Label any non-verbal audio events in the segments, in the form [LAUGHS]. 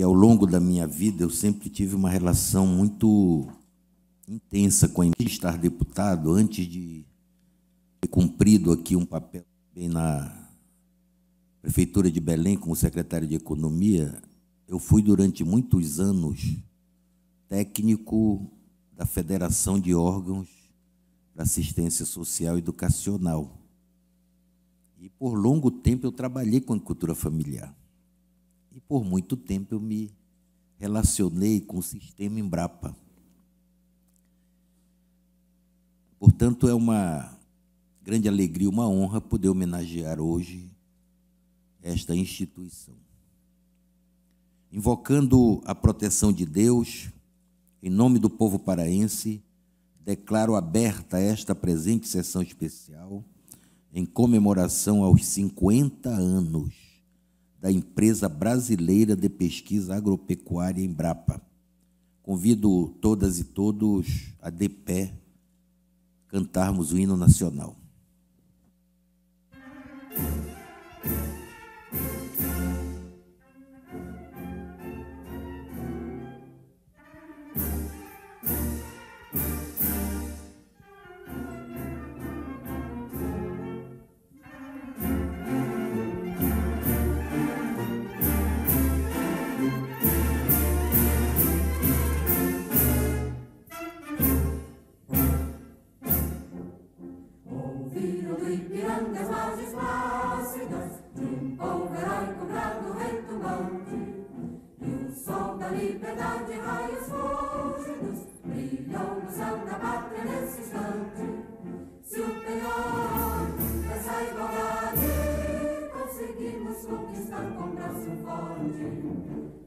E ao longo da minha vida eu sempre tive uma relação muito intensa com a estar deputado antes de ter cumprido aqui um papel bem na prefeitura de Belém como secretário de economia. Eu fui durante muitos anos técnico da Federação de Órgãos da Assistência Social Educacional. E por longo tempo eu trabalhei com a cultura familiar. Por muito tempo eu me relacionei com o sistema Embrapa. Portanto, é uma grande alegria, uma honra poder homenagear hoje esta instituição. Invocando a proteção de Deus, em nome do povo paraense, declaro aberta esta presente sessão especial em comemoração aos 50 anos da Empresa Brasileira de Pesquisa Agropecuária Embrapa. Convido todas e todos a de pé cantarmos o hino nacional. do pirando as bases plácidas de um polverai cobrado retumbante. E o sol da liberdade, raios fúlgidos, brilham no céu da pátria nesse instante. Se o penhor dessa igualdade conseguimos conquistar com braço forte,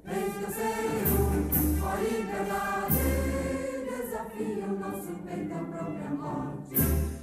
desde o seio, com a liberdade, desafia o nosso peito à própria morte.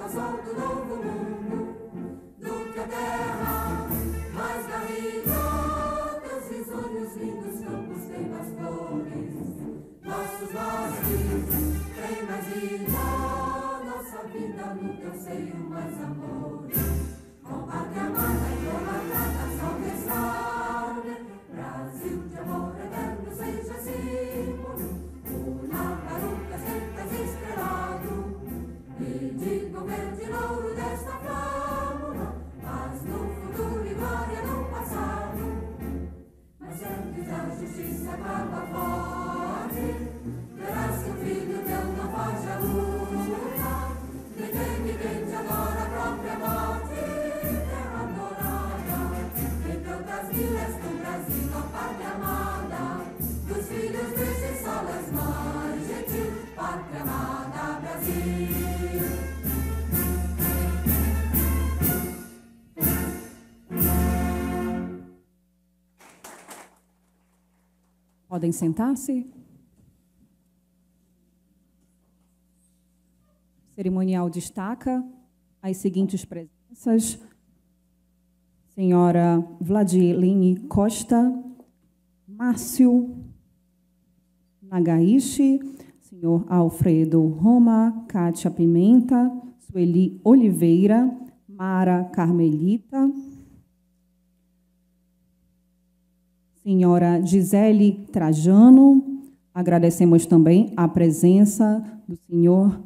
That's Podem sentar-se. O cerimonial destaca as seguintes presenças: Senhora Vladiline Costa, Márcio Nagaishi, Senhor Alfredo Roma, Cátia Pimenta, Sueli Oliveira, Mara Carmelita, senhora Gisele Trajano. Agradecemos também a presença do senhor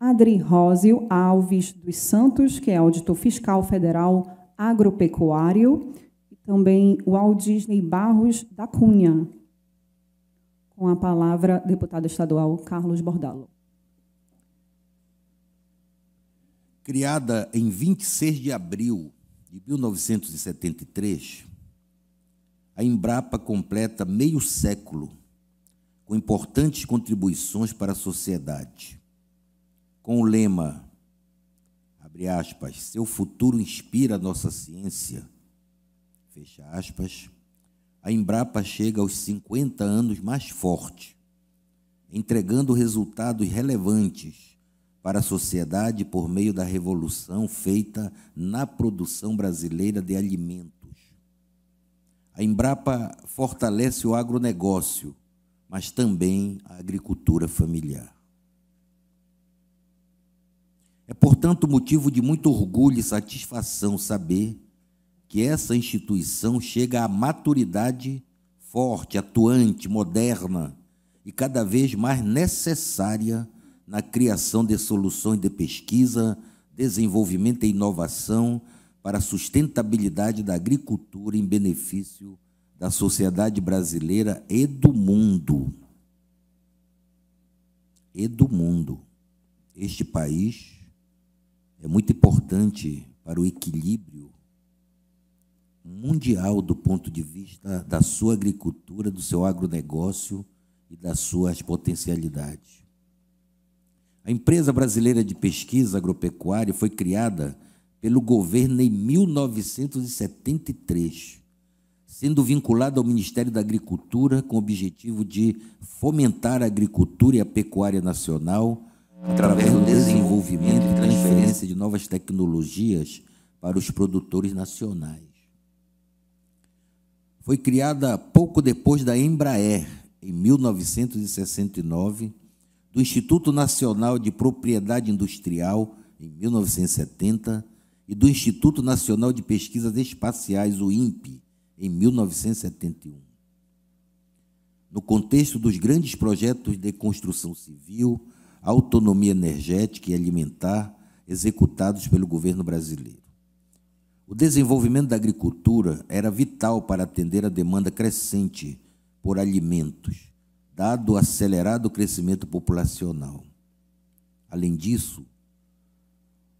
Adri Rósio Alves dos Santos, que é auditor fiscal federal agropecuário, e também o Aldisney Barros da Cunha. Com a palavra, deputado estadual Carlos Bordalo. Criada em 26 de abril de 1973, a Embrapa completa meio século com importantes contribuições para a sociedade. Com o lema, abre aspas, seu futuro inspira a nossa ciência, fecha aspas, a Embrapa chega aos 50 anos mais forte, entregando resultados relevantes para a sociedade por meio da revolução feita na produção brasileira de alimentos a Embrapa fortalece o agronegócio, mas também a agricultura familiar. É, portanto, motivo de muito orgulho e satisfação saber que essa instituição chega à maturidade forte, atuante, moderna e cada vez mais necessária na criação de soluções de pesquisa, desenvolvimento e inovação para a sustentabilidade da agricultura em benefício da sociedade brasileira e do mundo. E do mundo. Este país é muito importante para o equilíbrio mundial do ponto de vista da sua agricultura, do seu agronegócio e das suas potencialidades. A empresa brasileira de pesquisa agropecuária foi criada pelo governo em 1973, sendo vinculado ao Ministério da Agricultura com o objetivo de fomentar a agricultura e a pecuária nacional através do desenvolvimento e transferência de novas tecnologias para os produtores nacionais. Foi criada pouco depois da Embraer, em 1969, do Instituto Nacional de Propriedade Industrial, em 1970, e do Instituto Nacional de Pesquisas Espaciais, o INPE, em 1971. No contexto dos grandes projetos de construção civil, autonomia energética e alimentar executados pelo governo brasileiro. O desenvolvimento da agricultura era vital para atender a demanda crescente por alimentos, dado o acelerado crescimento populacional. Além disso,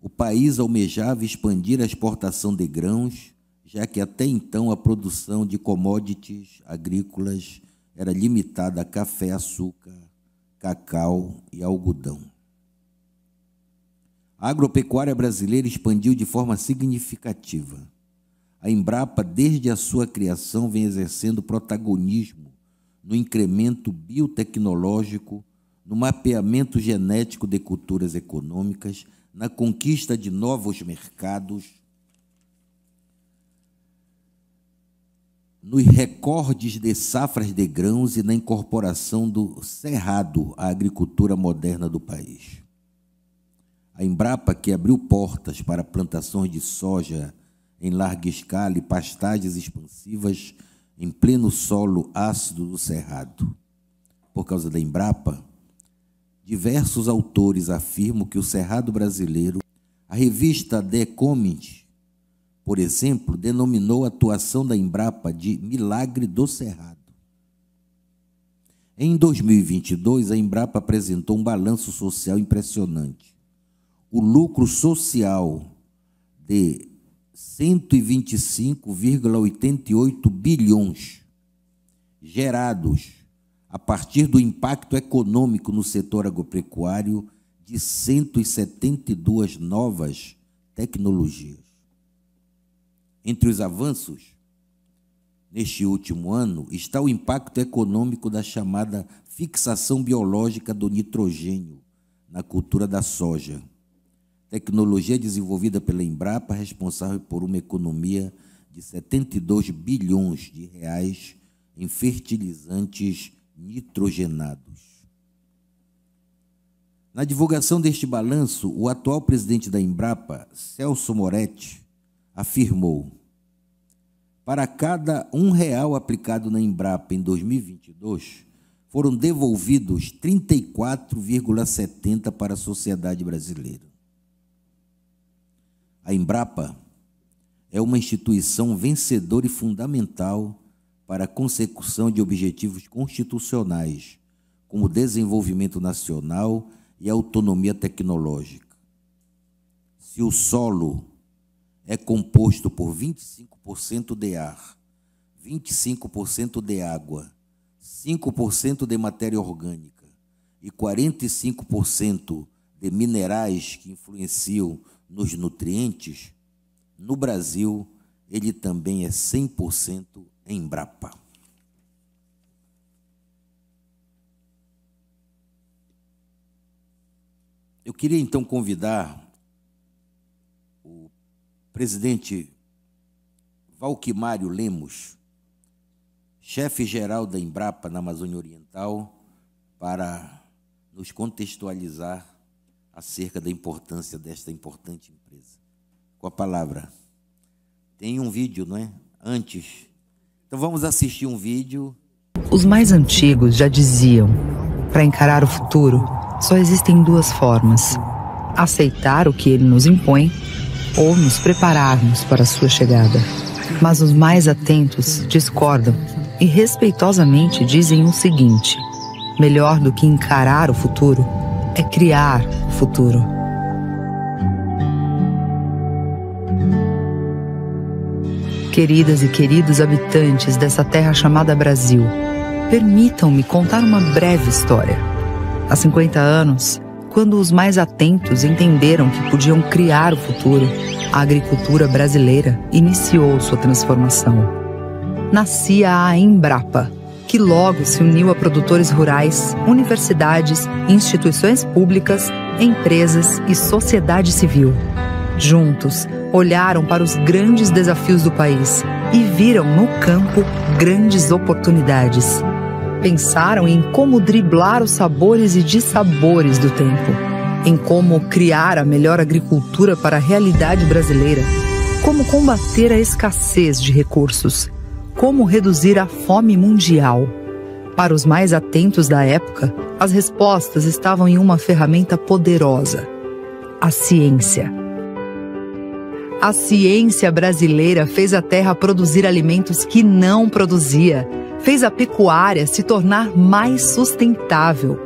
o país almejava expandir a exportação de grãos, já que até então a produção de commodities agrícolas era limitada a café, açúcar, cacau e algodão. A agropecuária brasileira expandiu de forma significativa. A Embrapa, desde a sua criação, vem exercendo protagonismo no incremento biotecnológico, no mapeamento genético de culturas econômicas, na conquista de novos mercados, nos recordes de safras de grãos e na incorporação do cerrado à agricultura moderna do país. A Embrapa, que abriu portas para plantações de soja em larga escala e pastagens expansivas em pleno solo ácido do cerrado. Por causa da Embrapa, Diversos autores afirmam que o Cerrado brasileiro, a revista The Comment, por exemplo, denominou a atuação da Embrapa de Milagre do Cerrado. Em 2022, a Embrapa apresentou um balanço social impressionante. O lucro social de 125,88 bilhões gerados a partir do impacto econômico no setor agropecuário de 172 novas tecnologias. Entre os avanços, neste último ano, está o impacto econômico da chamada fixação biológica do nitrogênio na cultura da soja, tecnologia desenvolvida pela Embrapa, responsável por uma economia de 72 bilhões de reais em fertilizantes nitrogenados. Na divulgação deste balanço, o atual presidente da Embrapa, Celso Moretti, afirmou: para cada um real aplicado na Embrapa em 2022, foram devolvidos 34,70 para a sociedade brasileira. A Embrapa é uma instituição vencedora e fundamental para a consecução de objetivos constitucionais, como desenvolvimento nacional e autonomia tecnológica. Se o solo é composto por 25% de ar, 25% de água, 5% de matéria orgânica e 45% de minerais que influenciam nos nutrientes, no Brasil ele também é 100% Embrapa. Eu queria então convidar o presidente Valquimário Lemos, chefe geral da Embrapa na Amazônia Oriental, para nos contextualizar acerca da importância desta importante empresa. Com a palavra. Tem um vídeo, não é? Antes então vamos assistir um vídeo. Os mais antigos já diziam: para encarar o futuro, só existem duas formas: aceitar o que ele nos impõe ou nos prepararmos para sua chegada. Mas os mais atentos discordam e respeitosamente dizem o seguinte: melhor do que encarar o futuro é criar o futuro. Queridas e queridos habitantes dessa terra chamada Brasil, permitam-me contar uma breve história. Há 50 anos, quando os mais atentos entenderam que podiam criar o futuro, a agricultura brasileira iniciou sua transformação. Nascia a Embrapa, que logo se uniu a produtores rurais, universidades, instituições públicas, empresas e sociedade civil. Juntos, olharam para os grandes desafios do país e viram no campo grandes oportunidades. Pensaram em como driblar os sabores e dissabores do tempo, em como criar a melhor agricultura para a realidade brasileira, como combater a escassez de recursos, como reduzir a fome mundial. Para os mais atentos da época, as respostas estavam em uma ferramenta poderosa: a ciência. A ciência brasileira fez a terra produzir alimentos que não produzia, fez a pecuária se tornar mais sustentável,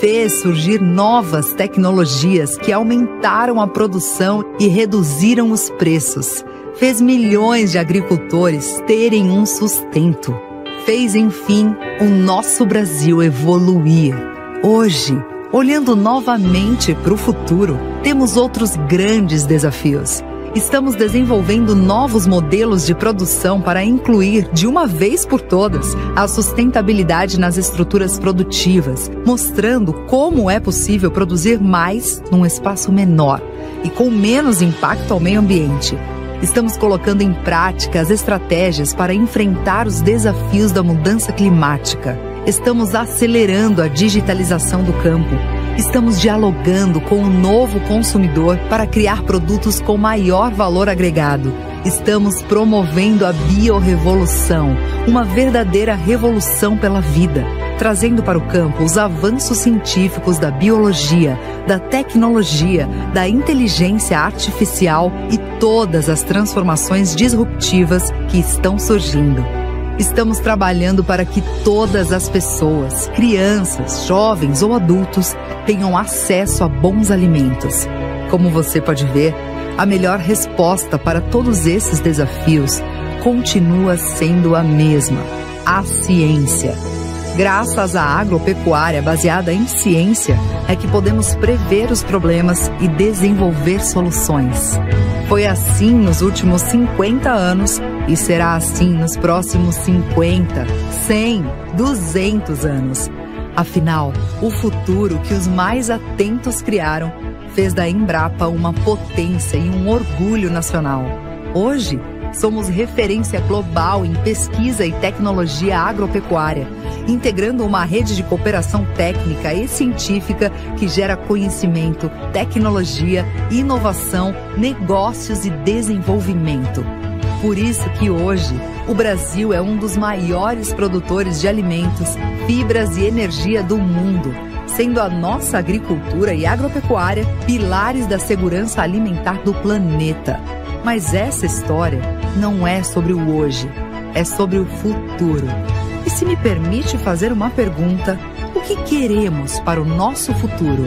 fez surgir novas tecnologias que aumentaram a produção e reduziram os preços, fez milhões de agricultores terem um sustento, fez, enfim, o nosso Brasil evoluir. Hoje, olhando novamente para o futuro, temos outros grandes desafios Estamos desenvolvendo novos modelos de produção para incluir, de uma vez por todas, a sustentabilidade nas estruturas produtivas, mostrando como é possível produzir mais num espaço menor e com menos impacto ao meio ambiente. Estamos colocando em prática as estratégias para enfrentar os desafios da mudança climática. Estamos acelerando a digitalização do campo Estamos dialogando com o um novo consumidor para criar produtos com maior valor agregado. Estamos promovendo a biorevolução, uma verdadeira revolução pela vida, trazendo para o campo os avanços científicos da biologia, da tecnologia, da inteligência artificial e todas as transformações disruptivas que estão surgindo. Estamos trabalhando para que todas as pessoas, crianças, jovens ou adultos, tenham acesso a bons alimentos. Como você pode ver, a melhor resposta para todos esses desafios continua sendo a mesma: a ciência. Graças à agropecuária baseada em ciência, é que podemos prever os problemas e desenvolver soluções. Foi assim nos últimos 50 anos e será assim nos próximos 50, 100, 200 anos. Afinal, o futuro que os mais atentos criaram fez da Embrapa uma potência e um orgulho nacional. Hoje, somos referência global em pesquisa e tecnologia agropecuária, integrando uma rede de cooperação técnica e científica que gera conhecimento, tecnologia, inovação, negócios e desenvolvimento. Por isso que hoje o Brasil é um dos maiores produtores de alimentos, fibras e energia do mundo, sendo a nossa agricultura e agropecuária pilares da segurança alimentar do planeta. Mas essa história não é sobre o hoje, é sobre o futuro. E se me permite fazer uma pergunta, o que queremos para o nosso futuro?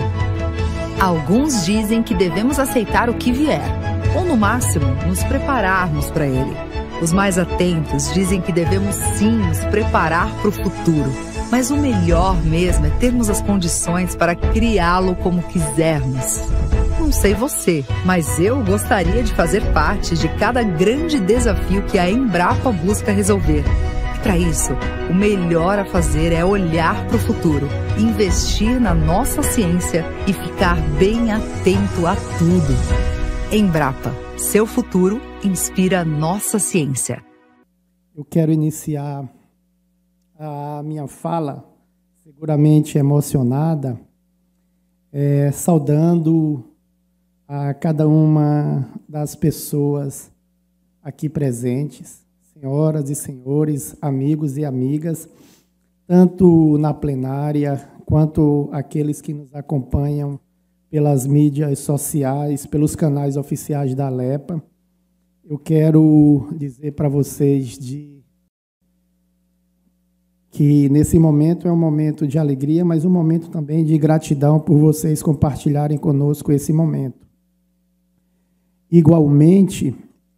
Alguns dizem que devemos aceitar o que vier ou no máximo nos prepararmos para ele. Os mais atentos dizem que devemos sim nos preparar para o futuro, mas o melhor mesmo é termos as condições para criá-lo como quisermos. Não sei você, mas eu gostaria de fazer parte de cada grande desafio que a Embrapa busca resolver. E para isso, o melhor a fazer é olhar para o futuro, investir na nossa ciência e ficar bem atento a tudo. Embrapa, seu futuro inspira nossa ciência. Eu quero iniciar a minha fala, seguramente emocionada, é, saudando a cada uma das pessoas aqui presentes, senhoras e senhores, amigos e amigas, tanto na plenária quanto aqueles que nos acompanham pelas mídias sociais, pelos canais oficiais da LEPA. Eu quero dizer para vocês de que nesse momento é um momento de alegria, mas um momento também de gratidão por vocês compartilharem conosco esse momento. Igualmente,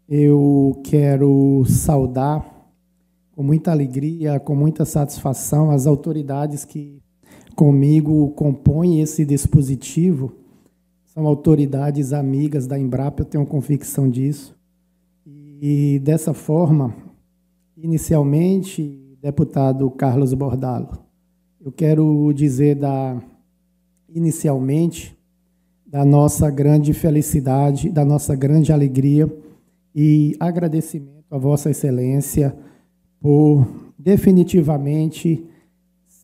eu quero saudar com muita alegria, com muita satisfação as autoridades que comigo compõem esse dispositivo são autoridades amigas da Embrapa, eu tenho convicção disso. E dessa forma, inicialmente, deputado Carlos Bordalo, eu quero dizer da inicialmente da nossa grande felicidade, da nossa grande alegria e agradecimento a vossa excelência por definitivamente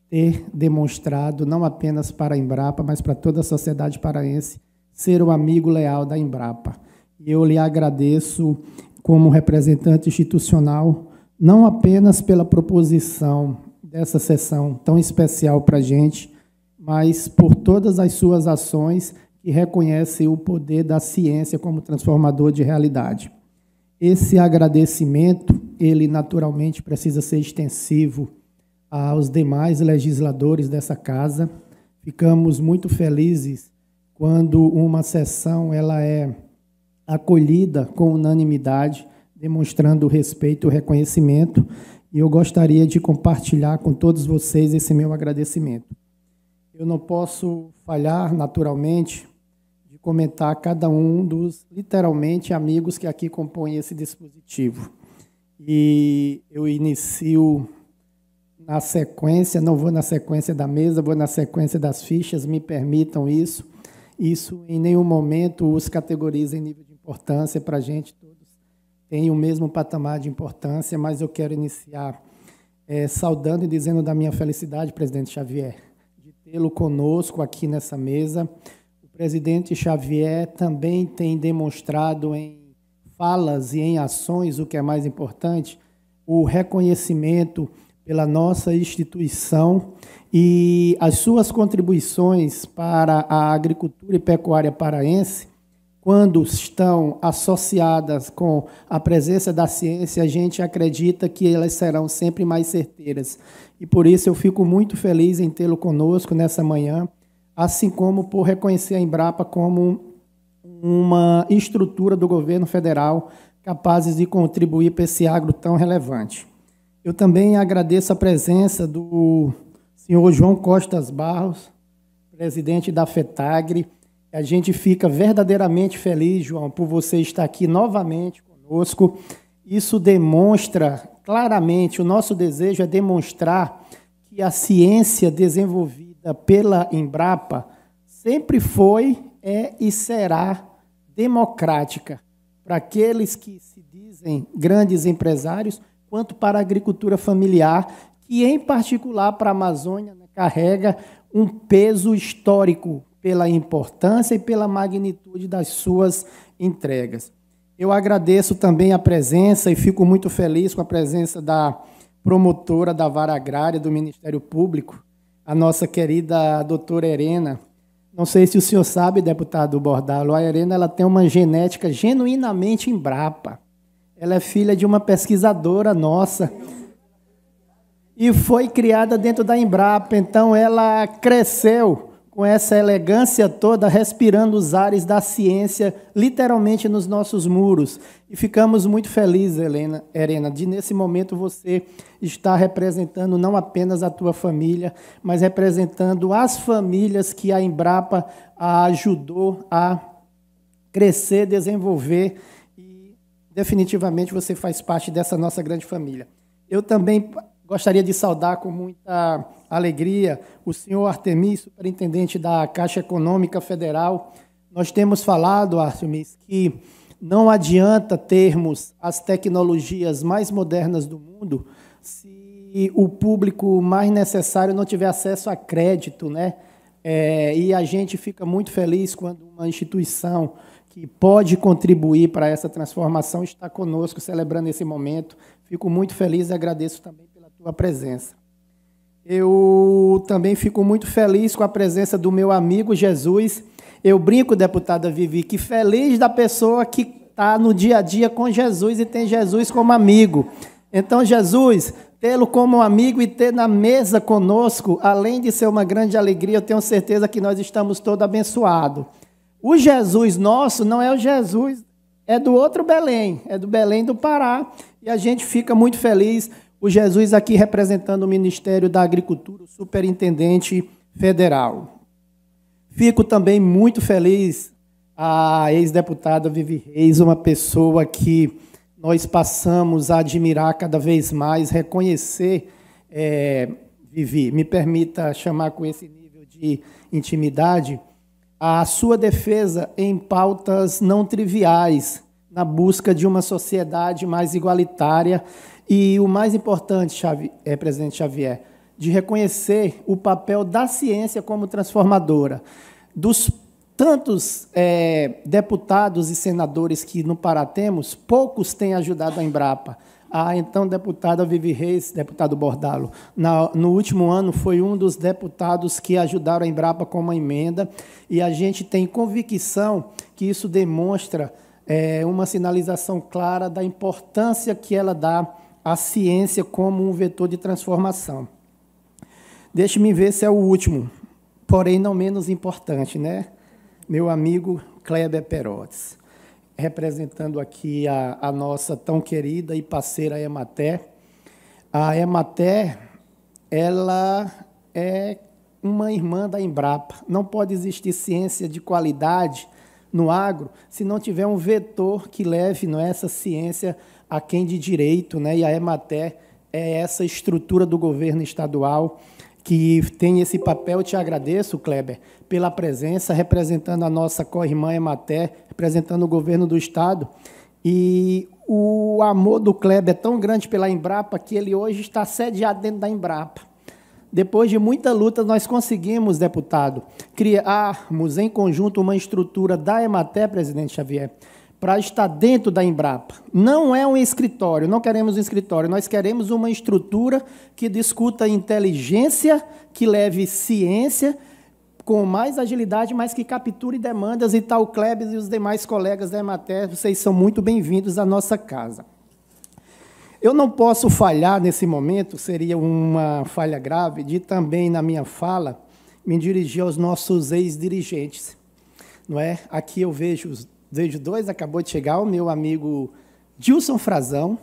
ter demonstrado não apenas para a Embrapa, mas para toda a sociedade paraense ser o amigo leal da Embrapa. Eu lhe agradeço como representante institucional, não apenas pela proposição dessa sessão tão especial para a gente, mas por todas as suas ações que reconhecem o poder da ciência como transformador de realidade. Esse agradecimento, ele naturalmente precisa ser extensivo aos demais legisladores dessa casa. Ficamos muito felizes quando uma sessão ela é acolhida com unanimidade, demonstrando respeito e reconhecimento, e eu gostaria de compartilhar com todos vocês esse meu agradecimento. Eu não posso falhar, naturalmente, de comentar cada um dos, literalmente, amigos que aqui compõem esse dispositivo. E eu inicio na sequência, não vou na sequência da mesa, vou na sequência das fichas, me permitam isso isso em nenhum momento os categoriza em nível de importância para a gente, todos tem o mesmo patamar de importância, mas eu quero iniciar é, saudando e dizendo da minha felicidade, presidente Xavier, de tê-lo conosco aqui nessa mesa. O presidente Xavier também tem demonstrado em falas e em ações, o que é mais importante, o reconhecimento pela nossa instituição e as suas contribuições para a agricultura e pecuária paraense, quando estão associadas com a presença da ciência, a gente acredita que elas serão sempre mais certeiras. E por isso eu fico muito feliz em tê-lo conosco nessa manhã, assim como por reconhecer a Embrapa como uma estrutura do governo federal capazes de contribuir para esse agro tão relevante. Eu também agradeço a presença do senhor João Costas Barros, presidente da FETAGRE. A gente fica verdadeiramente feliz, João, por você estar aqui novamente conosco. Isso demonstra claramente, o nosso desejo é demonstrar que a ciência desenvolvida pela Embrapa sempre foi, é e será democrática. Para aqueles que se dizem grandes empresários, quanto para a agricultura familiar, que, em particular, para a Amazônia, né, carrega um peso histórico pela importância e pela magnitude das suas entregas. Eu agradeço também a presença e fico muito feliz com a presença da promotora da vara agrária do Ministério Público, a nossa querida doutora Helena. Não sei se o senhor sabe, deputado Bordalo, a Helena ela tem uma genética genuinamente embrapa. Ela é filha de uma pesquisadora nossa. E foi criada dentro da Embrapa, então ela cresceu com essa elegância toda, respirando os ares da ciência, literalmente nos nossos muros. E ficamos muito felizes, Helena, Helena, de nesse momento você estar representando não apenas a tua família, mas representando as famílias que a Embrapa ajudou a crescer, desenvolver definitivamente você faz parte dessa nossa grande família. Eu também gostaria de saudar com muita alegria o senhor Artemis, superintendente da Caixa Econômica Federal. Nós temos falado, Artemis, que não adianta termos as tecnologias mais modernas do mundo se o público mais necessário não tiver acesso a crédito, né? É, e a gente fica muito feliz quando uma instituição que pode contribuir para essa transformação está conosco, celebrando esse momento. Fico muito feliz e agradeço também pela tua presença. Eu também fico muito feliz com a presença do meu amigo Jesus. Eu brinco, deputada Vivi, que feliz da pessoa que está no dia a dia com Jesus e tem Jesus como amigo. Então, Jesus, tê-lo como amigo e ter na mesa conosco, além de ser uma grande alegria, eu tenho certeza que nós estamos todos abençoados. O Jesus nosso não é o Jesus, é do outro Belém, é do Belém do Pará. E a gente fica muito feliz. O Jesus aqui representando o Ministério da Agricultura, o superintendente federal. Fico também muito feliz a ex-deputada Vivi Reis, uma pessoa que nós passamos a admirar cada vez mais, reconhecer. É, Vivi, me permita chamar com esse nível de intimidade a sua defesa em pautas não triviais, na busca de uma sociedade mais igualitária e o mais importante, Xavi, é, presidente Xavier, de reconhecer o papel da ciência como transformadora. Dos tantos é, deputados e senadores que no Pará temos, poucos têm ajudado a Embrapa a então deputada Vivi Reis, deputado Bordalo. Na, no último ano, foi um dos deputados que ajudaram a Embrapa com uma emenda, e a gente tem convicção que isso demonstra é, uma sinalização clara da importância que ela dá à ciência como um vetor de transformação. Deixe-me ver se é o último, porém não menos importante, né? Meu amigo Kleber Perotes representando aqui a, a nossa tão querida e parceira Emater. A Emater, ela é uma irmã da Embrapa. Não pode existir ciência de qualidade no agro se não tiver um vetor que leve não é, essa ciência a quem de direito, né? E a Emater é essa estrutura do governo estadual que tem esse papel. Eu te agradeço, Kleber, pela presença, representando a nossa co-irmã Emater, representando o governo do Estado. E o amor do Kleber é tão grande pela Embrapa que ele hoje está sediado dentro da Embrapa. Depois de muita luta, nós conseguimos, deputado, criarmos em conjunto uma estrutura da Emater, presidente Xavier, para estar dentro da Embrapa. Não é um escritório, não queremos um escritório, nós queremos uma estrutura que discuta inteligência, que leve ciência com mais agilidade, mas que capture demandas, e tal tá Klebs e os demais colegas da Emater, vocês são muito bem-vindos à nossa casa. Eu não posso falhar nesse momento, seria uma falha grave, de também na minha fala me dirigir aos nossos ex-dirigentes. Não é? Aqui eu vejo, vejo dois, acabou de chegar o meu amigo Dilson Frazão,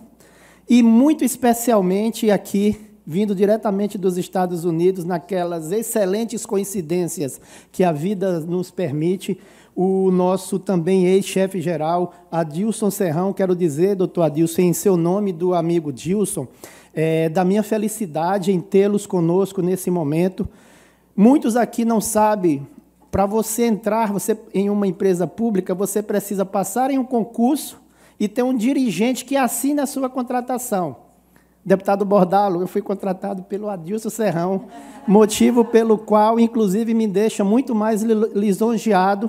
e muito especialmente aqui vindo diretamente dos Estados Unidos, naquelas excelentes coincidências que a vida nos permite, o nosso também ex-chefe geral, Adilson Serrão, quero dizer, doutor Adilson, em seu nome do amigo Dilson, é, da minha felicidade em tê-los conosco nesse momento. Muitos aqui não sabem, para você entrar você, em uma empresa pública, você precisa passar em um concurso e ter um dirigente que assine a sua contratação. Deputado Bordalo, eu fui contratado pelo Adilson Serrão, motivo pelo qual, inclusive, me deixa muito mais lisonjeado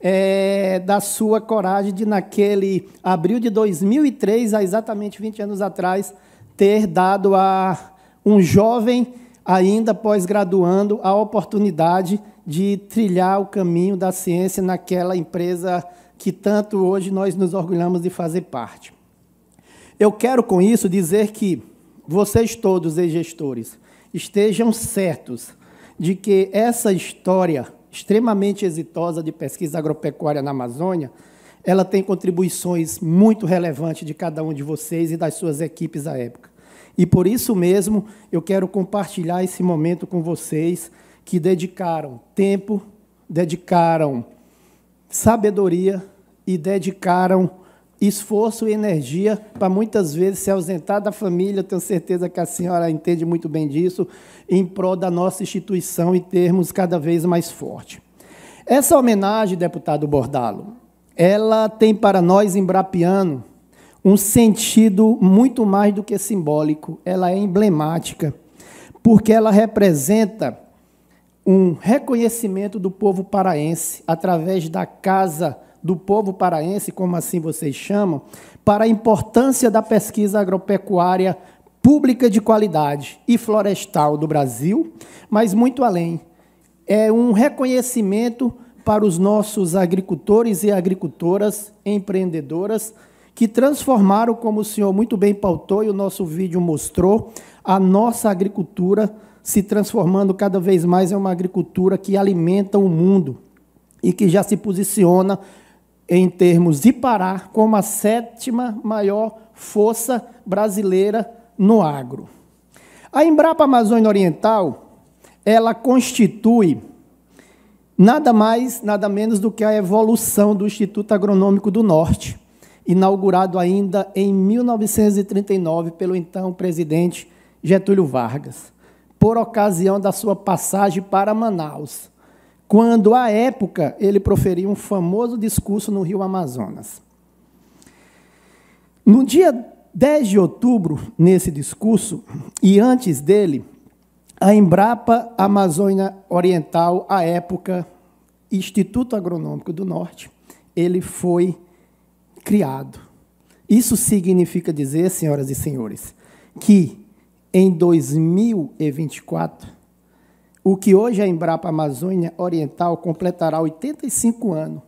é, da sua coragem de, naquele abril de 2003, há exatamente 20 anos atrás, ter dado a um jovem, ainda pós-graduando, a oportunidade de trilhar o caminho da ciência naquela empresa que tanto hoje nós nos orgulhamos de fazer parte. Eu quero, com isso, dizer que vocês todos, ex-gestores, estejam certos de que essa história extremamente exitosa de pesquisa agropecuária na Amazônia, ela tem contribuições muito relevantes de cada um de vocês e das suas equipes à época. E por isso mesmo, eu quero compartilhar esse momento com vocês que dedicaram tempo, dedicaram sabedoria e dedicaram esforço e energia para muitas vezes se ausentar da família. Eu tenho certeza que a senhora entende muito bem disso, em prol da nossa instituição e termos cada vez mais forte. Essa homenagem, deputado Bordalo, ela tem para nós embrapiano um sentido muito mais do que simbólico, ela é emblemática, porque ela representa um reconhecimento do povo paraense através da casa do povo paraense, como assim vocês chamam, para a importância da pesquisa agropecuária pública de qualidade e florestal do Brasil, mas muito além. É um reconhecimento para os nossos agricultores e agricultoras, empreendedoras, que transformaram, como o senhor muito bem pautou e o nosso vídeo mostrou, a nossa agricultura se transformando cada vez mais em uma agricultura que alimenta o mundo e que já se posiciona em termos de Pará, como a sétima maior força brasileira no agro. A Embrapa Amazônia Oriental, ela constitui nada mais, nada menos do que a evolução do Instituto Agronômico do Norte, inaugurado ainda em 1939 pelo então presidente Getúlio Vargas, por ocasião da sua passagem para Manaus quando, à época, ele proferiu um famoso discurso no Rio Amazonas. No dia 10 de outubro, nesse discurso, e antes dele, a Embrapa Amazônia Oriental, à época, Instituto Agronômico do Norte, ele foi criado. Isso significa dizer, senhoras e senhores, que em 2024 o que hoje é a Embrapa Amazônia Oriental completará 85 anos,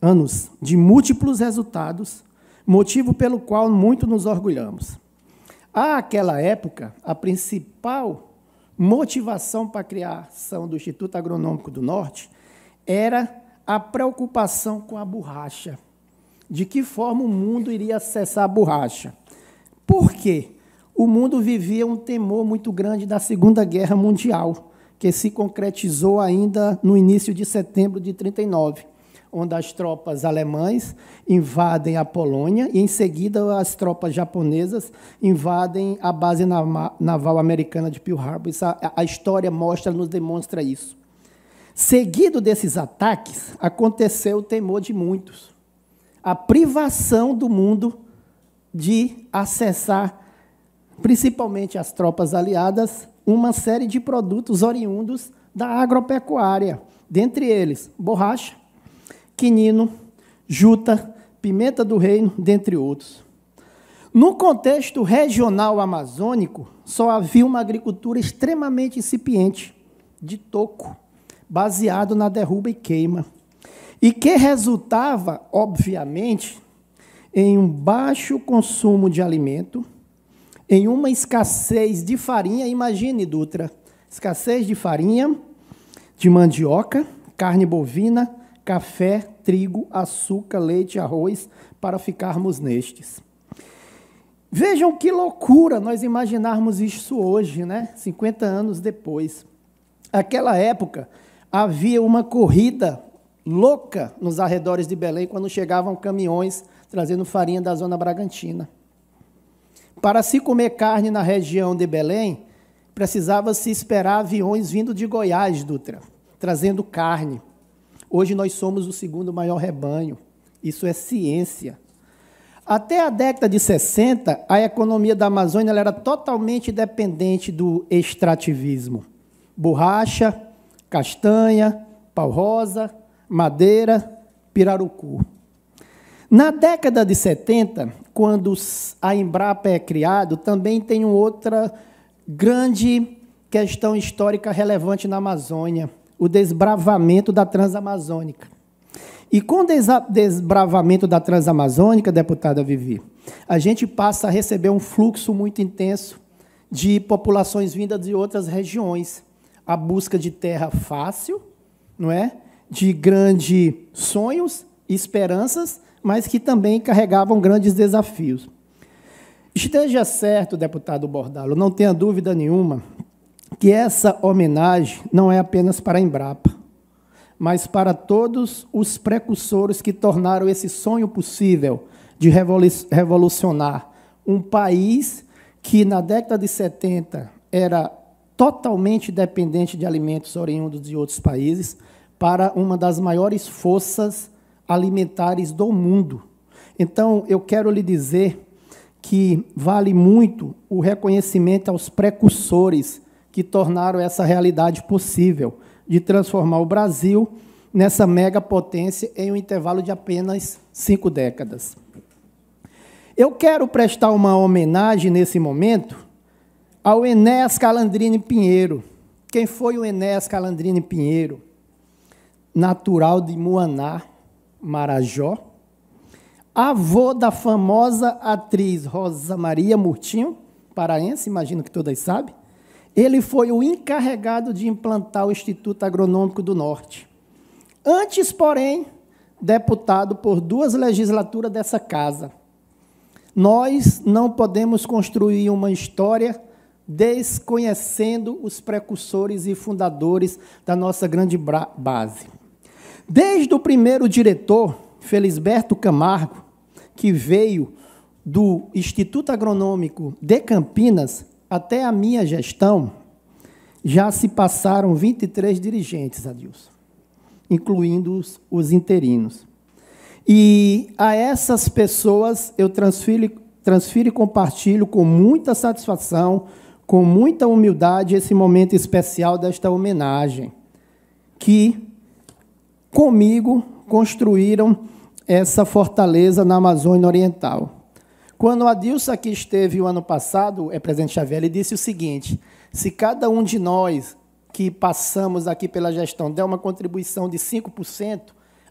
anos de múltiplos resultados, motivo pelo qual muito nos orgulhamos. Àquela época, a principal motivação para a criação do Instituto Agronômico do Norte era a preocupação com a borracha. De que forma o mundo iria acessar a borracha? Por quê? O mundo vivia um temor muito grande da Segunda Guerra Mundial que se concretizou ainda no início de setembro de 39, onde as tropas alemãs invadem a Polônia e, em seguida, as tropas japonesas invadem a base naval americana de Pearl Harbor. A, a história mostra, nos demonstra isso. Seguido desses ataques, aconteceu o temor de muitos, a privação do mundo de acessar, principalmente as tropas aliadas, uma série de produtos oriundos da agropecuária, dentre eles borracha, quinino, juta, pimenta do reino, dentre outros. No contexto regional amazônico, só havia uma agricultura extremamente incipiente, de toco, baseado na derruba e queima, e que resultava, obviamente, em um baixo consumo de alimento em uma escassez de farinha, imagine, Dutra, escassez de farinha, de mandioca, carne bovina, café, trigo, açúcar, leite, arroz, para ficarmos nestes. Vejam que loucura nós imaginarmos isso hoje, né? 50 anos depois. Aquela época havia uma corrida louca nos arredores de Belém quando chegavam caminhões trazendo farinha da zona bragantina. Para se comer carne na região de Belém, precisava-se esperar aviões vindo de Goiás, Dutra, trazendo carne. Hoje nós somos o segundo maior rebanho. Isso é ciência. Até a década de 60, a economia da Amazônia era totalmente dependente do extrativismo. Borracha, castanha, pau-rosa, madeira, pirarucu. Na década de 70, quando a Embrapa é criada, também tem outra grande questão histórica relevante na Amazônia, o desbravamento da Transamazônica. E com o desbravamento da Transamazônica, deputada Vivi, a gente passa a receber um fluxo muito intenso de populações vindas de outras regiões, a busca de terra fácil, não é? De grandes sonhos, esperanças, mas que também carregavam grandes desafios. Esteja certo, deputado Bordalo, não tenha dúvida nenhuma que essa homenagem não é apenas para a Embrapa, mas para todos os precursores que tornaram esse sonho possível de revolucionar um país que na década de 70 era totalmente dependente de alimentos oriundos de outros países para uma das maiores forças alimentares do mundo. Então, eu quero lhe dizer que vale muito o reconhecimento aos precursores que tornaram essa realidade possível, de transformar o Brasil nessa mega potência em um intervalo de apenas cinco décadas. Eu quero prestar uma homenagem nesse momento ao Enéas Calandrini Pinheiro. Quem foi o Enéas Calandrini Pinheiro? Natural de Muaná, Marajó, avô da famosa atriz Rosa Maria Murtinho, paraense, imagino que todas sabem, ele foi o encarregado de implantar o Instituto Agronômico do Norte. Antes, porém, deputado por duas legislaturas dessa casa. Nós não podemos construir uma história desconhecendo os precursores e fundadores da nossa grande base. Desde o primeiro diretor, Felisberto Camargo, que veio do Instituto Agronômico de Campinas até a minha gestão, já se passaram 23 dirigentes, Adilson, incluindo os, os interinos. E a essas pessoas eu transfiro, transfiro e compartilho com muita satisfação, com muita humildade, esse momento especial desta homenagem, que comigo construíram essa fortaleza na Amazônia Oriental. Quando o Adilson aqui esteve o ano passado, é presidente Xavier, ele disse o seguinte: se cada um de nós que passamos aqui pela gestão der uma contribuição de 5%,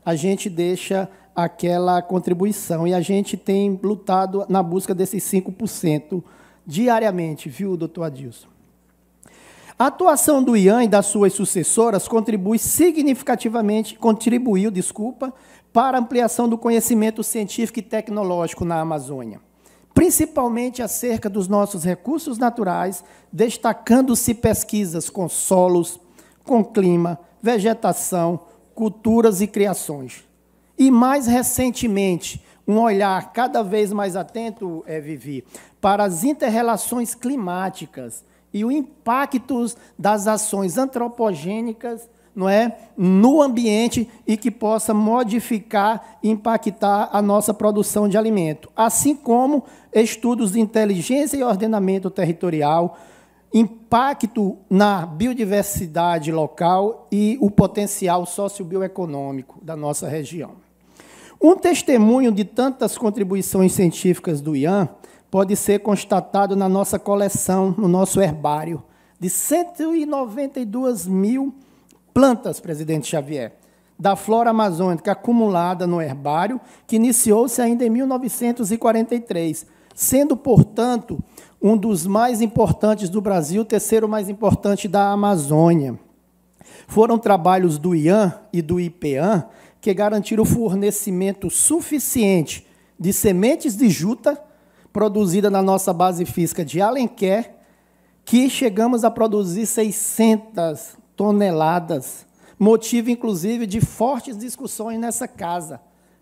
a gente deixa aquela contribuição. E a gente tem lutado na busca desses 5% diariamente, viu, doutor Adilson? A atuação do IAN e das suas sucessoras contribui significativamente, contribuiu, desculpa, para a ampliação do conhecimento científico e tecnológico na Amazônia, principalmente acerca dos nossos recursos naturais, destacando-se pesquisas com solos, com clima, vegetação, culturas e criações. E mais recentemente, um olhar cada vez mais atento, é, Vivi, para as interrelações climáticas e os impactos das ações antropogênicas não é, no ambiente e que possa modificar, impactar a nossa produção de alimento, assim como estudos de inteligência e ordenamento territorial, impacto na biodiversidade local e o potencial sociobioeconômico da nossa região. Um testemunho de tantas contribuições científicas do IAN pode ser constatado na nossa coleção, no nosso herbário, de 192 mil plantas, presidente Xavier, da flora amazônica acumulada no herbário, que iniciou-se ainda em 1943, sendo, portanto, um dos mais importantes do Brasil, terceiro mais importante da Amazônia. Foram trabalhos do IAN e do IPAN que garantiram o fornecimento suficiente de sementes de juta produzida na nossa base física de Alenquer, que chegamos a produzir 600 toneladas, motivo inclusive de fortes discussões nessa casa,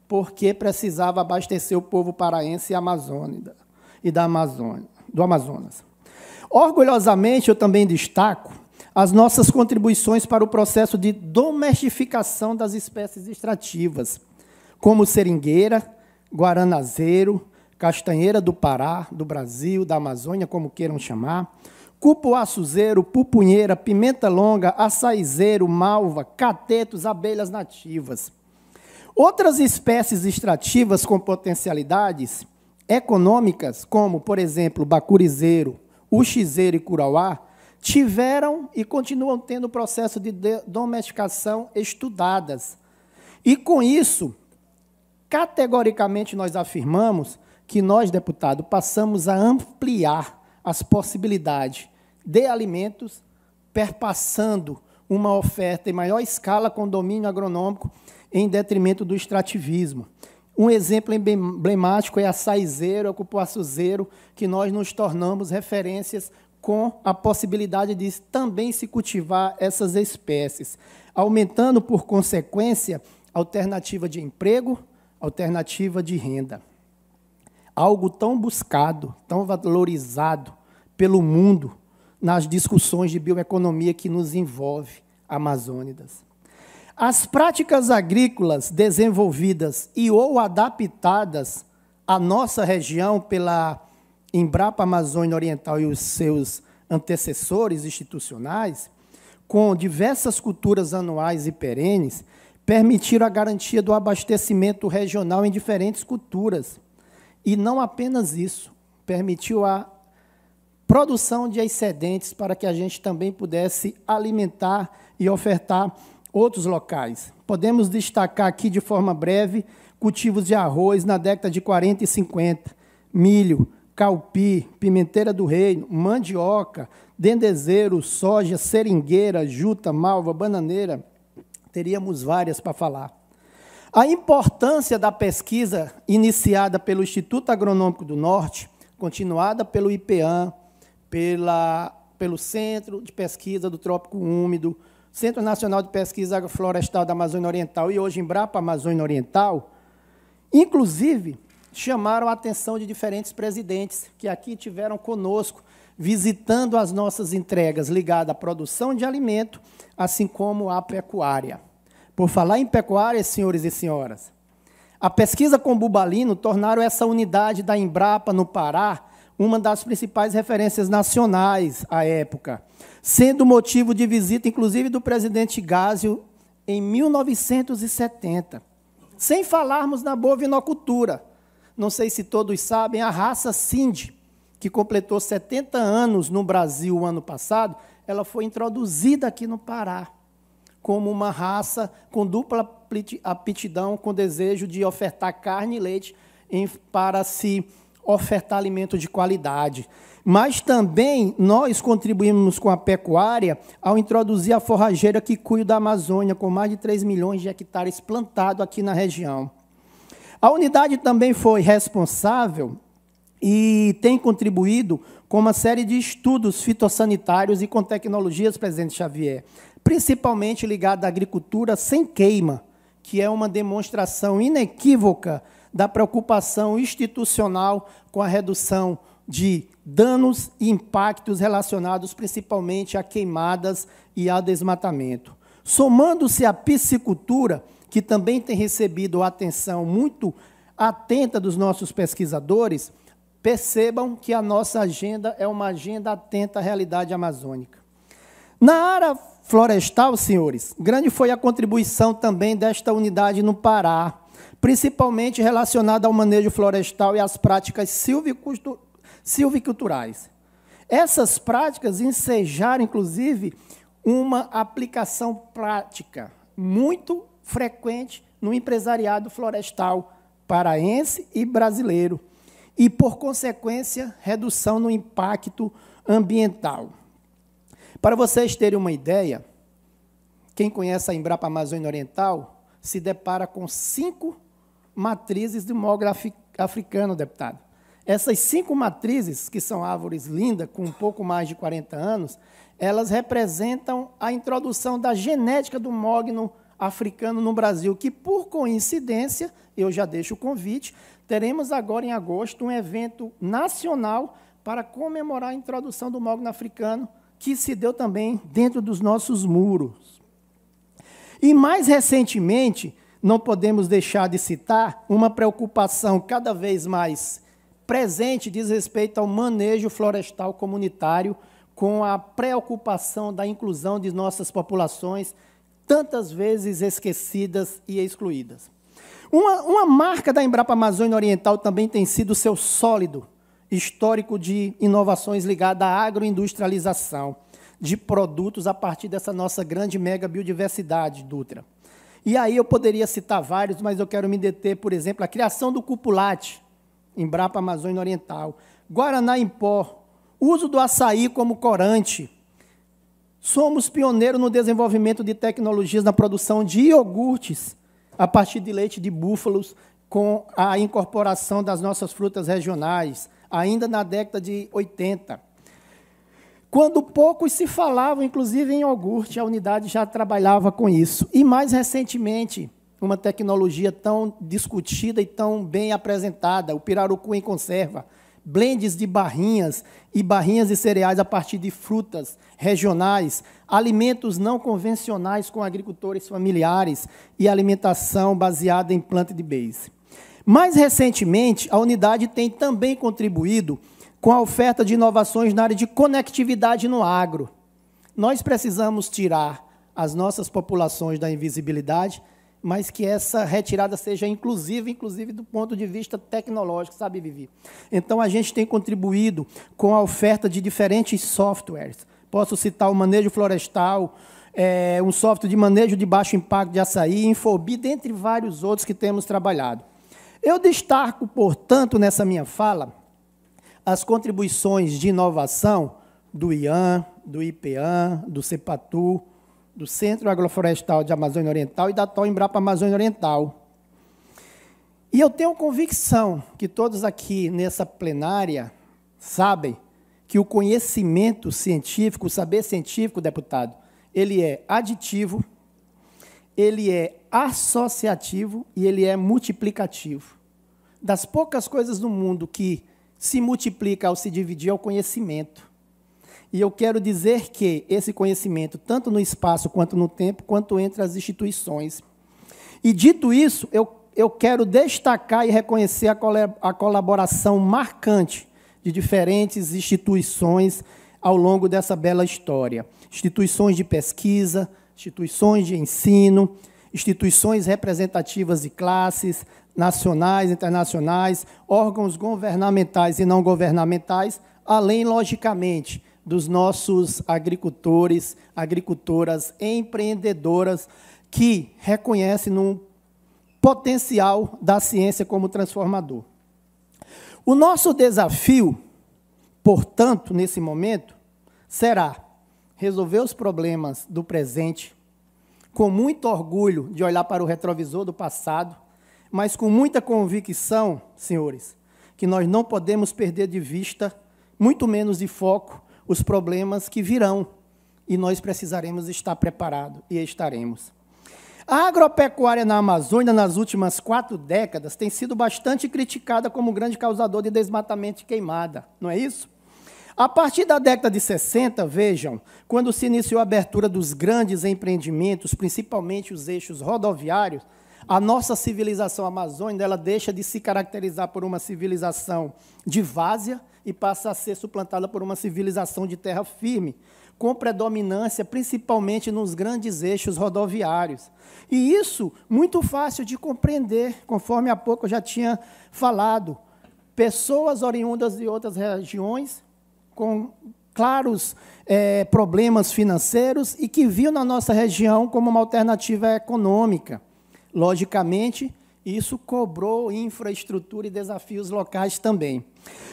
porque precisava abastecer o povo paraense e amazônida e da Amazônia, do Amazonas. Orgulhosamente eu também destaco as nossas contribuições para o processo de domesticação das espécies extrativas, como seringueira, guaranazeiro, Castanheira do Pará, do Brasil, da Amazônia, como queiram chamar, cupuá pupunheira, pimenta longa, açaizeiro, malva, catetos, abelhas nativas. Outras espécies extrativas com potencialidades econômicas, como, por exemplo, bacurizeiro, uxizeiro e curauá, tiveram e continuam tendo processo de domesticação estudadas. E com isso, categoricamente nós afirmamos que nós, deputado, passamos a ampliar as possibilidades de alimentos, perpassando uma oferta em maior escala com domínio agronômico em detrimento do extrativismo. Um exemplo emblemático é a saizeiro, a cupuaçuzeiro, que nós nos tornamos referências com a possibilidade de também se cultivar essas espécies, aumentando, por consequência, alternativa de emprego, alternativa de renda algo tão buscado, tão valorizado pelo mundo nas discussões de bioeconomia que nos envolve, amazônidas. As práticas agrícolas desenvolvidas e ou adaptadas à nossa região pela Embrapa Amazônia Oriental e os seus antecessores institucionais, com diversas culturas anuais e perenes, permitiram a garantia do abastecimento regional em diferentes culturas, e não apenas isso, permitiu a produção de excedentes para que a gente também pudesse alimentar e ofertar outros locais. Podemos destacar aqui de forma breve cultivos de arroz na década de 40 e 50, milho, calpi, pimenteira do reino, mandioca, dendezeiro, soja, seringueira, juta, malva, bananeira. Teríamos várias para falar. A importância da pesquisa iniciada pelo Instituto Agronômico do Norte, continuada pelo IPEAM, pela, pelo Centro de Pesquisa do Trópico Úmido, Centro Nacional de Pesquisa Agroflorestal da Amazônia Oriental e hoje Embrapa Amazônia Oriental, inclusive chamaram a atenção de diferentes presidentes que aqui tiveram conosco visitando as nossas entregas ligadas à produção de alimento, assim como à pecuária. Por falar em pecuária, senhores e senhoras, a pesquisa com Bubalino tornaram essa unidade da Embrapa no Pará uma das principais referências nacionais à época, sendo motivo de visita, inclusive, do presidente Gásio em 1970. Sem falarmos na bovinocultura. Não sei se todos sabem, a raça Cindy, que completou 70 anos no Brasil o ano passado, ela foi introduzida aqui no Pará como uma raça com dupla aptidão, com desejo de ofertar carne e leite em, para se ofertar alimento de qualidade. Mas também nós contribuímos com a pecuária ao introduzir a forrageira que cuida da Amazônia, com mais de 3 milhões de hectares plantados aqui na região. A unidade também foi responsável e tem contribuído com uma série de estudos fitossanitários e com tecnologias, presidente Xavier, principalmente ligada à agricultura sem queima, que é uma demonstração inequívoca da preocupação institucional com a redução de danos e impactos relacionados principalmente a queimadas e a desmatamento. Somando-se à piscicultura, que também tem recebido atenção muito atenta dos nossos pesquisadores, percebam que a nossa agenda é uma agenda atenta à realidade amazônica. Na área florestal, senhores, grande foi a contribuição também desta unidade no Pará, principalmente relacionada ao manejo florestal e às práticas silviculturais. Essas práticas ensejaram, inclusive, uma aplicação prática muito frequente no empresariado florestal paraense e brasileiro, e, por consequência, redução no impacto ambiental. Para vocês terem uma ideia, quem conhece a Embrapa Amazônia Oriental se depara com cinco matrizes de mogno africano, deputado. Essas cinco matrizes, que são árvores lindas, com um pouco mais de 40 anos, elas representam a introdução da genética do mogno africano no Brasil, que, por coincidência, eu já deixo o convite, teremos agora em agosto um evento nacional para comemorar a introdução do mogno africano que se deu também dentro dos nossos muros. E mais recentemente, não podemos deixar de citar uma preocupação cada vez mais presente diz respeito ao manejo florestal comunitário, com a preocupação da inclusão de nossas populações, tantas vezes esquecidas e excluídas. Uma, uma marca da Embrapa Amazônia Oriental também tem sido o seu sólido histórico de inovações ligadas à agroindustrialização de produtos a partir dessa nossa grande mega biodiversidade, Dutra. E aí eu poderia citar vários, mas eu quero me deter, por exemplo, a criação do cupulate, Embrapa Amazônia Oriental, Guaraná em pó, uso do açaí como corante. Somos pioneiros no desenvolvimento de tecnologias na produção de iogurtes a partir de leite de búfalos com a incorporação das nossas frutas regionais ainda na década de 80. Quando poucos se falavam, inclusive em iogurte, a unidade já trabalhava com isso. E mais recentemente, uma tecnologia tão discutida e tão bem apresentada, o pirarucu em conserva, blends de barrinhas e barrinhas de cereais a partir de frutas regionais, alimentos não convencionais com agricultores familiares e alimentação baseada em planta de base. Mais recentemente, a unidade tem também contribuído com a oferta de inovações na área de conectividade no agro. Nós precisamos tirar as nossas populações da invisibilidade, mas que essa retirada seja inclusiva, inclusive do ponto de vista tecnológico, sabe, Vivi? Então, a gente tem contribuído com a oferta de diferentes softwares. Posso citar o manejo florestal, é, um software de manejo de baixo impacto de açaí, Infobi, dentre vários outros que temos trabalhado. Eu destaco, portanto, nessa minha fala, as contribuições de inovação do IAN, do IPEAN, do CEPATU, do Centro Agroflorestal de Amazônia Oriental e da TOL Embrapa Amazônia Oriental. E eu tenho convicção que todos aqui nessa plenária sabem que o conhecimento científico, o saber científico, deputado, ele é aditivo, ele é associativo e ele é multiplicativo. Das poucas coisas no mundo que se multiplica ao se dividir é o conhecimento. E eu quero dizer que esse conhecimento, tanto no espaço quanto no tempo, quanto entre as instituições. E dito isso, eu, eu quero destacar e reconhecer a, cole, a colaboração marcante de diferentes instituições ao longo dessa bela história. Instituições de pesquisa, instituições de ensino, instituições representativas de classes, nacionais, internacionais, órgãos governamentais e não governamentais, além, logicamente, dos nossos agricultores, agricultoras empreendedoras que reconhecem no potencial da ciência como transformador. O nosso desafio, portanto, nesse momento, será resolver os problemas do presente, com muito orgulho de olhar para o retrovisor do passado, mas com muita convicção, senhores, que nós não podemos perder de vista, muito menos de foco, os problemas que virão e nós precisaremos estar preparados e estaremos. A agropecuária na Amazônia, nas últimas quatro décadas, tem sido bastante criticada como grande causador de desmatamento e queimada, não é isso? A partir da década de 60, vejam, quando se iniciou a abertura dos grandes empreendimentos, principalmente os eixos rodoviários, a nossa civilização amazônica ela deixa de se caracterizar por uma civilização de várzea e passa a ser suplantada por uma civilização de terra firme, com predominância principalmente nos grandes eixos rodoviários. E isso muito fácil de compreender, conforme há pouco eu já tinha falado. Pessoas oriundas de outras regiões com claros é, problemas financeiros e que viu na nossa região como uma alternativa econômica. Logicamente, isso cobrou infraestrutura e desafios locais também.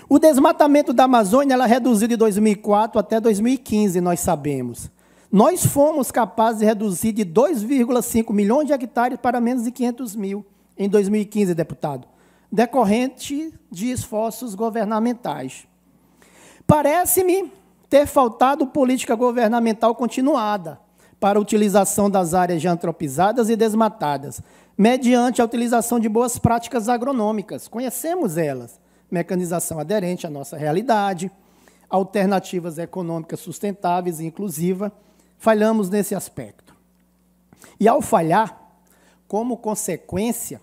O desmatamento da Amazônia ela reduziu de 2004 até 2015, nós sabemos. Nós fomos capazes de reduzir de 2,5 milhões de hectares para menos de 500 mil em 2015, deputado, decorrente de esforços governamentais. Parece-me ter faltado política governamental continuada para a utilização das áreas já antropizadas e desmatadas, mediante a utilização de boas práticas agronômicas. Conhecemos elas: mecanização aderente à nossa realidade, alternativas econômicas sustentáveis e inclusiva. Falhamos nesse aspecto. E ao falhar, como consequência,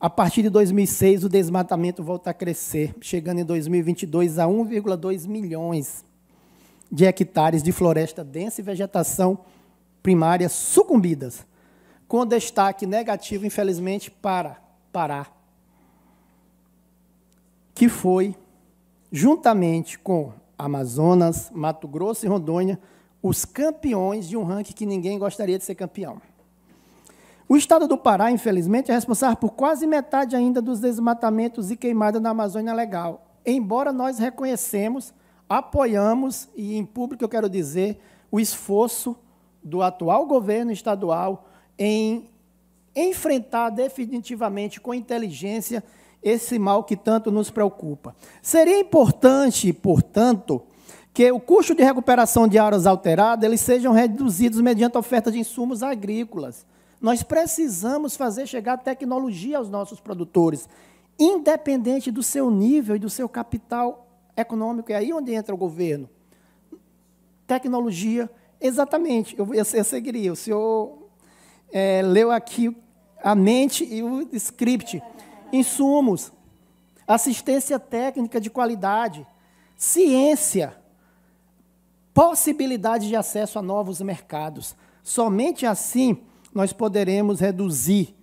a partir de 2006, o desmatamento volta a crescer, chegando em 2022 a 1,2 milhões de hectares de floresta densa e vegetação primária sucumbidas, com destaque negativo, infelizmente, para Pará, que foi, juntamente com Amazonas, Mato Grosso e Rondônia, os campeões de um ranking que ninguém gostaria de ser campeão. O estado do Pará, infelizmente, é responsável por quase metade ainda dos desmatamentos e queimadas na Amazônia Legal. Embora nós reconhecemos, apoiamos, e em público eu quero dizer, o esforço do atual governo estadual em enfrentar definitivamente com inteligência esse mal que tanto nos preocupa. Seria importante, portanto, que o custo de recuperação de áreas alteradas eles sejam reduzidos mediante oferta de insumos agrícolas nós precisamos fazer chegar tecnologia aos nossos produtores, independente do seu nível e do seu capital econômico. É aí onde entra o governo. Tecnologia, exatamente. Eu, eu, eu seguiria. O senhor é, leu aqui a mente e o script. Insumos, assistência técnica de qualidade, ciência, possibilidade de acesso a novos mercados. Somente assim nós poderemos reduzir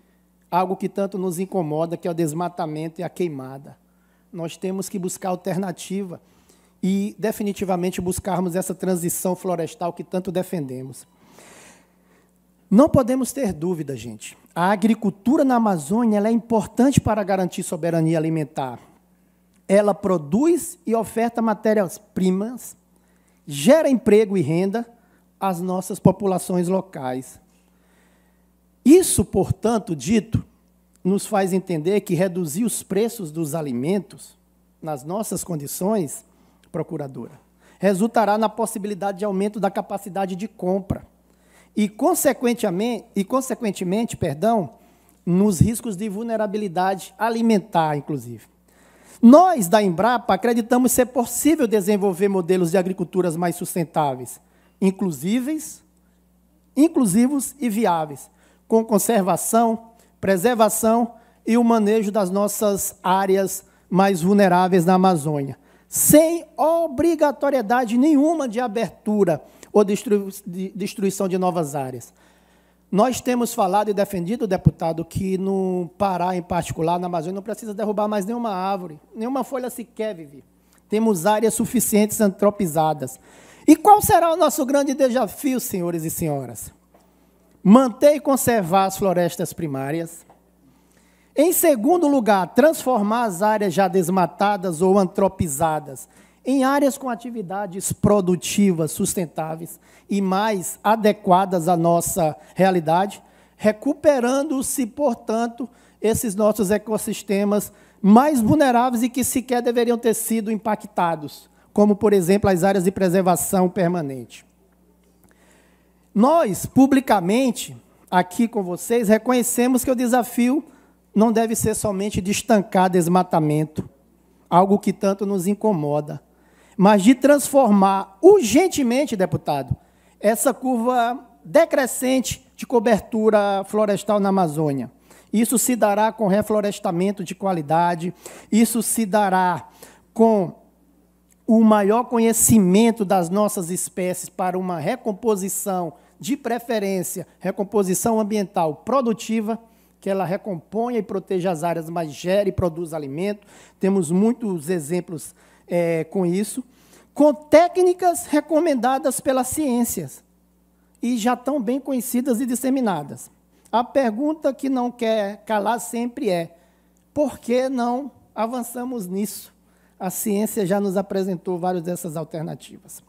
algo que tanto nos incomoda, que é o desmatamento e a queimada. Nós temos que buscar alternativa e definitivamente buscarmos essa transição florestal que tanto defendemos. Não podemos ter dúvida, gente. A agricultura na Amazônia é importante para garantir soberania alimentar. Ela produz e oferta matérias-primas, gera emprego e renda às nossas populações locais. Isso, portanto, dito, nos faz entender que reduzir os preços dos alimentos nas nossas condições, procuradora, resultará na possibilidade de aumento da capacidade de compra e consequentemente, e consequentemente, perdão, nos riscos de vulnerabilidade alimentar, inclusive. Nós da Embrapa acreditamos ser possível desenvolver modelos de agriculturas mais sustentáveis, inclusivos, inclusivos e viáveis, com conservação, preservação e o manejo das nossas áreas mais vulneráveis na Amazônia, sem obrigatoriedade nenhuma de abertura ou destruição de novas áreas. Nós temos falado e defendido, deputado, que no Pará, em particular, na Amazônia, não precisa derrubar mais nenhuma árvore, nenhuma folha sequer, Vivi. Temos áreas suficientes antropizadas. E qual será o nosso grande desafio, senhores e senhoras? manter e conservar as florestas primárias. Em segundo lugar, transformar as áreas já desmatadas ou antropizadas em áreas com atividades produtivas, sustentáveis e mais adequadas à nossa realidade, recuperando-se, portanto, esses nossos ecossistemas mais vulneráveis e que sequer deveriam ter sido impactados, como, por exemplo, as áreas de preservação permanente. Nós, publicamente, aqui com vocês, reconhecemos que o desafio não deve ser somente de estancar desmatamento, algo que tanto nos incomoda, mas de transformar urgentemente, deputado, essa curva decrescente de cobertura florestal na Amazônia. Isso se dará com reflorestamento de qualidade, isso se dará com o maior conhecimento das nossas espécies para uma recomposição de preferência, recomposição ambiental produtiva, que ela recomponha e proteja as áreas, mas gere e produz alimento. Temos muitos exemplos é, com isso. Com técnicas recomendadas pelas ciências e já tão bem conhecidas e disseminadas. A pergunta que não quer calar sempre é: por que não avançamos nisso? A ciência já nos apresentou várias dessas alternativas.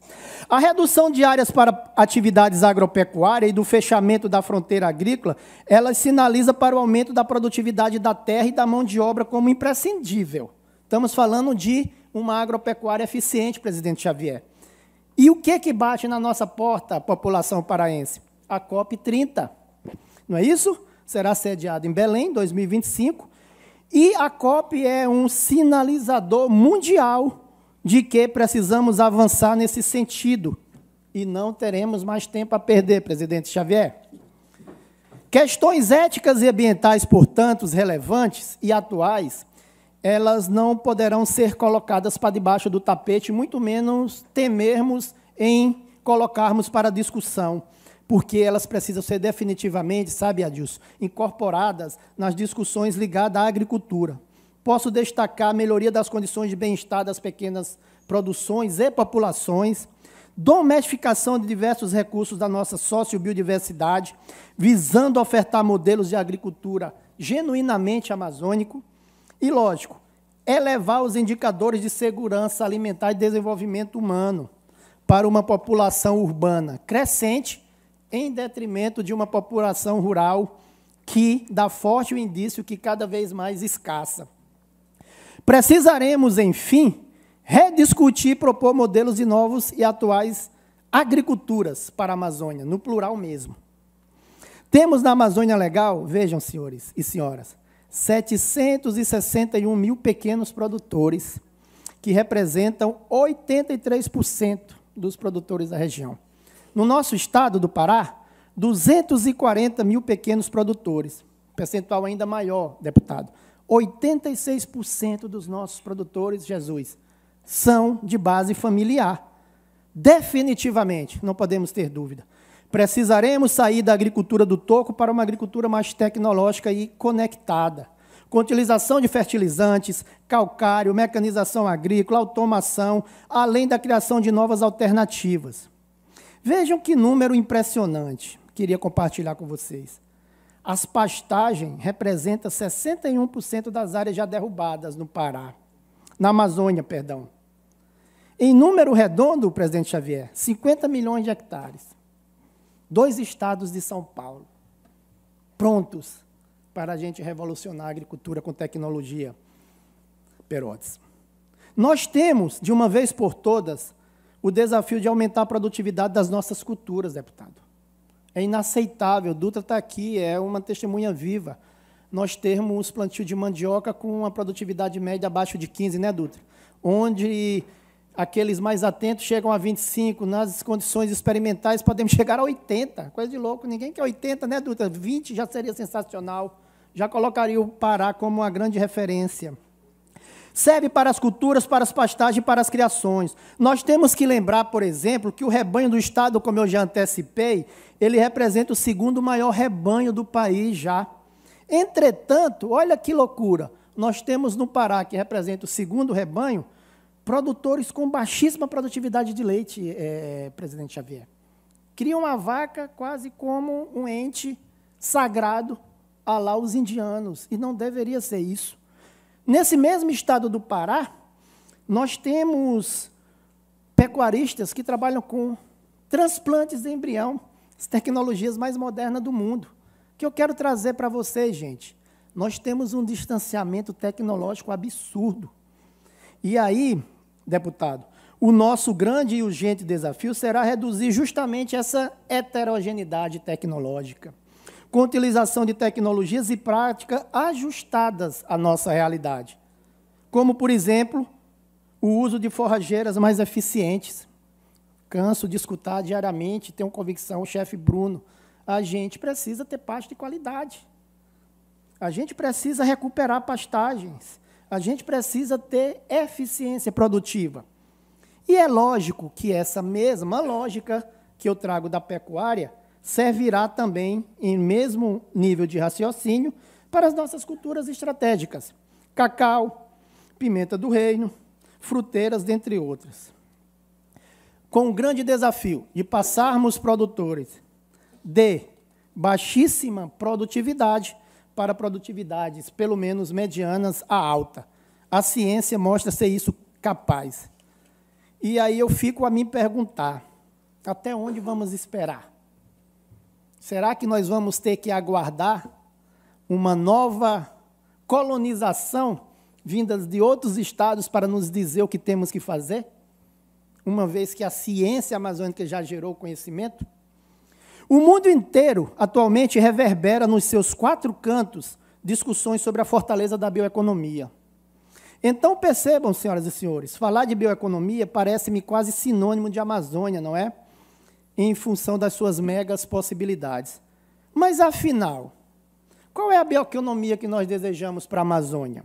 A redução de áreas para atividades agropecuárias e do fechamento da fronteira agrícola, ela sinaliza para o aumento da produtividade da terra e da mão de obra como imprescindível. Estamos falando de uma agropecuária eficiente, presidente Xavier. E o que que bate na nossa porta, população paraense? A COP 30. Não é isso? Será sediada em Belém, 2025, e a COP é um sinalizador mundial de que precisamos avançar nesse sentido e não teremos mais tempo a perder, presidente Xavier. Questões éticas e ambientais, portanto, relevantes e atuais, elas não poderão ser colocadas para debaixo do tapete, muito menos temermos em colocarmos para discussão porque elas precisam ser definitivamente, sabe, Adilson, incorporadas nas discussões ligadas à agricultura. Posso destacar a melhoria das condições de bem-estar das pequenas produções e populações, domesticação de diversos recursos da nossa sociobiodiversidade, visando ofertar modelos de agricultura genuinamente amazônico e, lógico, elevar os indicadores de segurança alimentar e desenvolvimento humano para uma população urbana crescente em detrimento de uma população rural que dá forte o indício que cada vez mais escassa. Precisaremos, enfim, rediscutir e propor modelos de novos e atuais agriculturas para a Amazônia, no plural mesmo. Temos na Amazônia Legal, vejam, senhores e senhoras, 761 mil pequenos produtores, que representam 83% dos produtores da região no nosso estado do Pará, 240 mil pequenos produtores. Percentual ainda maior, deputado. 86% dos nossos produtores, Jesus, são de base familiar. Definitivamente, não podemos ter dúvida. Precisaremos sair da agricultura do toco para uma agricultura mais tecnológica e conectada, com utilização de fertilizantes, calcário, mecanização agrícola, automação, além da criação de novas alternativas. Vejam que número impressionante. Queria compartilhar com vocês. As pastagens representam 61% das áreas já derrubadas no Pará, na Amazônia, perdão. Em número redondo, presidente Xavier, 50 milhões de hectares. Dois estados de São Paulo, prontos para a gente revolucionar a agricultura com tecnologia. Perotes. Nós temos, de uma vez por todas, o desafio de aumentar a produtividade das nossas culturas, deputado. É inaceitável. Dutra está aqui, é uma testemunha viva. Nós termos plantio de mandioca com uma produtividade média abaixo de 15, né, Dutra? Onde aqueles mais atentos chegam a 25, nas condições experimentais podemos [LAUGHS] chegar a 80. Coisa de louco, ninguém quer 80, né, Dutra? 20 já seria sensacional. Já colocaria o Pará como uma grande referência serve para as culturas, para as pastagens e para as criações. Nós temos que lembrar, por exemplo, que o rebanho do Estado, como eu já antecipei, ele representa o segundo maior rebanho do país já. Entretanto, olha que loucura, nós temos no Pará, que representa o segundo rebanho, produtores com baixíssima produtividade de leite, é, presidente Xavier. Criam a vaca quase como um ente sagrado a lá os indianos, e não deveria ser isso. Nesse mesmo estado do Pará, nós temos pecuaristas que trabalham com transplantes de embrião, as tecnologias mais modernas do mundo. O que eu quero trazer para vocês, gente? Nós temos um distanciamento tecnológico absurdo. E aí, deputado, o nosso grande e urgente desafio será reduzir justamente essa heterogeneidade tecnológica com utilização de tecnologias e práticas ajustadas à nossa realidade, como, por exemplo, o uso de forrageiras mais eficientes. Canso de escutar diariamente, tenho convicção, o chefe Bruno, a gente precisa ter pasto de qualidade. A gente precisa recuperar pastagens. A gente precisa ter eficiência produtiva. E é lógico que essa mesma lógica que eu trago da pecuária servirá também, em mesmo nível de raciocínio, para as nossas culturas estratégicas: cacau, pimenta do reino, fruteiras, dentre outras. Com o grande desafio de passarmos produtores de baixíssima produtividade para produtividades, pelo menos medianas a alta. A ciência mostra ser isso capaz. E aí eu fico a me perguntar: até onde vamos esperar? Será que nós vamos ter que aguardar uma nova colonização vindas de outros estados para nos dizer o que temos que fazer? Uma vez que a ciência amazônica já gerou conhecimento? O mundo inteiro atualmente reverbera nos seus quatro cantos discussões sobre a fortaleza da bioeconomia. Então percebam, senhoras e senhores, falar de bioeconomia parece-me quase sinônimo de Amazônia, não é? em função das suas megas possibilidades. Mas, afinal, qual é a bioeconomia que nós desejamos para a Amazônia?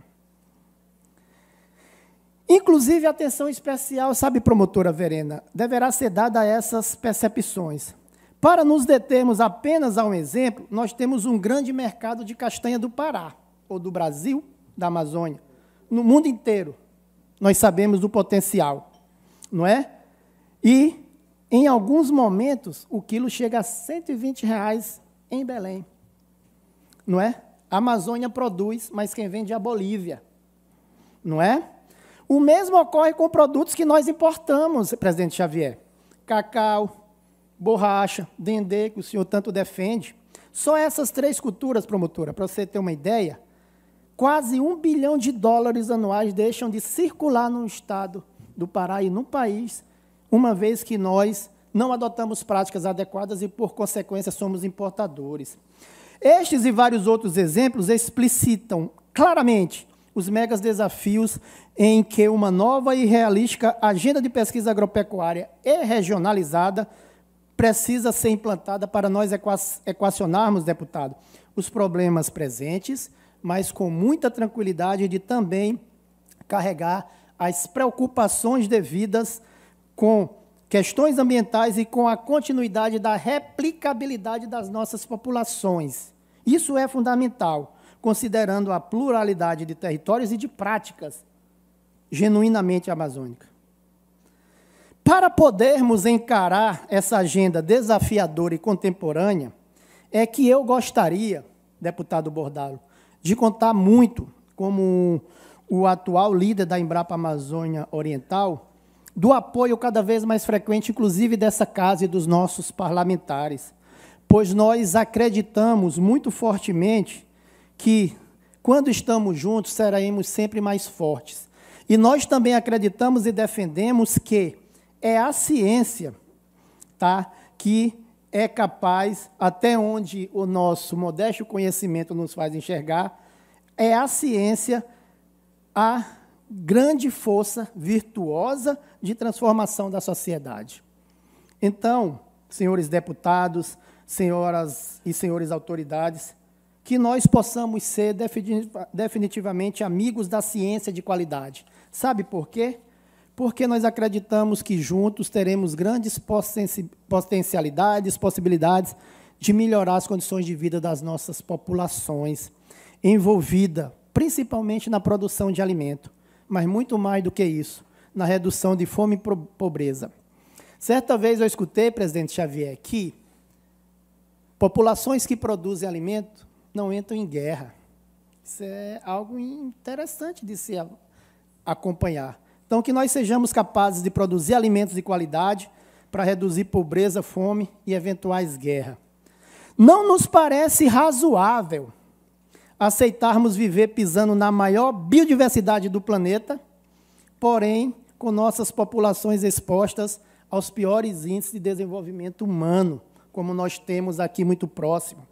Inclusive, atenção especial, sabe, promotora Verena, deverá ser dada a essas percepções. Para nos determos apenas a um exemplo, nós temos um grande mercado de castanha do Pará, ou do Brasil, da Amazônia. No mundo inteiro, nós sabemos do potencial, não é? E em alguns momentos, o quilo chega a 120 reais em Belém. Não é? A Amazônia produz, mas quem vende é a Bolívia. Não é? O mesmo ocorre com produtos que nós importamos, presidente Xavier. Cacau, borracha, dendê, que o senhor tanto defende. Só essas três culturas, promotora, para você ter uma ideia, quase um bilhão de dólares anuais deixam de circular no estado do Pará e no país uma vez que nós não adotamos práticas adequadas e, por consequência, somos importadores. Estes e vários outros exemplos explicitam claramente os megas desafios em que uma nova e realística agenda de pesquisa agropecuária e regionalizada precisa ser implantada para nós equacionarmos, deputado, os problemas presentes, mas com muita tranquilidade de também carregar as preocupações devidas com questões ambientais e com a continuidade da replicabilidade das nossas populações. Isso é fundamental, considerando a pluralidade de territórios e de práticas genuinamente amazônica. Para podermos encarar essa agenda desafiadora e contemporânea, é que eu gostaria, deputado Bordalo, de contar muito como o atual líder da Embrapa Amazônia Oriental, do apoio cada vez mais frequente, inclusive dessa casa e dos nossos parlamentares, pois nós acreditamos muito fortemente que, quando estamos juntos, seremos sempre mais fortes. E nós também acreditamos e defendemos que é a ciência tá, que é capaz, até onde o nosso modesto conhecimento nos faz enxergar, é a ciência a grande força virtuosa de transformação da sociedade. Então, senhores deputados, senhoras e senhores autoridades, que nós possamos ser definitivamente amigos da ciência de qualidade. Sabe por quê? Porque nós acreditamos que juntos teremos grandes potencialidades, possibilidades de melhorar as condições de vida das nossas populações envolvida principalmente na produção de alimento mas muito mais do que isso, na redução de fome e pobreza. Certa vez eu escutei, presidente Xavier, que populações que produzem alimento não entram em guerra. Isso é algo interessante de se acompanhar. Então, que nós sejamos capazes de produzir alimentos de qualidade para reduzir pobreza, fome e eventuais guerras. Não nos parece razoável aceitarmos viver pisando na maior biodiversidade do planeta, porém com nossas populações expostas aos piores índices de desenvolvimento humano, como nós temos aqui muito próximo.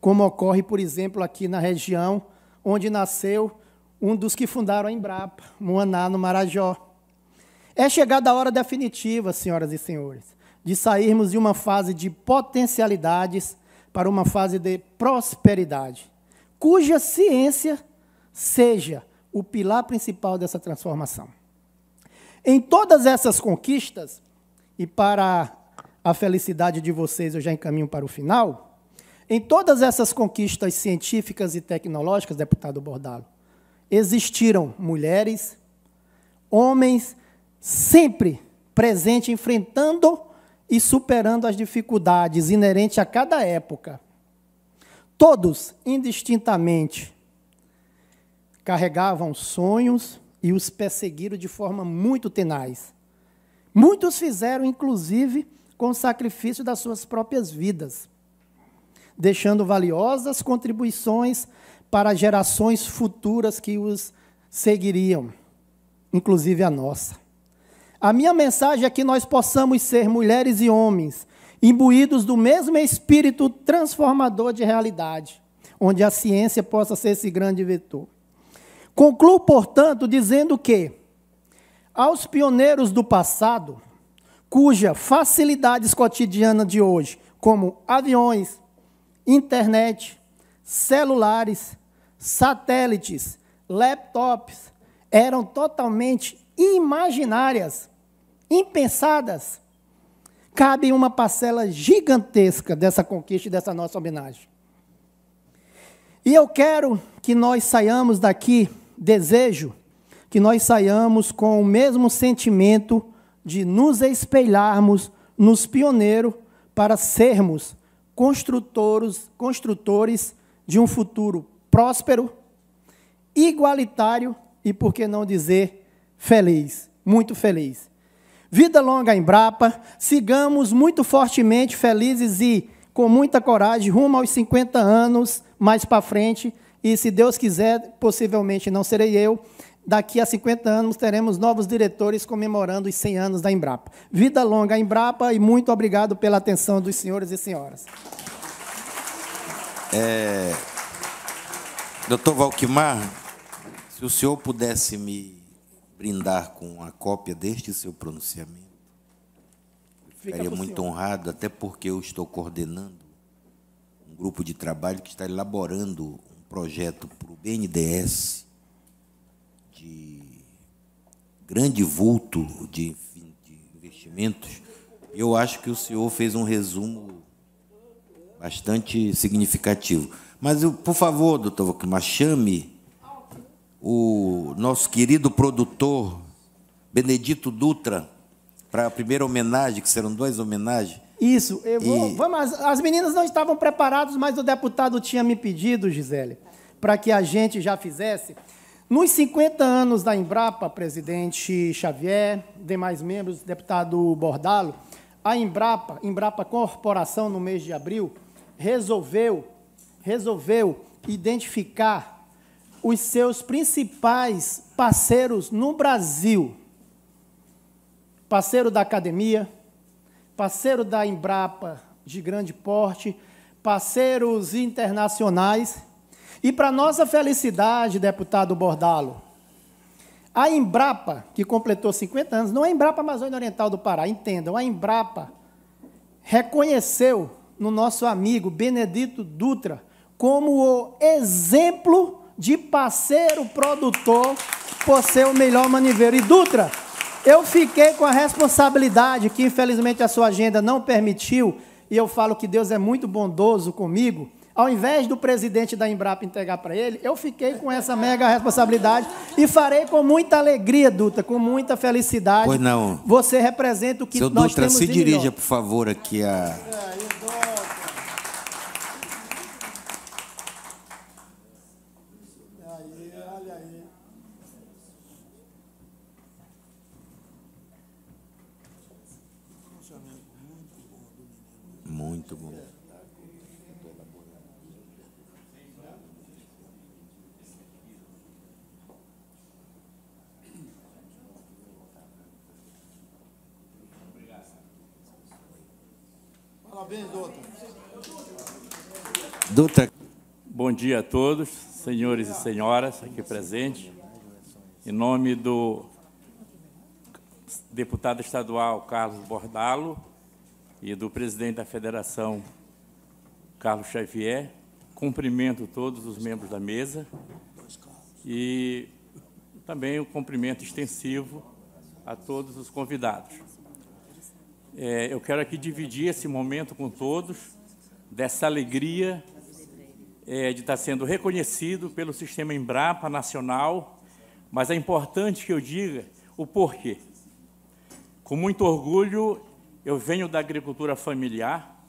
Como ocorre, por exemplo, aqui na região onde nasceu um dos que fundaram a Embrapa, Moaná, no Marajó. É chegada a hora definitiva, senhoras e senhores, de sairmos de uma fase de potencialidades para uma fase de prosperidade cuja ciência seja o pilar principal dessa transformação. Em todas essas conquistas, e para a felicidade de vocês eu já encaminho para o final, em todas essas conquistas científicas e tecnológicas, deputado Bordalo, existiram mulheres, homens, sempre presentes, enfrentando e superando as dificuldades inerentes a cada época todos, indistintamente, carregavam sonhos e os perseguiram de forma muito tenaz. Muitos fizeram, inclusive, com o sacrifício das suas próprias vidas, deixando valiosas contribuições para gerações futuras que os seguiriam, inclusive a nossa. A minha mensagem é que nós possamos ser mulheres e homens imbuídos do mesmo espírito transformador de realidade, onde a ciência possa ser esse grande vetor. Concluo, portanto, dizendo que, aos pioneiros do passado, cuja facilidades cotidianas de hoje, como aviões, internet, celulares, satélites, laptops, eram totalmente imaginárias, impensadas, cabem uma parcela gigantesca dessa conquista e dessa nossa homenagem. E eu quero que nós saiamos daqui, desejo que nós saiamos com o mesmo sentimento de nos espelharmos nos pioneiros para sermos construtores, construtores de um futuro próspero, igualitário e, por que não dizer, feliz, muito feliz. Vida longa Embrapa, sigamos muito fortemente, felizes e com muita coragem, rumo aos 50 anos mais para frente. E se Deus quiser, possivelmente não serei eu. Daqui a 50 anos teremos novos diretores comemorando os 100 anos da Embrapa. Vida longa Embrapa e muito obrigado pela atenção dos senhores e senhoras. É, doutor Valquimar, se o senhor pudesse me brindar com a cópia deste seu pronunciamento. Ficaria muito senhor. honrado, até porque eu estou coordenando um grupo de trabalho que está elaborando um projeto para o BNDES de grande vulto de, de investimentos. Eu acho que o senhor fez um resumo bastante significativo. Mas, eu, por favor, doutor Vaclimar, chame o nosso querido produtor Benedito Dutra para a primeira homenagem, que serão duas homenagens. Isso, eu vou, e... vamos, as meninas não estavam preparadas, mas o deputado tinha me pedido, Gisele, para que a gente já fizesse. Nos 50 anos da Embrapa, presidente Xavier, demais membros, deputado Bordalo, a Embrapa, Embrapa Corporação, no mês de abril, resolveu, resolveu identificar os seus principais parceiros no Brasil. Parceiro da academia, parceiro da Embrapa de grande porte, parceiros internacionais. E para nossa felicidade, deputado Bordalo, a Embrapa, que completou 50 anos, não é a Embrapa Amazônia Oriental do Pará, entendam, a Embrapa reconheceu no nosso amigo Benedito Dutra como o exemplo de parceiro produtor por ser o melhor maniveiro. E Dutra, eu fiquei com a responsabilidade que infelizmente a sua agenda não permitiu, e eu falo que Deus é muito bondoso comigo. Ao invés do presidente da Embrapa entregar para ele, eu fiquei com essa mega responsabilidade e farei com muita alegria, Dutra, com muita felicidade. Pois não. Você representa o que Seu nós Dutra, temos Seu Dutra, se dirija, melhor. por favor, aqui a... É, Parabéns, Dutra. Dutra. Bom dia a todos, senhores e senhoras aqui presentes. Em nome do deputado estadual Carlos Bordalo e do presidente da federação, Carlos Xavier, cumprimento todos os membros da mesa e também o um cumprimento extensivo a todos os convidados. É, eu quero aqui dividir esse momento com todos, dessa alegria é, de estar sendo reconhecido pelo sistema Embrapa Nacional, mas é importante que eu diga o porquê. Com muito orgulho, eu venho da agricultura familiar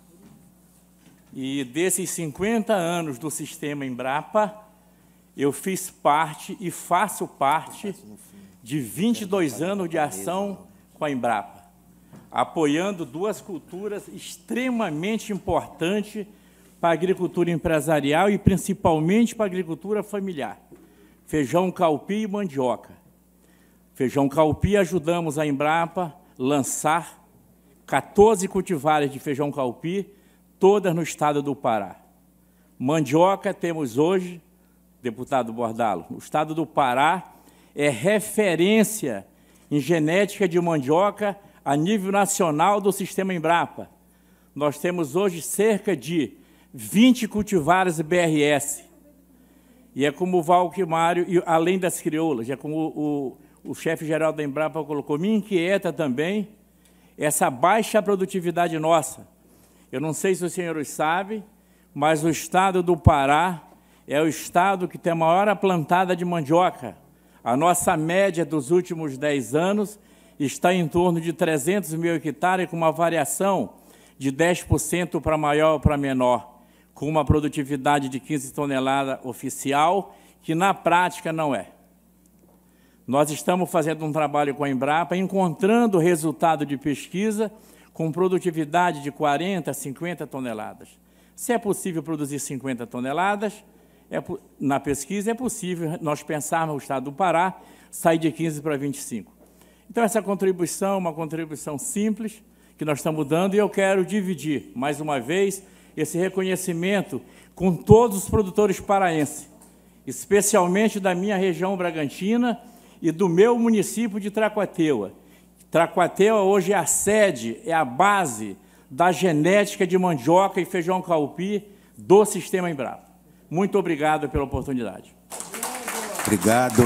e desses 50 anos do sistema Embrapa, eu fiz parte e faço parte de 22 anos de ação com a Embrapa apoiando duas culturas extremamente importantes para a agricultura empresarial e principalmente para a agricultura familiar: feijão calpi e mandioca. Feijão calpi ajudamos a Embrapa lançar 14 cultivares de feijão calpi, todas no estado do Pará. Mandioca temos hoje, deputado Bordalo, o estado do Pará é referência em genética de mandioca a nível nacional do sistema Embrapa. Nós temos hoje cerca de 20 cultivares BRS. E é como o Valquimário, e além das crioulas, é como o, o, o chefe-geral da Embrapa colocou, me inquieta também essa baixa produtividade nossa. Eu não sei se os senhores sabem, mas o estado do Pará é o estado que tem a maior plantada de mandioca. A nossa média dos últimos 10 anos está em torno de 300 mil hectares, com uma variação de 10% para maior ou para menor, com uma produtividade de 15 toneladas oficial, que na prática não é. Nós estamos fazendo um trabalho com a Embrapa, encontrando resultado de pesquisa com produtividade de 40, 50 toneladas. Se é possível produzir 50 toneladas, é, na pesquisa é possível nós pensarmos o estado do Pará sair de 15 para 25. Então, essa contribuição é uma contribuição simples que nós estamos dando e eu quero dividir, mais uma vez, esse reconhecimento com todos os produtores paraenses, especialmente da minha região Bragantina e do meu município de Tracuateua. Tracuateua hoje é a sede, é a base da genética de mandioca e feijão calpi do Sistema Embrapa. Muito obrigado pela oportunidade. Obrigado.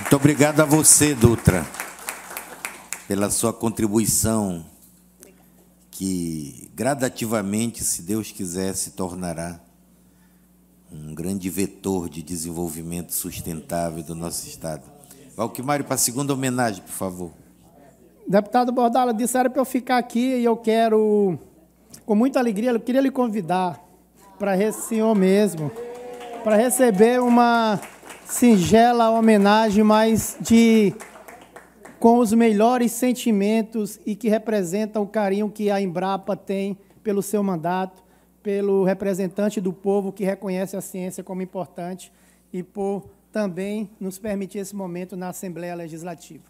Muito obrigado a você, Dutra pela sua contribuição, que gradativamente, se Deus quiser, se tornará um grande vetor de desenvolvimento sustentável do nosso Estado. Valquimário, para a segunda homenagem, por favor. Deputado Bordala, disseram para eu ficar aqui e eu quero, com muita alegria, eu queria lhe convidar para esse senhor mesmo, para receber uma singela homenagem, mas de com os melhores sentimentos e que representam o carinho que a Embrapa tem pelo seu mandato, pelo representante do povo que reconhece a ciência como importante e por também nos permitir esse momento na Assembleia Legislativa.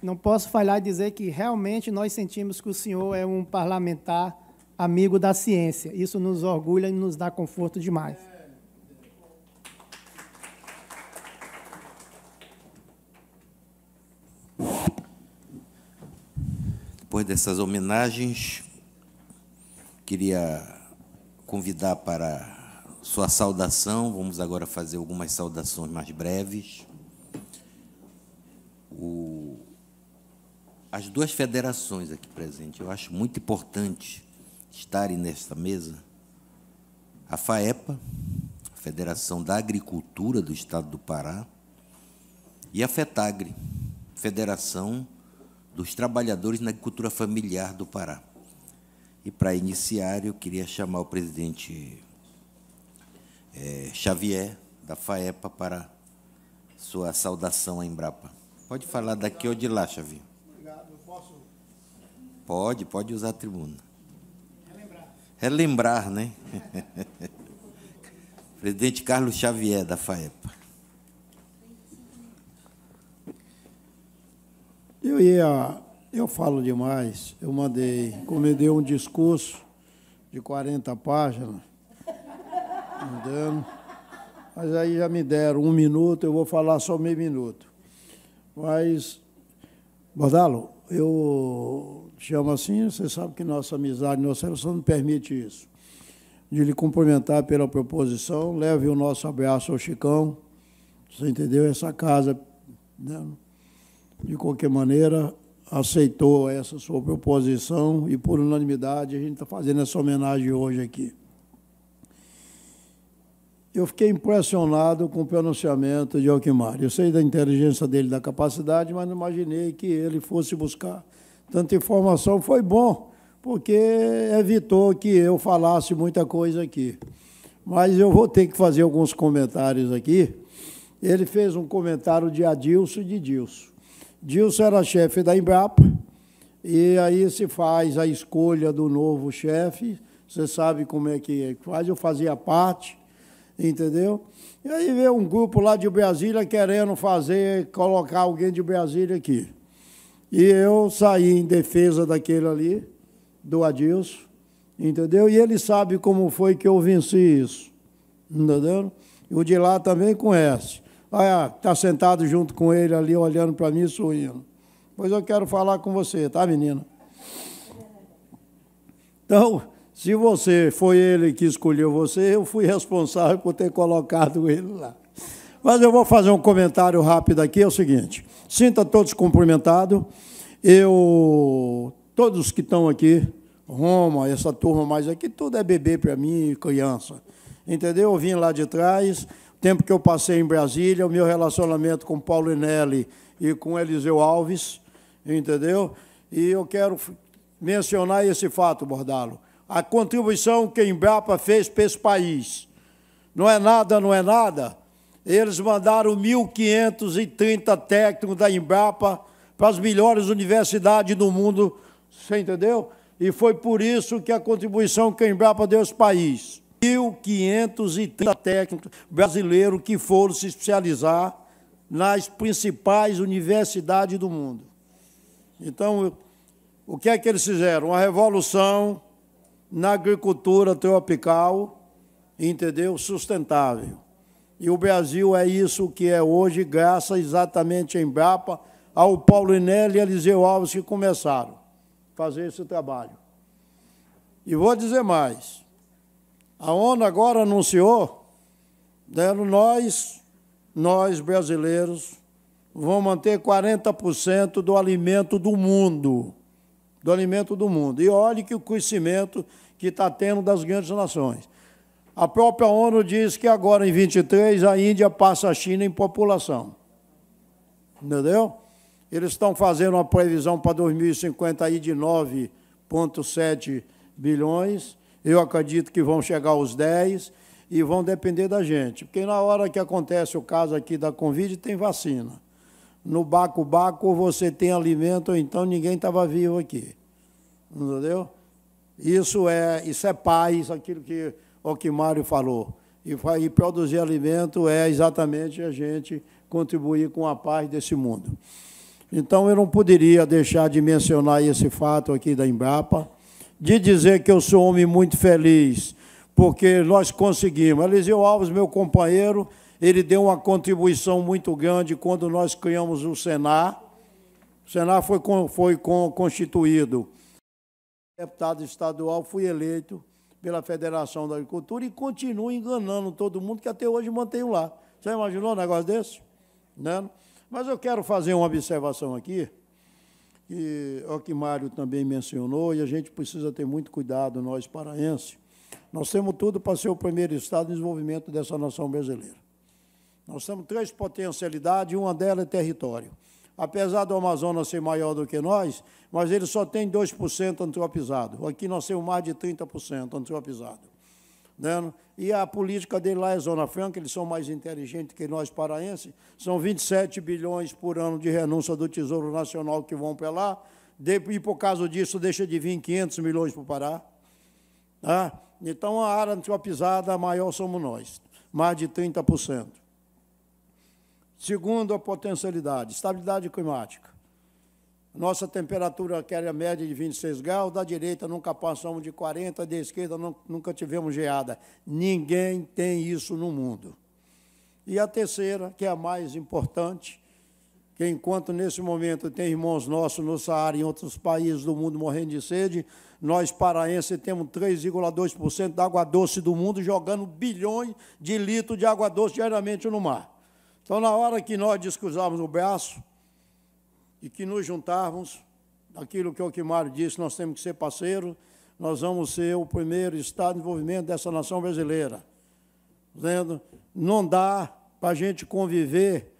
Não posso falhar e dizer que realmente nós sentimos que o senhor é um parlamentar amigo da ciência. Isso nos orgulha e nos dá conforto demais. Depois dessas homenagens, queria convidar para sua saudação. Vamos agora fazer algumas saudações mais breves. O, as duas federações aqui presentes, eu acho muito importante estarem nesta mesa. A FAEPA, Federação da Agricultura do Estado do Pará, e a FETAGRE, Federação dos trabalhadores na agricultura familiar do Pará. E, para iniciar, eu queria chamar o presidente é, Xavier, da FAEPA, para sua saudação à Embrapa. Pode falar daqui ou de lá, Xavier. Obrigado. Eu posso? Pode, pode usar a tribuna. Relembrar. Relembrar, né? [LAUGHS] Presidente Carlos Xavier, da FAEPA. Eu ia, eu falo demais, eu mandei, comendei um discurso de 40 páginas, andando, mas aí já me deram um minuto, eu vou falar só meio minuto. Mas, Bordalo, eu chamo assim, você sabe que nossa amizade, nossa relação não permite isso. De lhe cumprimentar pela proposição, leve o nosso abraço ao Chicão, você entendeu? Essa casa né, de qualquer maneira, aceitou essa sua proposição e, por unanimidade, a gente está fazendo essa homenagem hoje aqui. Eu fiquei impressionado com o pronunciamento de Alquimar. Eu sei da inteligência dele, da capacidade, mas não imaginei que ele fosse buscar tanta informação. Foi bom, porque evitou que eu falasse muita coisa aqui. Mas eu vou ter que fazer alguns comentários aqui. Ele fez um comentário de Adilson e de Dilson. Dilson era chefe da Embrapa, e aí se faz a escolha do novo chefe, você sabe como é que faz, eu fazia parte, entendeu? E aí veio um grupo lá de Brasília querendo fazer, colocar alguém de Brasília aqui. E eu saí em defesa daquele ali, do Adilson, entendeu? E ele sabe como foi que eu venci isso, entendeu? E o de lá também conhece está sentado junto com ele ali, olhando para mim e sorrindo. Pois eu quero falar com você, tá, menina? Então, se você foi ele que escolheu você, eu fui responsável por ter colocado ele lá. Mas eu vou fazer um comentário rápido aqui, é o seguinte. Sinta todos cumprimentados. Eu, todos que estão aqui, Roma, essa turma mais aqui, tudo é bebê para mim, criança. Entendeu? Eu vim lá de trás tempo que eu passei em Brasília, o meu relacionamento com Paulo Inelli e com Eliseu Alves, entendeu? E eu quero mencionar esse fato, Bordalo. A contribuição que a Embrapa fez para esse país. Não é nada, não é nada. Eles mandaram 1.530 técnicos da Embrapa para as melhores universidades do mundo, você entendeu? E foi por isso que a contribuição que a Embrapa deu ao país. 1.530 técnicos brasileiros que foram se especializar nas principais universidades do mundo. Então, o que é que eles fizeram? Uma revolução na agricultura tropical, entendeu? Sustentável. E o Brasil é isso que é hoje, graças exatamente à Embrapa, ao Paulo Inelli e Eliseu Alves que começaram a fazer esse trabalho. E vou dizer mais. A ONU agora anunciou, deram nós, nós brasileiros, vamos manter 40% do alimento do mundo. Do alimento do mundo. E olhe que o conhecimento que está tendo das grandes nações. A própria ONU diz que agora, em 23, a Índia passa a China em população. Entendeu? Eles estão fazendo uma previsão para 2050 aí de 9,7 bilhões eu acredito que vão chegar aos 10 e vão depender da gente. Porque na hora que acontece o caso aqui da Covid, tem vacina. No baco-baco você tem alimento, então ninguém estava vivo aqui. Entendeu? Isso é, isso é paz, aquilo que o que Mário falou. E, e produzir alimento é exatamente a gente contribuir com a paz desse mundo. Então, eu não poderia deixar de mencionar esse fato aqui da Embrapa, de dizer que eu sou um homem muito feliz, porque nós conseguimos. Eliseu Alves, meu companheiro, ele deu uma contribuição muito grande quando nós criamos o Senar. O Senar foi, foi constituído. Deputado estadual, fui eleito pela Federação da Agricultura e continuo enganando todo mundo que até hoje mantenho lá. Você imaginou um negócio desse? Não? Né? Mas eu quero fazer uma observação aqui que, o que Mário também mencionou, e a gente precisa ter muito cuidado, nós paraenses. Nós temos tudo para ser o primeiro Estado no desenvolvimento dessa nação brasileira. Nós temos três potencialidades, uma delas é território. Apesar do Amazonas ser maior do que nós, mas ele só tem 2% antropizado. Aqui nós temos mais de 30% antropizado. Né? E a política dele lá é Zona Franca, eles são mais inteligentes que nós paraenses. São 27 bilhões por ano de renúncia do Tesouro Nacional que vão para lá. E, por causa disso, deixa de vir 500 milhões para o Pará. Né? então, a área pisada, maior somos nós, mais de 30%. Segundo, a potencialidade, estabilidade climática. Nossa temperatura que era média de 26 graus, da direita nunca passamos de 40, da esquerda nunca tivemos geada. Ninguém tem isso no mundo. E a terceira, que é a mais importante, que enquanto nesse momento tem irmãos nossos no Saara e em outros países do mundo morrendo de sede, nós paraenses temos 3,2% da água doce do mundo jogando bilhões de litros de água doce diariamente no mar. Então, na hora que nós descruzamos o braço, e que nos juntarmos, aquilo que o Quimário disse, nós temos que ser parceiro, nós vamos ser o primeiro Estado de desenvolvimento dessa nação brasileira. Vendo? Não dá para a gente conviver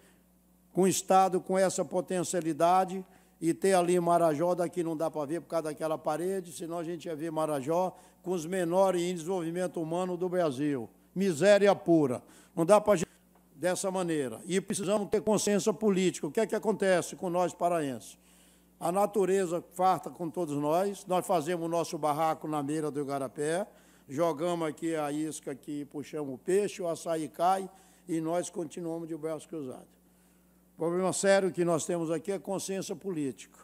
com o Estado com essa potencialidade e ter ali Marajó, daqui não dá para ver por causa daquela parede, senão a gente ia ver Marajó com os menores em desenvolvimento humano do Brasil. Miséria pura. Não dá para gente dessa maneira. E precisamos ter consciência política. O que é que acontece com nós paraenses? A natureza farta com todos nós. Nós fazemos o nosso barraco na beira do Igarapé, jogamos aqui a isca que puxamos o peixe, o açaí cai e nós continuamos de braços cruzados. O problema sério que nós temos aqui é consciência política.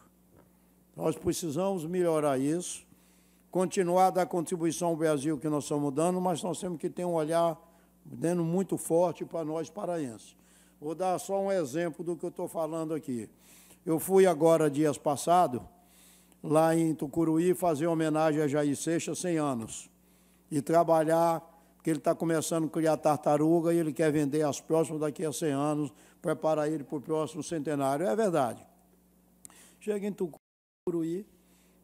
Nós precisamos melhorar isso, continuar da contribuição ao Brasil que nós estamos dando, mas nós temos que ter um olhar dando muito forte para nós paraenses. Vou dar só um exemplo do que eu estou falando aqui. Eu fui agora, dias passados, lá em Tucuruí, fazer homenagem a Jair Seixas, 100 anos, e trabalhar, porque ele está começando a criar tartaruga e ele quer vender as próximas daqui a 100 anos, preparar ele para o próximo centenário. É verdade. Cheguei em Tucuruí,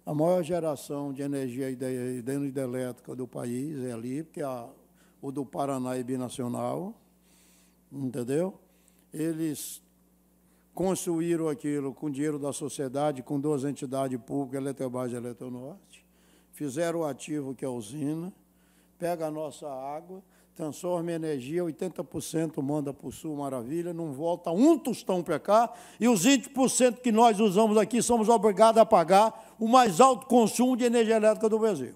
a maior geração de energia hidrelétrica do país é ali, porque a o do Paraná e Binacional, entendeu? Eles construíram aquilo com dinheiro da sociedade, com duas entidades públicas, Eletrobras e Eletronorte, fizeram o ativo que é a usina, pega a nossa água, transforma em energia, 80% manda para o sul, maravilha, não volta um tostão para cá, e os 20% que nós usamos aqui somos obrigados a pagar o mais alto consumo de energia elétrica do Brasil.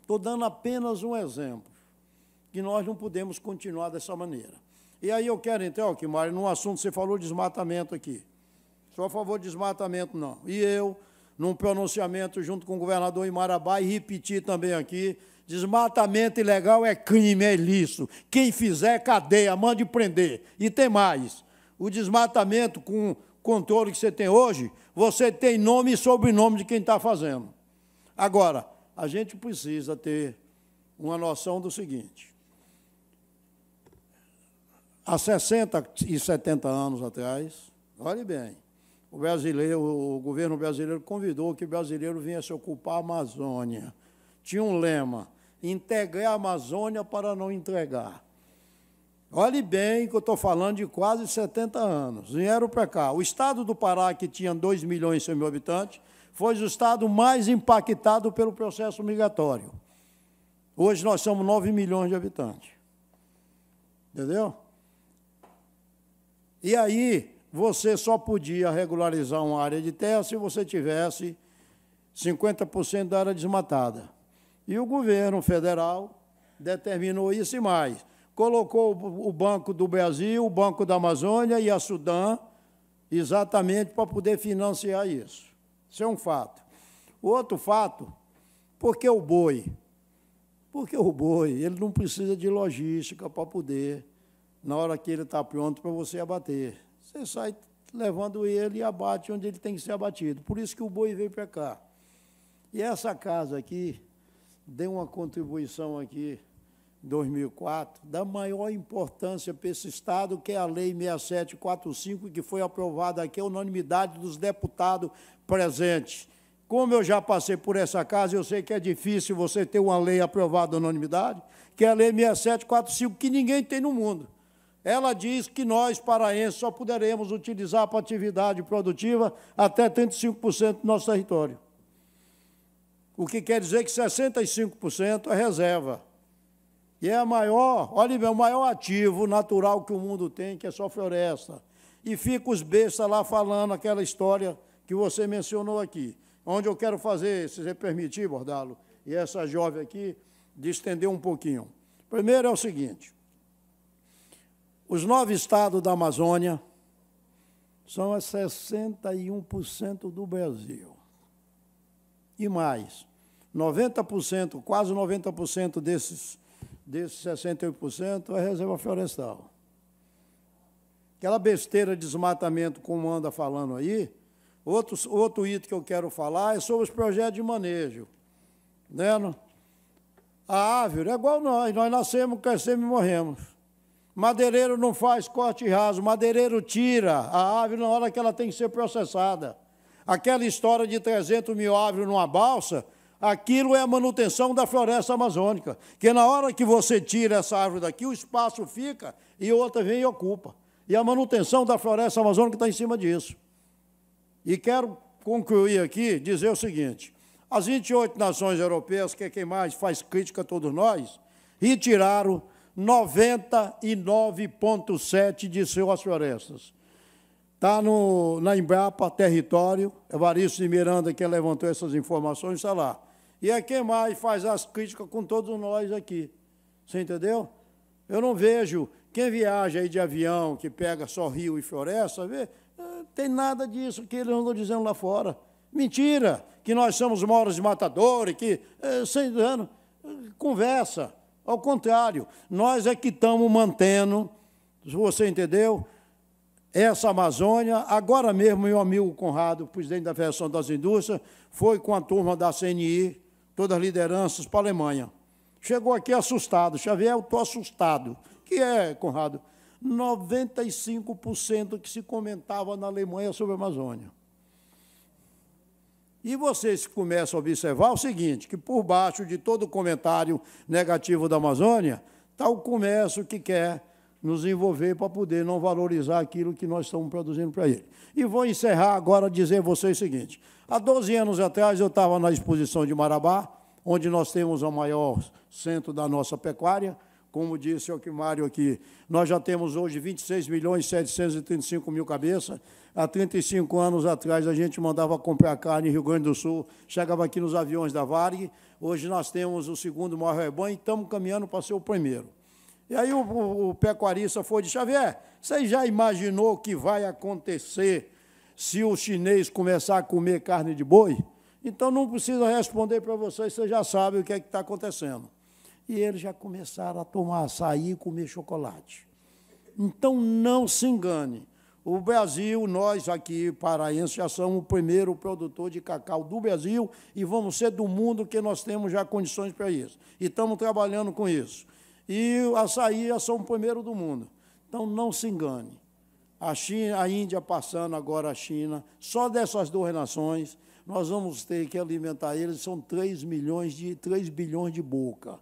Estou dando apenas um exemplo que nós não podemos continuar dessa maneira. E aí eu quero entrar, aqui, num assunto, você falou desmatamento aqui. Sou a favor de desmatamento, não. E eu, num pronunciamento junto com o governador Imarabá, e repeti também aqui, desmatamento ilegal é crime, é ilícito. Quem fizer, cadeia, mande prender. E tem mais. O desmatamento, com o controle que você tem hoje, você tem nome e sobrenome de quem está fazendo. Agora, a gente precisa ter uma noção do seguinte. Há 60 e 70 anos atrás, olhe bem, o brasileiro, o governo brasileiro convidou que o brasileiro viesse ocupar a Amazônia. Tinha um lema: integrar a Amazônia para não entregar. Olhe bem que eu estou falando de quase 70 anos. Vieram para cá. O estado do Pará, que tinha 2 milhões e 100 mil habitantes, foi o estado mais impactado pelo processo migratório. Hoje nós somos 9 milhões de habitantes. Entendeu? E aí você só podia regularizar uma área de terra se você tivesse 50% da área desmatada. E o governo federal determinou isso e mais. Colocou o Banco do Brasil, o Banco da Amazônia e a Sudã exatamente para poder financiar isso. Isso é um fato. Outro fato, por que o boi? Porque o boi ele não precisa de logística para poder na hora que ele está pronto para você abater. Você sai levando ele e abate onde ele tem que ser abatido. Por isso que o boi veio para cá. E essa casa aqui deu uma contribuição aqui 2004, da maior importância para esse Estado, que é a Lei 6745, que foi aprovada aqui, a unanimidade dos deputados presentes. Como eu já passei por essa casa, eu sei que é difícil você ter uma lei aprovada unanimidade, que é a Lei 6745, que ninguém tem no mundo ela diz que nós, paraenses, só poderemos utilizar para atividade produtiva até 35% do nosso território. O que quer dizer que 65% é reserva. E é a maior, olha bem, é o maior ativo natural que o mundo tem, que é só floresta. E fica os bestas lá falando aquela história que você mencionou aqui. Onde eu quero fazer, se você permitir, Bordalo, e essa jovem aqui, de estender um pouquinho. Primeiro é o seguinte: os nove estados da Amazônia são a 61% do Brasil. E mais, 90%, quase 90% desses, desses 68% é reserva florestal. Aquela besteira de desmatamento, como anda falando aí, outro, outro item que eu quero falar é sobre os projetos de manejo. Né? A árvore é igual nós, nós nascemos, crescemos e morremos. Madeireiro não faz corte raso, madeireiro tira a árvore na hora que ela tem que ser processada. Aquela história de 300 mil árvores numa balsa, aquilo é a manutenção da floresta amazônica, que na hora que você tira essa árvore daqui, o espaço fica e outra vem e ocupa. E a manutenção da floresta amazônica está em cima disso. E quero concluir aqui, dizer o seguinte, as 28 nações europeias, que é quem mais faz crítica a todos nós, retiraram 99,7% de suas florestas. Está na Embrapa Território, Evaristo de Miranda, que levantou essas informações, está lá. E é quem mais faz as críticas com todos nós aqui. Você entendeu? Eu não vejo quem viaja aí de avião, que pega só rio e floresta, vê, ah, tem nada disso que eles andam dizendo lá fora. Mentira, que nós somos moros de matadores, que é, sem dano. Ah, conversa. Ao contrário, nós é que estamos mantendo, você entendeu? Essa Amazônia, agora mesmo, meu amigo Conrado, presidente da Federação das Indústrias, foi com a turma da CNI, todas as lideranças, para a Alemanha. Chegou aqui assustado. Xavier, eu estou assustado. que é, Conrado? 95% que se comentava na Alemanha sobre a Amazônia. E vocês começam a observar o seguinte, que por baixo de todo comentário negativo da Amazônia, está o comércio que quer nos envolver para poder não valorizar aquilo que nós estamos produzindo para ele. E vou encerrar agora dizer a vocês o seguinte, há 12 anos atrás eu estava na exposição de Marabá, onde nós temos o maior centro da nossa pecuária, como disse o Mário aqui, nós já temos hoje 26 milhões 735 mil cabeças. Há 35 anos atrás, a gente mandava comprar carne em Rio Grande do Sul, chegava aqui nos aviões da Varg. Hoje nós temos o segundo maior rebanho e estamos caminhando para ser o primeiro. E aí o, o, o pecuarista foi de Xavier, você já imaginou o que vai acontecer se o chinês começar a comer carne de boi? Então não precisa responder para vocês, Você já sabe o que é está acontecendo e eles já começaram a tomar açaí e comer chocolate. Então, não se engane. O Brasil, nós aqui paraenses, já somos o primeiro produtor de cacau do Brasil e vamos ser do mundo que nós temos já condições para isso. E estamos trabalhando com isso. E açaí já somos o primeiro do mundo. Então, não se engane. A, China, a Índia passando agora a China, só dessas duas nações, nós vamos ter que alimentar eles, são 3 milhões de 3 bilhões de boca.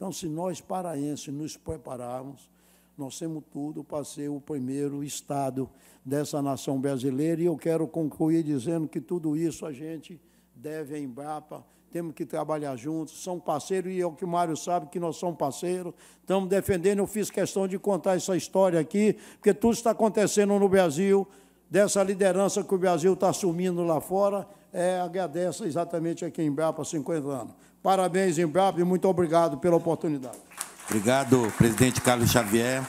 Então, se nós paraenses nos prepararmos, nós temos tudo para ser o primeiro Estado dessa nação brasileira. E eu quero concluir dizendo que tudo isso a gente deve à Embrapa, temos que trabalhar juntos, são parceiros, e é o que o Mário sabe que nós somos parceiros, estamos defendendo, eu fiz questão de contar essa história aqui, porque tudo está acontecendo no Brasil, dessa liderança que o Brasil está assumindo lá fora, é, agradece exatamente aqui em Embrapa 50 anos. Parabéns, Embrapa, e muito obrigado pela oportunidade. Obrigado, presidente Carlos Xavier.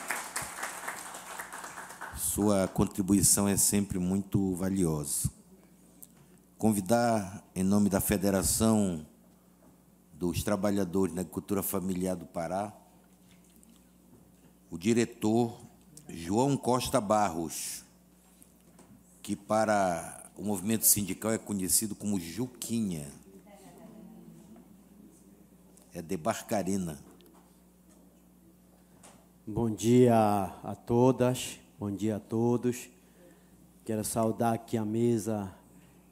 Sua contribuição é sempre muito valiosa. Convidar, em nome da Federação dos Trabalhadores na Agricultura Familiar do Pará, o diretor João Costa Barros, que para o movimento sindical é conhecido como Juquinha é de Barcarina. Bom dia a todas, bom dia a todos. Quero saudar aqui a mesa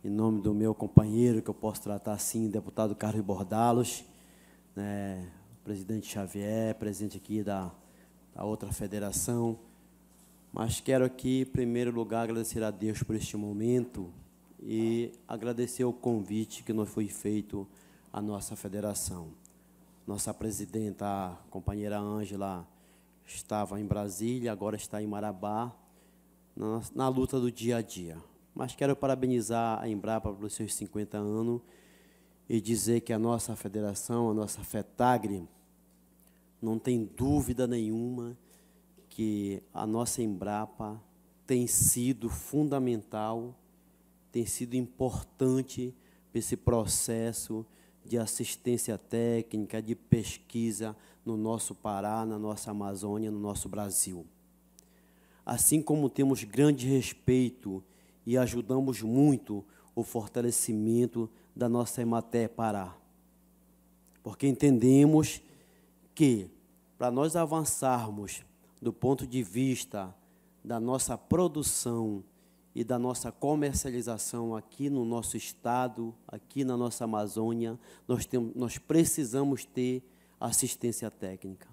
em nome do meu companheiro, que eu posso tratar assim, deputado Carlos Bordalos, né, presidente Xavier, presidente aqui da, da outra federação. Mas quero aqui, em primeiro lugar, agradecer a Deus por este momento e agradecer o convite que nos foi feito à nossa federação. Nossa presidenta, a companheira Ângela, estava em Brasília, agora está em Marabá, na, na luta do dia a dia. Mas quero parabenizar a Embrapa pelos seus 50 anos e dizer que a nossa federação, a nossa FETAGRE, não tem dúvida nenhuma que a nossa Embrapa tem sido fundamental, tem sido importante para esse processo de assistência técnica, de pesquisa no nosso Pará, na nossa Amazônia, no nosso Brasil. Assim como temos grande respeito e ajudamos muito o fortalecimento da nossa Ematé Pará. Porque entendemos que, para nós avançarmos do ponto de vista da nossa produção e da nossa comercialização aqui no nosso estado, aqui na nossa Amazônia, nós, temos, nós precisamos ter assistência técnica.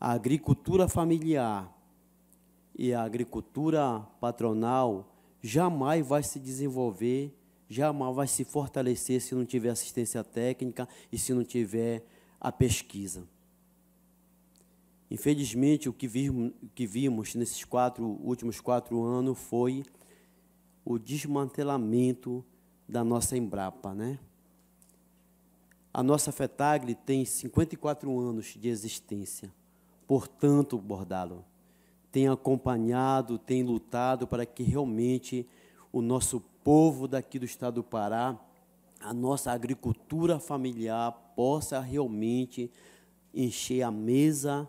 A agricultura familiar e a agricultura patronal jamais vai se desenvolver, jamais vai se fortalecer se não tiver assistência técnica e se não tiver a pesquisa. Infelizmente, o que, vimos, o que vimos nesses quatro últimos quatro anos foi o desmantelamento da nossa Embrapa, né? A nossa FETAGLE tem 54 anos de existência. Portanto, Bordalo, tem acompanhado, tem lutado para que realmente o nosso povo daqui do estado do Pará, a nossa agricultura familiar possa realmente encher a mesa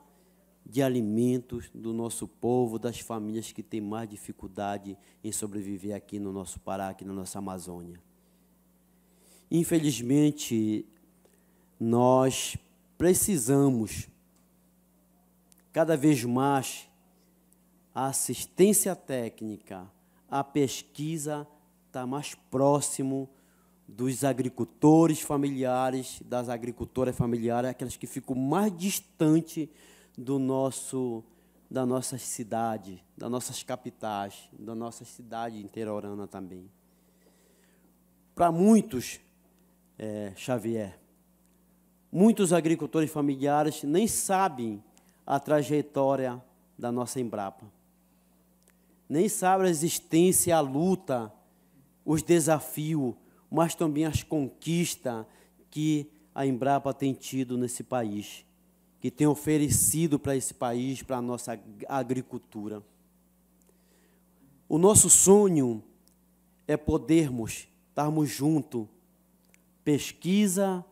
de alimentos do nosso povo, das famílias que têm mais dificuldade em sobreviver aqui no nosso Pará, aqui na nossa Amazônia. Infelizmente, nós precisamos cada vez mais a assistência técnica, a pesquisa está mais próximo dos agricultores familiares, das agricultoras familiares, aquelas que ficam mais distantes do nosso da nossa cidade, das nossas capitais, da nossa cidade interiorana também. Para muitos, é, Xavier, muitos agricultores familiares nem sabem a trajetória da nossa Embrapa, nem sabem a existência, a luta, os desafios, mas também as conquistas que a Embrapa tem tido nesse país que tem oferecido para esse país, para a nossa agricultura. O nosso sonho é podermos estarmos junto, pesquisa,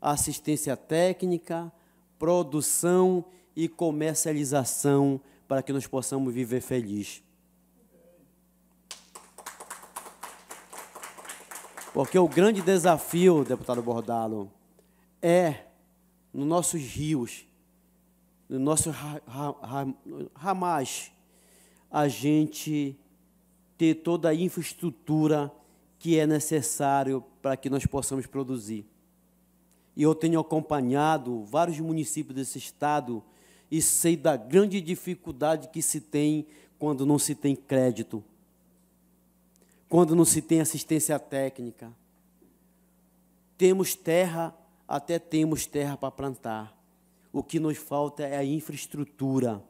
assistência técnica, produção e comercialização para que nós possamos viver feliz. Porque o grande desafio, deputado Bordalo, é nos nossos rios no nosso ramaz, a gente ter toda a infraestrutura que é necessário para que nós possamos produzir. E eu tenho acompanhado vários municípios desse estado e sei da grande dificuldade que se tem quando não se tem crédito, quando não se tem assistência técnica. Temos terra, até temos terra para plantar, o que nos falta é a infraestrutura,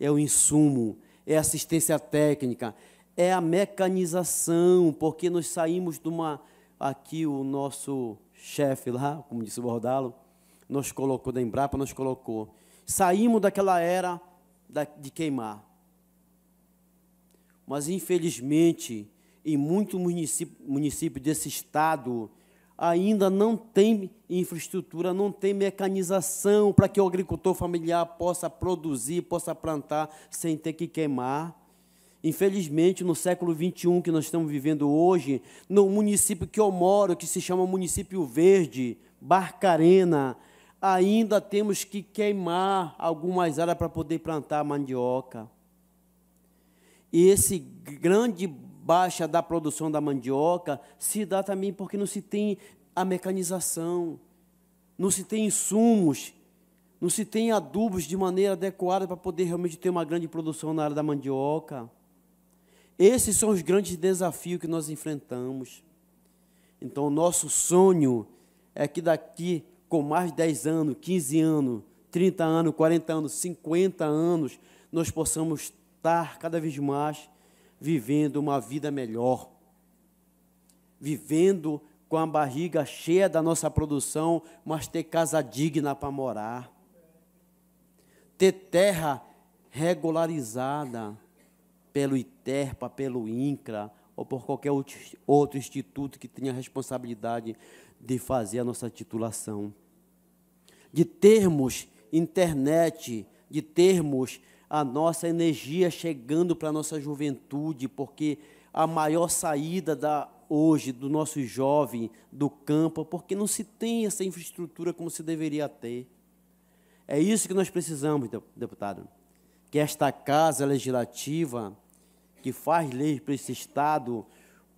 é o insumo, é assistência técnica, é a mecanização, porque nós saímos de uma. Aqui o nosso chefe lá, como disse o Bordalo, nos colocou da Embrapa, nos colocou. Saímos daquela era de queimar. Mas, infelizmente, em muitos municípios desse estado, ainda não tem infraestrutura, não tem mecanização para que o agricultor familiar possa produzir, possa plantar sem ter que queimar. Infelizmente, no século XXI que nós estamos vivendo hoje, no município que eu moro, que se chama Município Verde, Barcarena, ainda temos que queimar algumas áreas para poder plantar mandioca. E esse grande baixa da produção da mandioca se dá também porque não se tem a mecanização, não se tem insumos, não se tem adubos de maneira adequada para poder realmente ter uma grande produção na área da mandioca. Esses são os grandes desafios que nós enfrentamos. Então, o nosso sonho é que daqui, com mais de 10 anos, 15 anos, 30 anos, 40 anos, 50 anos, nós possamos estar cada vez mais vivendo uma vida melhor, vivendo com a barriga cheia da nossa produção, mas ter casa digna para morar, ter terra regularizada pelo ITERPA, pelo INCRA ou por qualquer outro instituto que tenha a responsabilidade de fazer a nossa titulação. De termos internet, de termos a nossa energia chegando para a nossa juventude, porque a maior saída da hoje do nosso jovem do campo, é porque não se tem essa infraestrutura como se deveria ter. É isso que nós precisamos, deputado. Que esta casa legislativa que faz leis para esse estado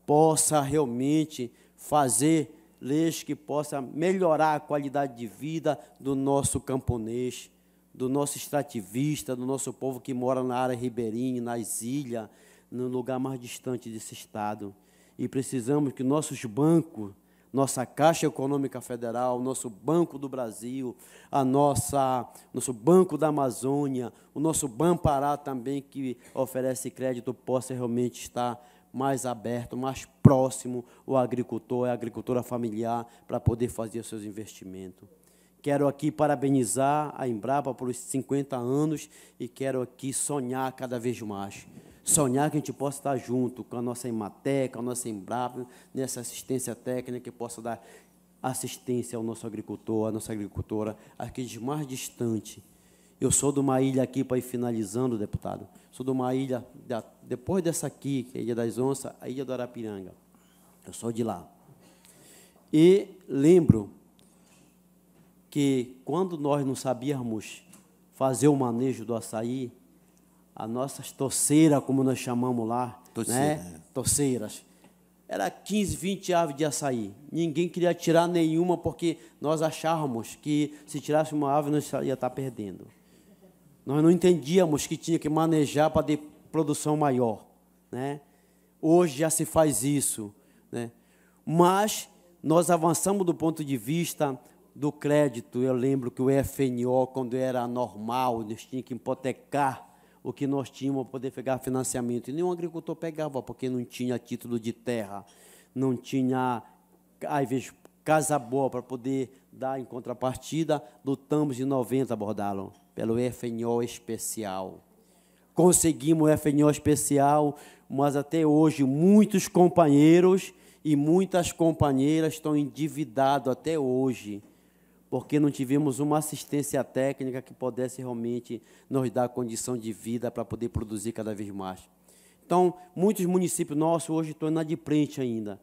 possa realmente fazer leis que possa melhorar a qualidade de vida do nosso camponês, do nosso extrativista, do nosso povo que mora na área ribeirinha, nas ilhas, no lugar mais distante desse Estado. E precisamos que nossos bancos, nossa Caixa Econômica Federal, nosso Banco do Brasil, a nossa, nosso Banco da Amazônia, o nosso Banpará também, que oferece crédito, possa realmente estar mais aberto, mais próximo o agricultor, e a agricultura familiar, para poder fazer os seus investimentos. Quero aqui parabenizar a Embrapa pelos 50 anos e quero aqui sonhar cada vez mais. Sonhar que a gente possa estar junto com a nossa Imateca, a nossa Embrapa, nessa assistência técnica que possa dar assistência ao nosso agricultor, à nossa agricultora, aqueles mais distantes. Eu sou de uma ilha aqui, para ir finalizando, deputado, sou de uma ilha, da, depois dessa aqui, que é a Ilha das Onças, a Ilha do Arapiranga. Eu sou de lá. E lembro que quando nós não sabíamos fazer o manejo do açaí, as nossas torceiras, como nós chamamos lá, né? Torceira, né? É. torceiras, era 15, 20 aves de açaí. Ninguém queria tirar nenhuma porque nós achávamos que se tirasse uma ave nós ia estar tá perdendo. Nós não entendíamos que tinha que manejar para ter produção maior, né? Hoje já se faz isso, né? Mas nós avançamos do ponto de vista do crédito, eu lembro que o FNO, quando era normal, eles tinham que hipotecar o que nós tínhamos para poder pegar financiamento. E nenhum agricultor pegava, porque não tinha título de terra, não tinha, às vezes, casa boa para poder dar em contrapartida. Lutamos de 90, abordaram, pelo FNO especial. Conseguimos o FNO especial, mas até hoje muitos companheiros e muitas companheiras estão endividados até hoje porque não tivemos uma assistência técnica que pudesse realmente nos dar condição de vida para poder produzir cada vez mais. Então, muitos municípios nossos hoje estão frente ainda.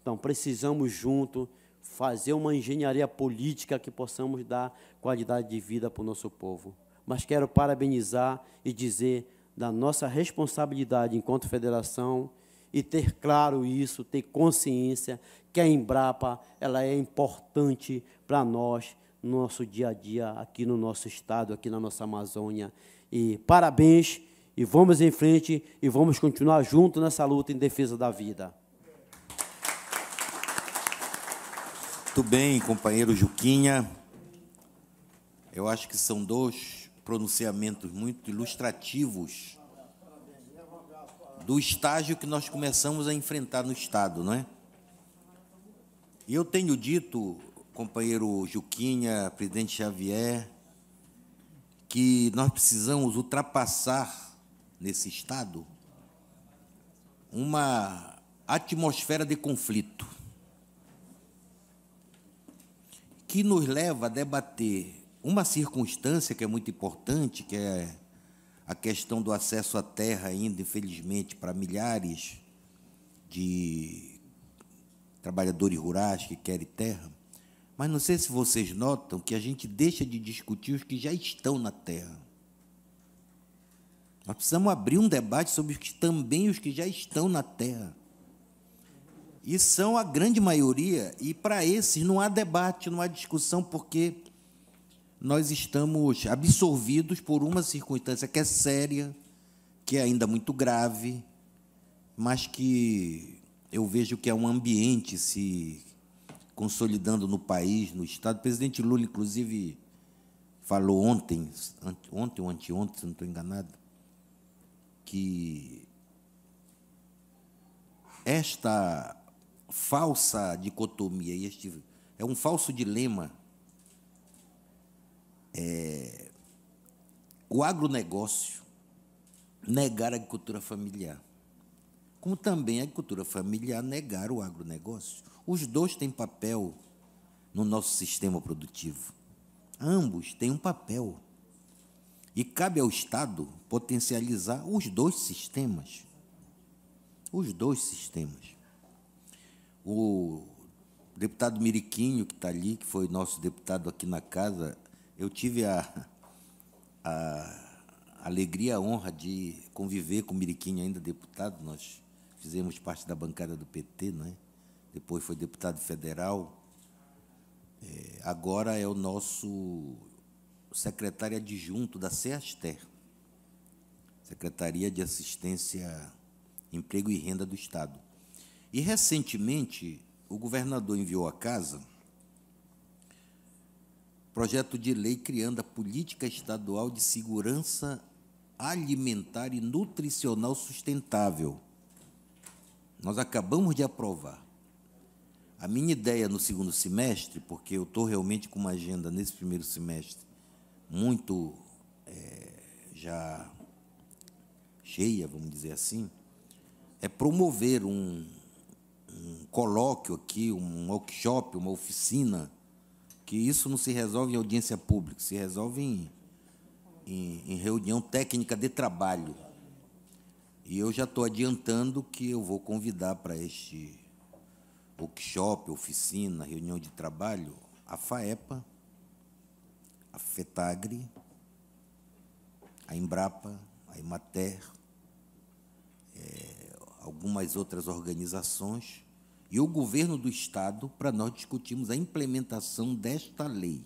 Então, precisamos junto fazer uma engenharia política que possamos dar qualidade de vida para o nosso povo. Mas quero parabenizar e dizer da nossa responsabilidade enquanto federação, e ter claro isso, ter consciência que a Embrapa ela é importante para nós no nosso dia a dia aqui no nosso estado, aqui na nossa Amazônia. E parabéns e vamos em frente e vamos continuar juntos nessa luta em defesa da vida. Muito bem, companheiro Juquinha. Eu acho que são dois pronunciamentos muito ilustrativos do estágio que nós começamos a enfrentar no Estado, não é? E eu tenho dito, companheiro Juquinha, presidente Xavier, que nós precisamos ultrapassar nesse Estado uma atmosfera de conflito que nos leva a debater uma circunstância que é muito importante, que é a questão do acesso à terra ainda, infelizmente, para milhares de trabalhadores rurais que querem terra. Mas não sei se vocês notam que a gente deixa de discutir os que já estão na terra. Nós precisamos abrir um debate sobre os que, também os que já estão na terra. E são a grande maioria, e para esses não há debate, não há discussão, porque nós estamos absorvidos por uma circunstância que é séria, que é ainda muito grave, mas que eu vejo que é um ambiente se consolidando no país, no Estado. O presidente Lula, inclusive, falou ontem, ontem ou anteontem, se não estou enganado, que esta falsa dicotomia, este, é um falso dilema é, o agronegócio negar a agricultura familiar, como também a agricultura familiar negar o agronegócio. Os dois têm papel no nosso sistema produtivo. Ambos têm um papel. E cabe ao Estado potencializar os dois sistemas. Os dois sistemas. O deputado Miriquinho, que está ali, que foi nosso deputado aqui na casa, eu tive a, a alegria, a honra de conviver com o Miriquinho, ainda deputado. Nós fizemos parte da bancada do PT, né? depois foi deputado federal. É, agora é o nosso secretário adjunto da SEASTER, Secretaria de Assistência, Emprego e Renda do Estado. E, recentemente, o governador enviou a casa projeto de lei criando a Política Estadual de Segurança Alimentar e Nutricional Sustentável. Nós acabamos de aprovar. A minha ideia no segundo semestre, porque eu estou realmente com uma agenda nesse primeiro semestre muito é, já cheia, vamos dizer assim, é promover um, um colóquio aqui, um workshop, uma oficina que isso não se resolve em audiência pública, se resolve em, em, em reunião técnica de trabalho. E eu já estou adiantando que eu vou convidar para este workshop, oficina, reunião de trabalho, a FAEPA, a FETAGRE, a Embrapa, a Imater, é, eh, algumas outras organizações e o governo do Estado para nós discutirmos a implementação desta lei.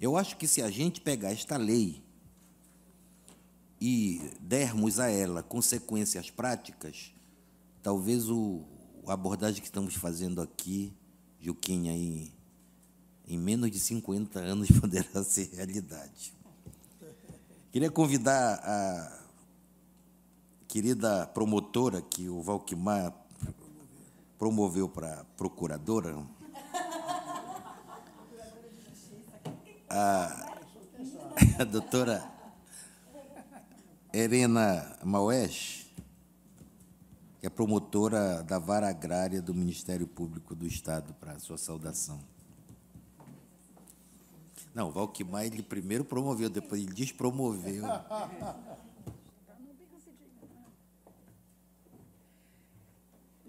Eu acho que se a gente pegar esta lei e dermos a ela consequências práticas, talvez o, a abordagem que estamos fazendo aqui, Juquinha, em, em menos de 50 anos [LAUGHS] poderá ser realidade. Queria convidar a querida promotora que o Valquimar promoveu para procuradora. A, a [LAUGHS] doutora Helena Maués, que é promotora da Vara Agrária do Ministério Público do Estado, para a sua saudação. Não, Valquimar ele primeiro promoveu, depois ele despromoveu. [LAUGHS]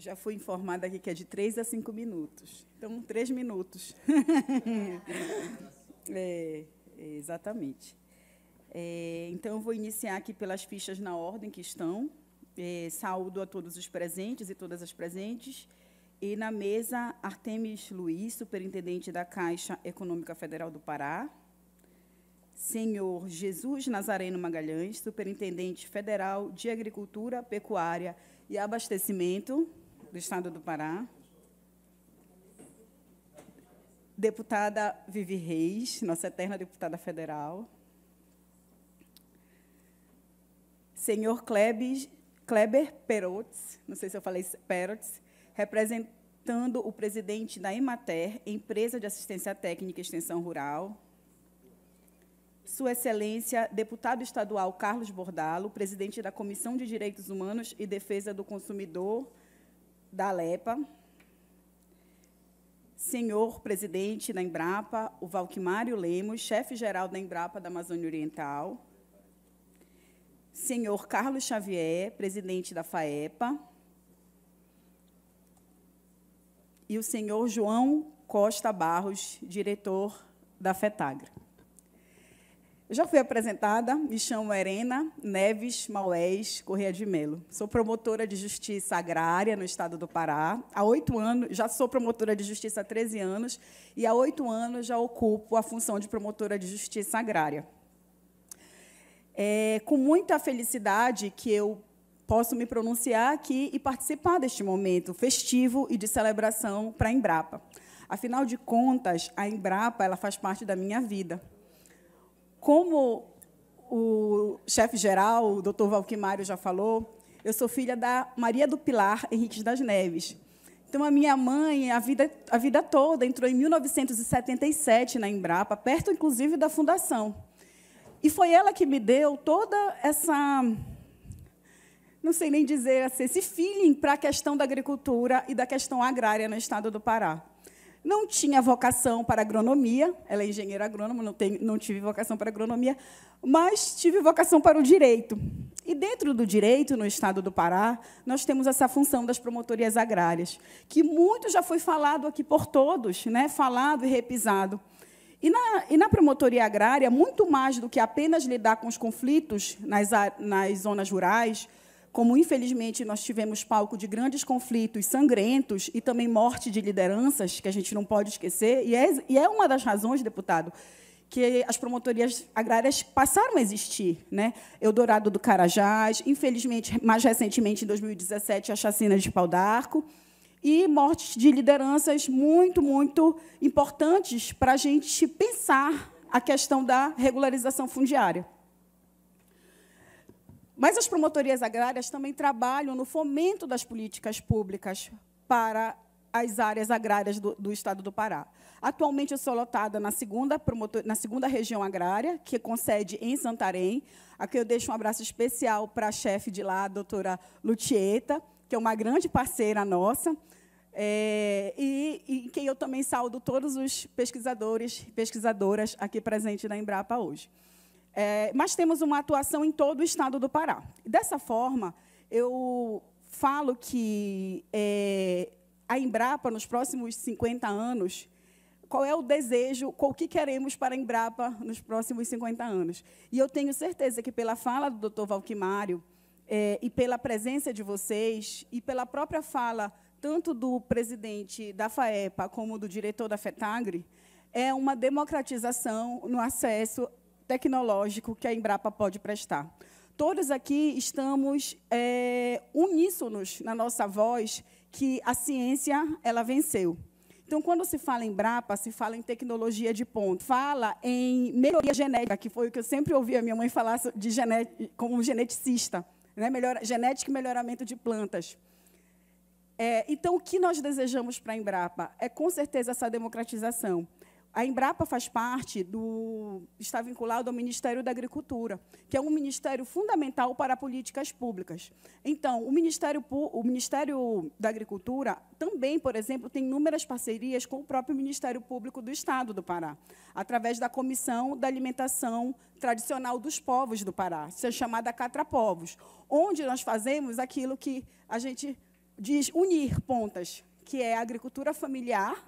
já fui informada aqui que é de três a cinco minutos. Então, três minutos. [LAUGHS] é, exatamente. É, então, eu vou iniciar aqui pelas fichas na ordem que estão. É, saúdo a todos os presentes e todas as presentes. E na mesa, Artemis Luiz, superintendente da Caixa Econômica Federal do Pará. Senhor Jesus Nazareno Magalhães, superintendente federal de Agricultura, Pecuária e Abastecimento do Estado do Pará. Deputada Vivi Reis, nossa eterna deputada federal. Senhor Kleber Perotz, não sei se eu falei Perotz, representando o presidente da Emater, Empresa de Assistência Técnica e Extensão Rural. Sua Excelência, deputado estadual Carlos Bordalo, presidente da Comissão de Direitos Humanos e Defesa do Consumidor da Alepa, senhor presidente da Embrapa, o Valquimário Lemos, chefe-geral da Embrapa da Amazônia Oriental, senhor Carlos Xavier, presidente da FAEPA, e o senhor João Costa Barros, diretor da FETAGRA. Eu já fui apresentada, me chamo Helena Neves Maués Correia de Melo. Sou promotora de justiça agrária no estado do Pará. Há oito anos, já sou promotora de justiça há 13 anos, e há oito anos já ocupo a função de promotora de justiça agrária. É com muita felicidade que eu posso me pronunciar aqui e participar deste momento festivo e de celebração para a Embrapa. Afinal de contas, a Embrapa ela faz parte da minha vida. Como o chefe-geral, o doutor Valquimário, já falou, eu sou filha da Maria do Pilar Henriques das Neves. Então, a minha mãe, a vida, a vida toda, entrou em 1977 na Embrapa, perto, inclusive, da fundação. E foi ela que me deu toda essa não sei nem dizer assim, esse feeling para a questão da agricultura e da questão agrária no estado do Pará não tinha vocação para agronomia, ela é engenheira agrônoma, não, tem, não tive vocação para agronomia, mas tive vocação para o direito. E dentro do direito, no estado do Pará, nós temos essa função das promotorias agrárias, que muito já foi falado aqui por todos, né? falado e repisado. E na, e na promotoria agrária, muito mais do que apenas lidar com os conflitos nas, nas zonas rurais, como infelizmente nós tivemos palco de grandes conflitos sangrentos e também morte de lideranças, que a gente não pode esquecer, e é, e é uma das razões, deputado, que as promotorias agrárias passaram a existir. Né? Eldorado do Carajás, infelizmente, mais recentemente, em 2017, a chacina de Pau d'Arco, e mortes de lideranças muito, muito importantes para a gente pensar a questão da regularização fundiária. Mas as promotorias agrárias também trabalham no fomento das políticas públicas para as áreas agrárias do, do Estado do Pará. Atualmente, eu sou lotada na segunda, promotor, na segunda região agrária, que concede em Santarém. Aqui eu deixo um abraço especial para a chefe de lá, a doutora Lutieta, que é uma grande parceira nossa, é, e, e que eu também saúdo todos os pesquisadores e pesquisadoras aqui presentes na Embrapa hoje. É, mas temos uma atuação em todo o estado do Pará. Dessa forma, eu falo que é, a Embrapa, nos próximos 50 anos, qual é o desejo, qual que queremos para a Embrapa nos próximos 50 anos. E eu tenho certeza que, pela fala do doutor Valquimário, é, e pela presença de vocês, e pela própria fala tanto do presidente da FAEPA como do diretor da FETAGRE, é uma democratização no acesso tecnológico que a Embrapa pode prestar. Todos aqui estamos é, uníssonos na nossa voz que a ciência ela venceu. Então, quando se fala em Brapa, se fala em tecnologia de ponto, fala em melhoria genética, que foi o que eu sempre ouvi a minha mãe falar de genet... como geneticista, né? genética e melhoramento de plantas. É, então, o que nós desejamos para a Embrapa é, com certeza, essa democratização. A Embrapa faz parte do está vinculado ao Ministério da Agricultura, que é um ministério fundamental para políticas públicas. Então, o Ministério o Ministério da Agricultura também, por exemplo, tem inúmeras parcerias com o próprio Ministério Público do Estado do Pará, através da Comissão da Alimentação Tradicional dos Povos do Pará, é chamada Catrapovos, onde nós fazemos aquilo que a gente diz unir pontas, que é a agricultura familiar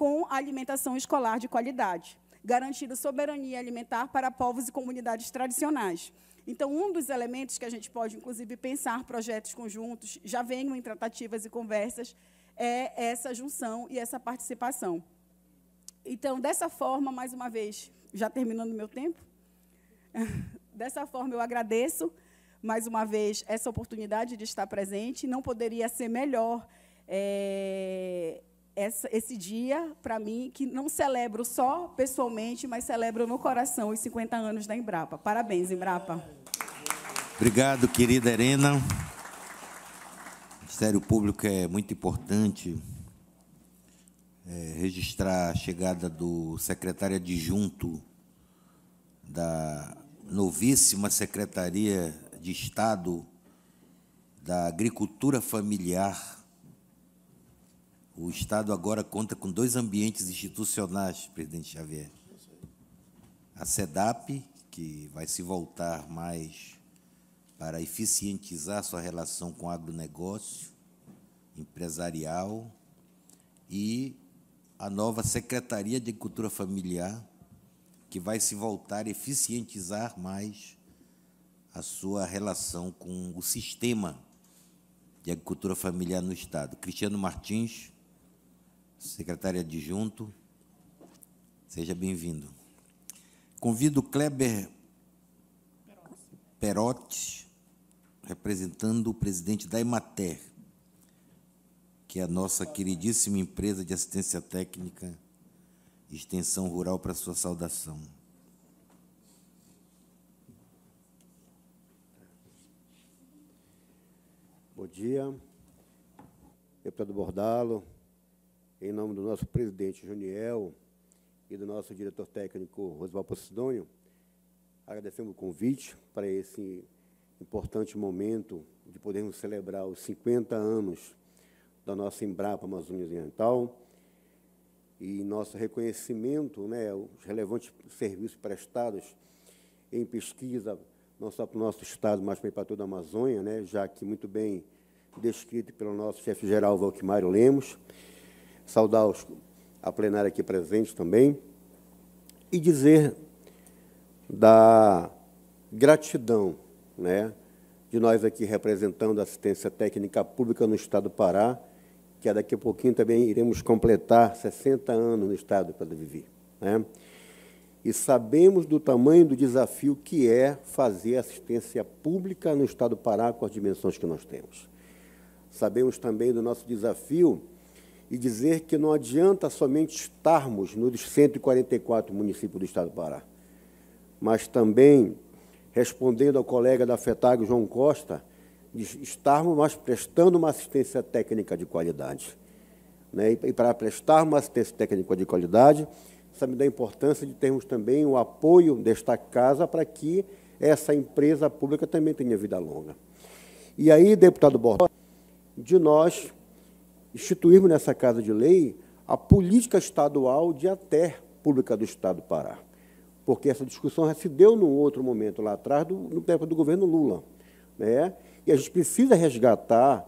com alimentação escolar de qualidade, garantindo soberania alimentar para povos e comunidades tradicionais. Então, um dos elementos que a gente pode, inclusive, pensar projetos conjuntos, já venham em tratativas e conversas, é essa junção e essa participação. Então, dessa forma, mais uma vez, já terminando meu tempo, [LAUGHS] dessa forma eu agradeço mais uma vez essa oportunidade de estar presente. Não poderia ser melhor é, essa, esse dia, para mim, que não celebro só pessoalmente, mas celebro no coração os 50 anos da Embrapa. Parabéns, Embrapa. Obrigado, querida Helena. O Ministério Público é muito importante é, registrar a chegada do secretário adjunto da novíssima Secretaria de Estado da Agricultura Familiar o Estado agora conta com dois ambientes institucionais, presidente Xavier. A SEDAP, que vai se voltar mais para eficientizar sua relação com o agronegócio empresarial e a nova Secretaria de Agricultura Familiar, que vai se voltar a eficientizar mais a sua relação com o sistema de agricultura familiar no Estado. Cristiano Martins, secretário adjunto. Seja bem-vindo. Convido Kleber Perotti, representando o presidente da Emater, que é a nossa queridíssima empresa de assistência técnica e extensão rural, para sua saudação. Bom dia, deputado Bordalo, em nome do nosso presidente Juniel e do nosso diretor técnico Rosval Posidônio, agradecemos o convite para esse importante momento de podermos celebrar os 50 anos da nossa Embrapa Amazônia Oriental e nosso reconhecimento, né, os relevantes serviços prestados em pesquisa, não só para o nosso Estado, mas também para toda a Amazônia, né, já que muito bem descrito pelo nosso chefe-geral Valquimário Lemos, saudar os, a plenária aqui presente também e dizer da gratidão né, de nós aqui representando a assistência técnica pública no Estado do Pará, que é daqui a pouquinho também iremos completar 60 anos no Estado para viver. Né? E sabemos do tamanho do desafio que é fazer assistência pública no Estado do Pará com as dimensões que nós temos. Sabemos também do nosso desafio e dizer que não adianta somente estarmos nos 144 municípios do Estado do Pará, mas também, respondendo ao colega da FETAG, João Costa, estarmos nós prestando uma assistência técnica de qualidade. Né? E para prestar uma assistência técnica de qualidade, sabe da importância de termos também o apoio desta casa para que essa empresa pública também tenha vida longa. E aí, deputado Borba, de nós instituirmos nessa Casa de Lei a política estadual de até pública do Estado do Pará. Porque essa discussão já se deu num outro momento lá atrás, do, no tempo do governo Lula. Né? E a gente precisa resgatar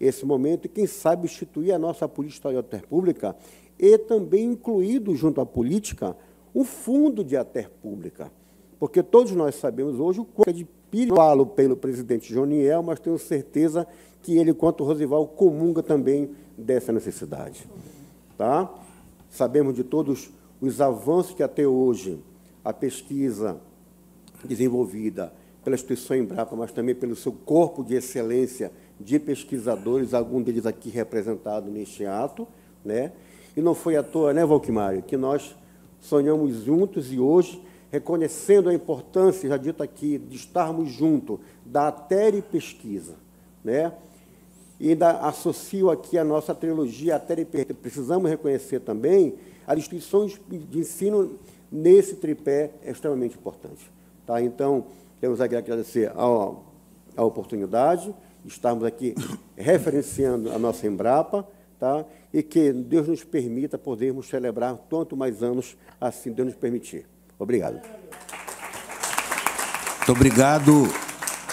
esse momento e, quem sabe, instituir a nossa política de até pública e também incluído junto à política um fundo de até pública. Porque todos nós sabemos hoje o quanto é de piro pelo presidente Joniel, mas tenho certeza que ele, quanto Rosival, comunga também dessa necessidade. Tá? Sabemos de todos os avanços que até hoje a pesquisa desenvolvida pela instituição Embrapa, mas também pelo seu corpo de excelência de pesquisadores, algum deles aqui representado neste ato, né? E não foi à toa, né, Valquimário, que nós sonhamos juntos e hoje, reconhecendo a importância, já dito aqui, de estarmos juntos, da Atere Pesquisa, né? E ainda associo aqui a nossa trilogia à tripé. Precisamos reconhecer também as instituições de ensino nesse tripé é extremamente importante. Tá? Então, temos aqui agradecer a a oportunidade de estarmos aqui [COUGHS] referenciando a nossa Embrapa, tá? e que Deus nos permita podermos celebrar quanto mais anos assim Deus nos permitir. Obrigado. Muito obrigado.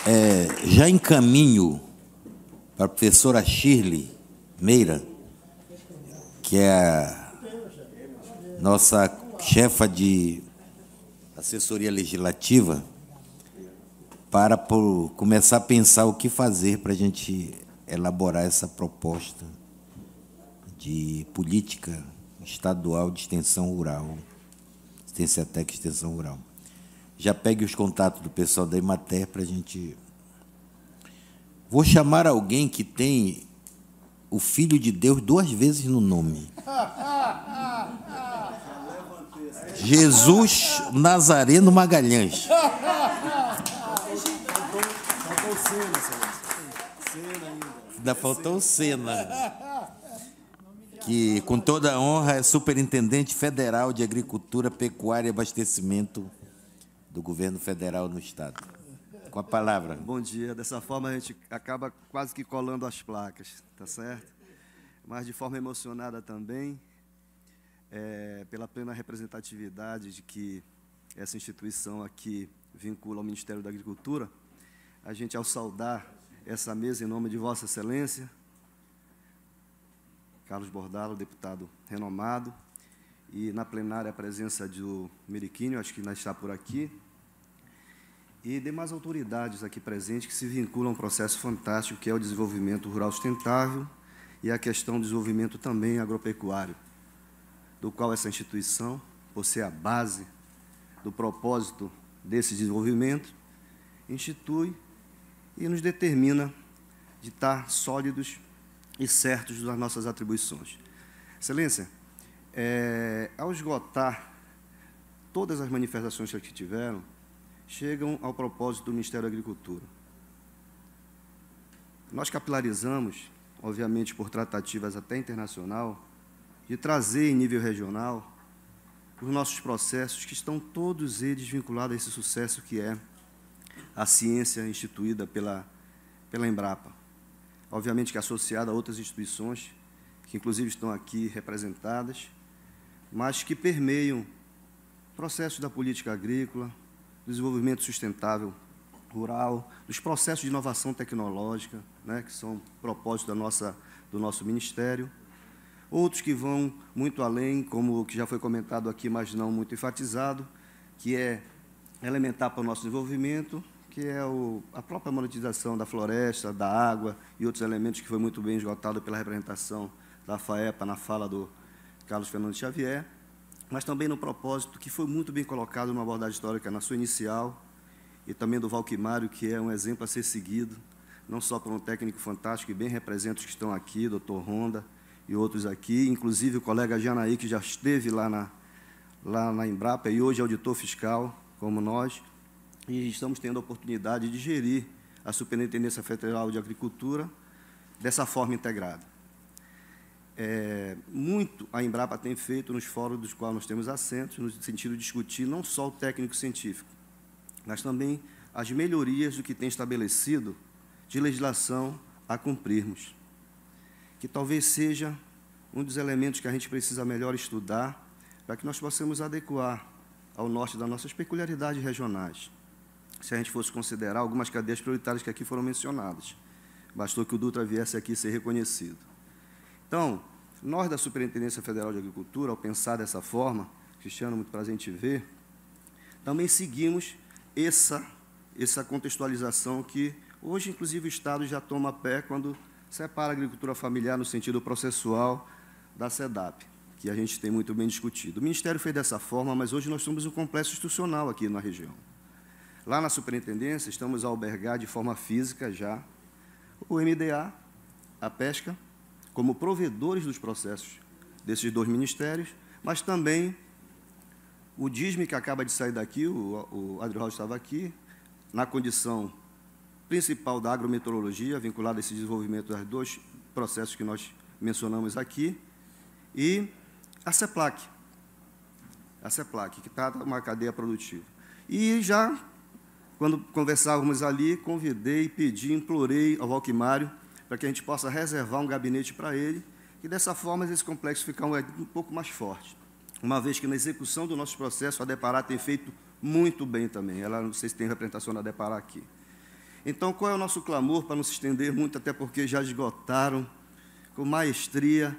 É, já encaminho para a professora Shirley Meira, que é a nossa chefa de assessoria legislativa, para por, começar a pensar o que fazer para a gente elaborar essa proposta de política estadual de extensão rural, extensão Extensão Rural. Já pegue os contatos do pessoal da Imater para a gente Vou chamar alguém que tem o Filho de Deus duas vezes no nome. Jesus Nazareno Magalhães. Ainda faltou o Que, com toda a honra, é superintendente federal de Agricultura, Pecuária e Abastecimento do governo federal no Estado com a palavra. Bom dia. Dessa forma a gente acaba quase que colando as placas, tá certo? Mas de forma emocionada também, é, pela plena representatividade de que essa instituição aqui vincula ao Ministério da Agricultura, a gente, ao saudar essa mesa em nome de Vossa Excelência, Carlos Bordalo, deputado renomado, e na plenária a presença do Meriquinho, acho que ainda está por aqui, e demais autoridades aqui presentes que se vinculam a um processo fantástico que é o desenvolvimento rural sustentável e a questão do desenvolvimento também agropecuário, do qual essa instituição, por ser a base do propósito desse desenvolvimento, institui e nos determina de estar sólidos e certos das nossas atribuições. Excelência, é, ao esgotar todas as manifestações que aqui tiveram, chegam ao propósito do Ministério da Agricultura. Nós capilarizamos, obviamente por tratativas até internacional, de trazer em nível regional os nossos processos que estão todos eles vinculados a esse sucesso que é a ciência instituída pela, pela Embrapa. Obviamente que associada a outras instituições, que inclusive estão aqui representadas, mas que permeiam processos da política agrícola, do desenvolvimento sustentável rural, dos processos de inovação tecnológica, né, que são propósitos da nossa, do nosso ministério. Outros que vão muito além, como o que já foi comentado aqui, mas não muito enfatizado, que é elementar para o nosso desenvolvimento, que é o, a própria monetização da floresta, da água e outros elementos que foi muito bem esgotado pela representação da FAEPA na fala do Carlos Fernando Xavier mas também no propósito que foi muito bem colocado numa abordagem histórica na sua inicial e também do Valquimário, que é um exemplo a ser seguido, não só por um técnico fantástico que bem representa os que estão aqui, doutor Ronda e outros aqui, inclusive o colega Janaí, que já esteve lá na, lá na Embrapa e hoje é auditor fiscal, como nós, e estamos tendo a oportunidade de gerir a Superintendência Federal de Agricultura dessa forma integrada é, muito a Embrapa tem feito nos fóruns dos quais nós temos assentos, no sentido de discutir não só o técnico científico, mas também as melhorias do que tem estabelecido de legislação a cumprirmos, que talvez seja um dos elementos que a gente precisa melhor estudar para que nós possamos adequar ao norte das nossas peculiaridades regionais. Se a gente fosse considerar algumas cadeias prioritárias que aqui foram mencionadas, bastou que o Dutra viesse aqui ser reconhecido. Então, nós da Superintendência Federal de Agricultura, ao pensar dessa forma, Cristiano, muito prazer em te ver, também seguimos essa, essa contextualização que hoje, inclusive, o Estado já toma pé quando separa a agricultura familiar no sentido processual da SEDAP, que a gente tem muito bem discutido. O Ministério fez dessa forma, mas hoje nós somos um complexo institucional aqui na região. Lá na Superintendência, estamos a albergar de forma física já o MDA, a pesca como provedores dos processos desses dois ministérios, mas também o DISME que acaba de sair daqui, o, o Adriano Rocha estava aqui, na condição principal da agrometeorologia, vinculada a esse desenvolvimento dos dois processos que nós mencionamos aqui, e a CEPLAC, a CEPLAC, que está uma cadeia produtiva. E já, quando conversávamos ali, convidei, pedi, implorei ao Valquimário para que a gente possa reservar um gabinete para ele, e dessa forma esse complexo ficar um, um pouco mais forte. Uma vez que na execução do nosso processo a Depará tem feito muito bem também. Ela não sei se tem representação da Depará aqui. Então, qual é o nosso clamor para não se estender muito, até porque já esgotaram com maestria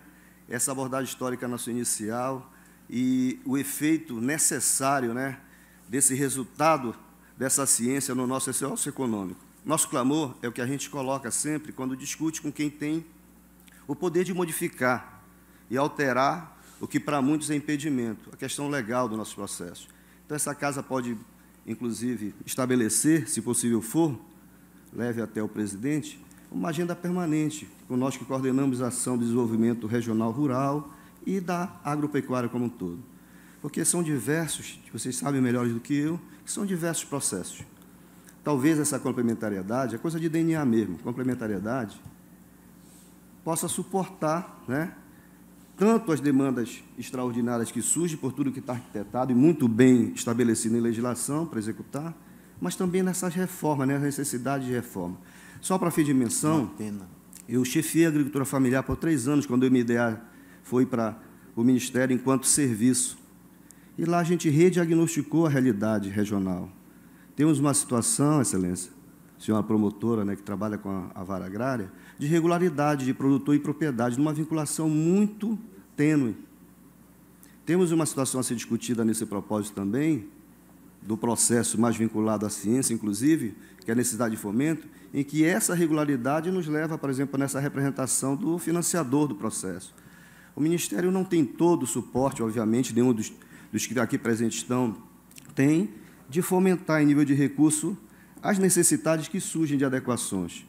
essa abordagem histórica sua inicial e o efeito necessário né, desse resultado dessa ciência no nosso socioeconômico. Nosso clamor é o que a gente coloca sempre quando discute com quem tem o poder de modificar e alterar o que para muitos é impedimento, a questão legal do nosso processo. Então, essa casa pode, inclusive, estabelecer, se possível for, leve até o presidente, uma agenda permanente, com nós que coordenamos a ação do desenvolvimento regional rural e da agropecuária como um todo. Porque são diversos, vocês sabem melhores do que eu, são diversos processos talvez essa complementariedade, é coisa de DNA mesmo, complementariedade, possa suportar né, tanto as demandas extraordinárias que surgem por tudo que está arquitetado e muito bem estabelecido em legislação para executar, mas também nessas reformas, né, necessidade de reforma. Só para fim de menção, eu chefiei a agricultura familiar por três anos, quando o MDA foi para o Ministério enquanto serviço. E lá a gente rediagnosticou a realidade regional temos uma situação, Excelência, senhora é promotora, né, que trabalha com a, a vara agrária, de regularidade de produtor e propriedade, numa vinculação muito tênue. Temos uma situação a ser discutida nesse propósito também, do processo mais vinculado à ciência, inclusive, que é a necessidade de fomento, em que essa regularidade nos leva, por exemplo, nessa representação do financiador do processo. O Ministério não tem todo o suporte, obviamente, nenhum dos, dos que aqui presentes estão tem, de fomentar em nível de recurso as necessidades que surgem de adequações.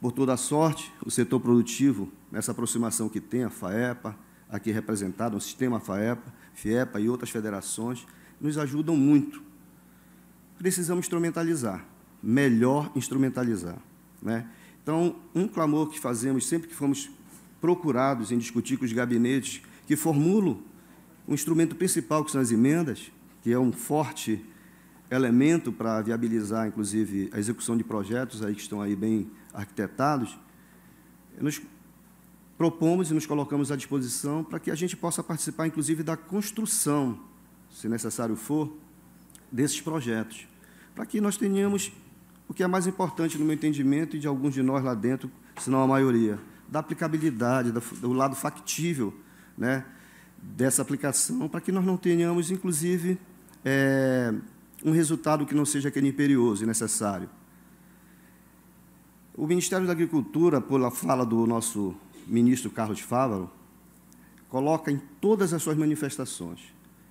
Por toda a sorte, o setor produtivo, nessa aproximação que tem a FAEPA, aqui representado, o sistema FAEPA, FIEPA e outras federações, nos ajudam muito. Precisamos instrumentalizar, melhor instrumentalizar. Né? Então, um clamor que fazemos sempre que fomos procurados em discutir com os gabinetes que formulam o instrumento principal, que são as emendas, que é um forte elemento para viabilizar, inclusive, a execução de projetos aí que estão aí bem arquitetados, Nós propomos e nos colocamos à disposição para que a gente possa participar, inclusive, da construção, se necessário for, desses projetos, para que nós tenhamos o que é mais importante no meu entendimento e de alguns de nós lá dentro, se não a maioria, da aplicabilidade, do lado factível né, dessa aplicação, para que nós não tenhamos, inclusive, é, um resultado que não seja aquele imperioso e necessário. O Ministério da Agricultura, pela fala do nosso ministro Carlos Fávaro, coloca em todas as suas manifestações,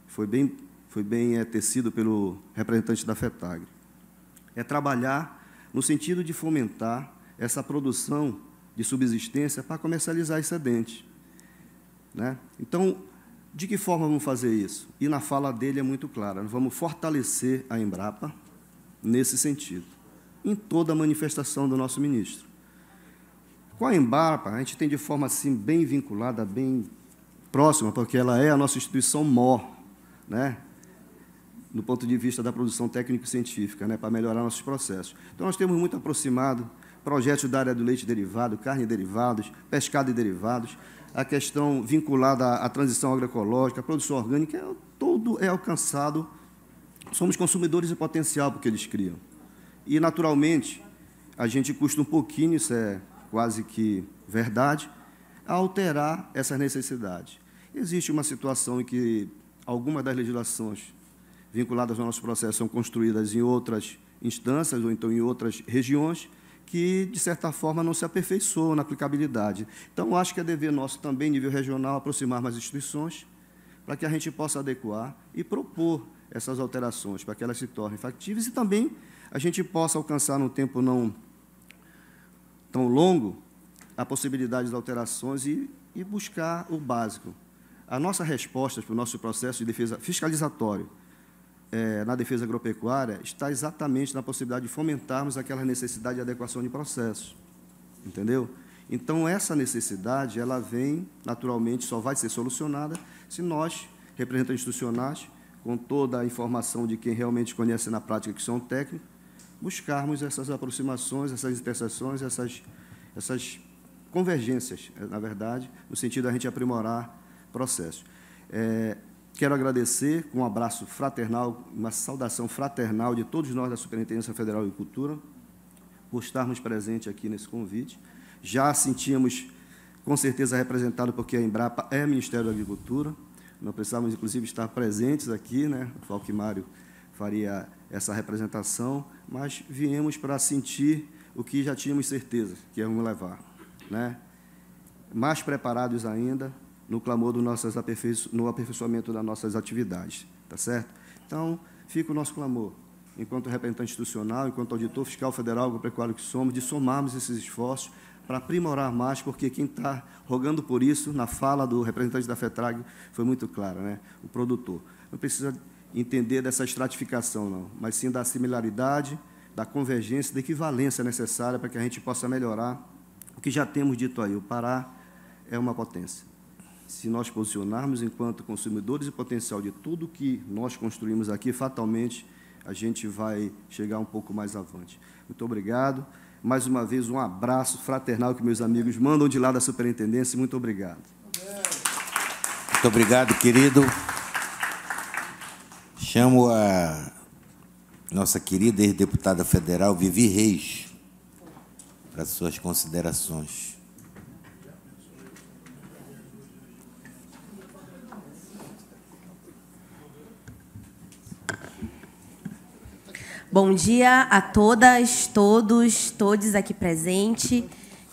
foi bem, foi bem é, tecido pelo representante da FETAGRE, é trabalhar no sentido de fomentar essa produção de subsistência para comercializar excedente. Né? Então, de que forma vamos fazer isso? E na fala dele é muito clara: vamos fortalecer a Embrapa nesse sentido, em toda a manifestação do nosso ministro. Com a Embrapa, a gente tem de forma assim bem vinculada, bem próxima, porque ela é a nossa instituição mó, né? no ponto de vista da produção técnico-científica, né? para melhorar nossos processos. Então, nós temos muito aproximado projetos da área do leite derivado, carne e derivados, pescado e derivados a questão vinculada à, transição agroecológica, à produção orgânica, é, todo é alcançado. Somos consumidores de potencial porque eles criam. E, naturalmente, a gente custa um pouquinho, isso é quase que verdade, a alterar essas necessidades. Existe uma situação em que algumas das legislações vinculadas ao nosso processo são construídas em outras instâncias ou então em outras regiões, que, de certa forma, não se aperfeiçoou na aplicabilidade. Então, acho que é dever nosso também, nível regional, aproximar mais instituições para que a gente possa adequar e propor essas alterações, para que elas se tornem factíveis e também a gente possa alcançar, num tempo não tão longo, a possibilidade de alterações e, e buscar o básico. A nossa resposta para o nosso processo de defesa fiscalizatório, é, na defesa agropecuária está exatamente na possibilidade de fomentarmos aquela necessidade de adequação de processo, entendeu? Então, essa necessidade, ela vem, naturalmente, só vai ser solucionada se nós, representantes institucionais, com toda a informação de quem realmente conhece na prática que são técnicos, buscarmos essas aproximações, essas interseções, essas, essas convergências, na verdade, no sentido da gente aprimorar processos. É, Quero agradecer com um abraço fraternal, uma saudação fraternal de todos nós da Superintendência Federal de Cultura, por estarmos presentes aqui nesse convite. Já sentíamos, com certeza, representado porque a Embrapa é Ministério da Agricultura. Nós precisávamos, inclusive, estar presentes aqui, né? o Mário faria essa representação, mas viemos para sentir o que já tínhamos certeza que íamos levar. Né? Mais preparados ainda, no clamor do nossas aperfeiço, no aperfeiçoamento das nossas atividades, tá certo? Então, fica o nosso clamor, enquanto representante institucional, enquanto auditor fiscal federal, agropecuário que somos, de somarmos esses esforços para aprimorar mais, porque quem está rogando por isso, na fala do representante da FETRAG, foi muito clara, né? o produtor. Não precisa entender dessa estratificação, não, mas sim da similaridade, da convergência, da equivalência necessária para que a gente possa melhorar o que já temos dito aí. O Pará é uma potência se nós posicionarmos enquanto consumidores e potencial de tudo que nós construímos aqui, fatalmente a gente vai chegar um pouco mais avante. Muito obrigado. Mais uma vez, um abraço fraternal que meus amigos mandam de lá da superintendência. Muito obrigado. Muito obrigado, querido. Chamo a nossa querida ex-deputada federal Vivi Reis para suas considerações. Bom dia a todas, todos, todos aqui presente.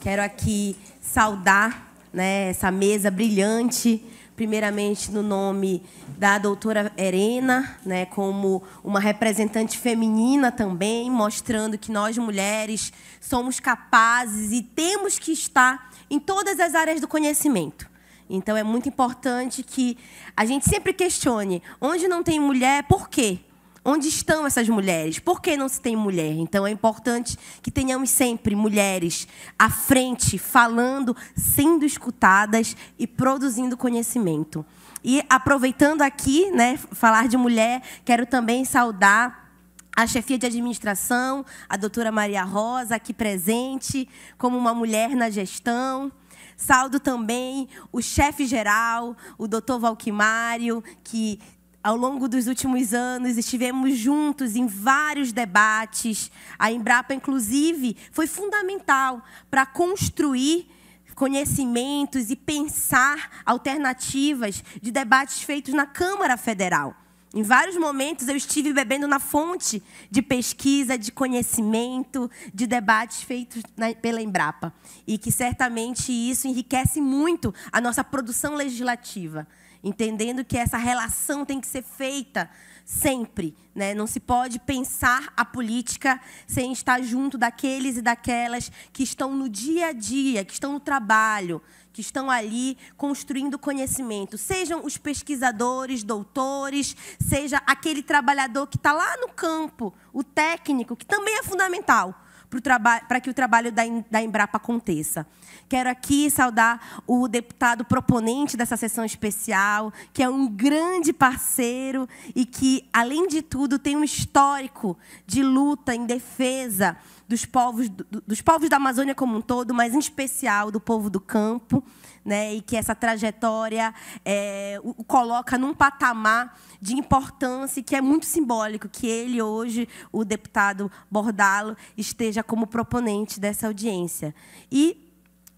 Quero aqui saudar né, essa mesa brilhante, primeiramente no nome da doutora Erena, né, como uma representante feminina também, mostrando que nós mulheres somos capazes e temos que estar em todas as áreas do conhecimento. Então é muito importante que a gente sempre questione onde não tem mulher, por quê? Onde estão essas mulheres? Por que não se tem mulher? Então é importante que tenhamos sempre mulheres à frente, falando, sendo escutadas e produzindo conhecimento. E aproveitando aqui, né, falar de mulher, quero também saudar a chefia de administração, a doutora Maria Rosa, aqui presente, como uma mulher na gestão. Saldo também o chefe geral, o doutor Valquimário, que ao longo dos últimos anos, estivemos juntos em vários debates. A Embrapa, inclusive, foi fundamental para construir conhecimentos e pensar alternativas de debates feitos na Câmara Federal. Em vários momentos eu estive bebendo na fonte de pesquisa, de conhecimento, de debates feitos na, pela Embrapa. E que certamente isso enriquece muito a nossa produção legislativa entendendo que essa relação tem que ser feita sempre. Né? Não se pode pensar a política sem estar junto daqueles e daquelas que estão no dia a dia, que estão no trabalho, que estão ali construindo conhecimento. Sejam os pesquisadores, doutores, seja aquele trabalhador que está lá no campo, o técnico, que também é fundamental para que o trabalho da, da Embrapa aconteça. Quero aqui saudar o deputado proponente dessa sessão especial, que é um grande parceiro e que, além de tudo, tem um histórico de luta em defesa dos povos, dos povos da Amazônia como um todo, mas em especial do povo do campo né? E que essa trajetória é, o coloca num patamar de importância que é muito simbólico que ele hoje, o deputado Bordalo, esteja como proponente dessa audiência. E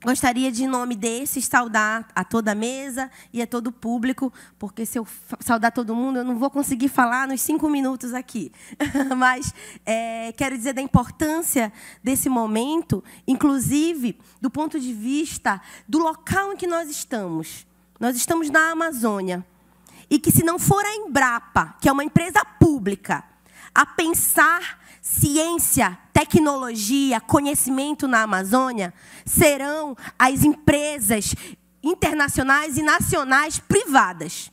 Gostaria de, em nome desses, saudar a toda a mesa e a todo o público, porque se eu saudar todo mundo, eu não vou conseguir falar nos cinco minutos aqui. [LAUGHS] Mas é, quero dizer da importância desse momento, inclusive do ponto de vista do local em que nós estamos. Nós estamos na Amazônia. E que, se não for a Embrapa, que é uma empresa pública, a pensar ciência tecnologia, conhecimento na Amazônia serão as empresas internacionais e nacionais privadas.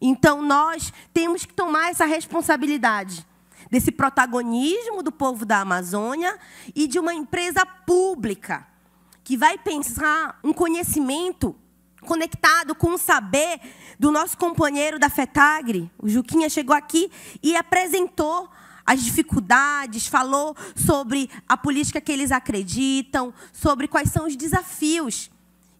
Então, nós temos que tomar essa responsabilidade desse protagonismo do povo da Amazônia e de uma empresa pública que vai pensar um conhecimento conectado com o saber do nosso companheiro da FETAGRE. O Juquinha chegou aqui e apresentou as dificuldades, falou sobre a política que eles acreditam, sobre quais são os desafios.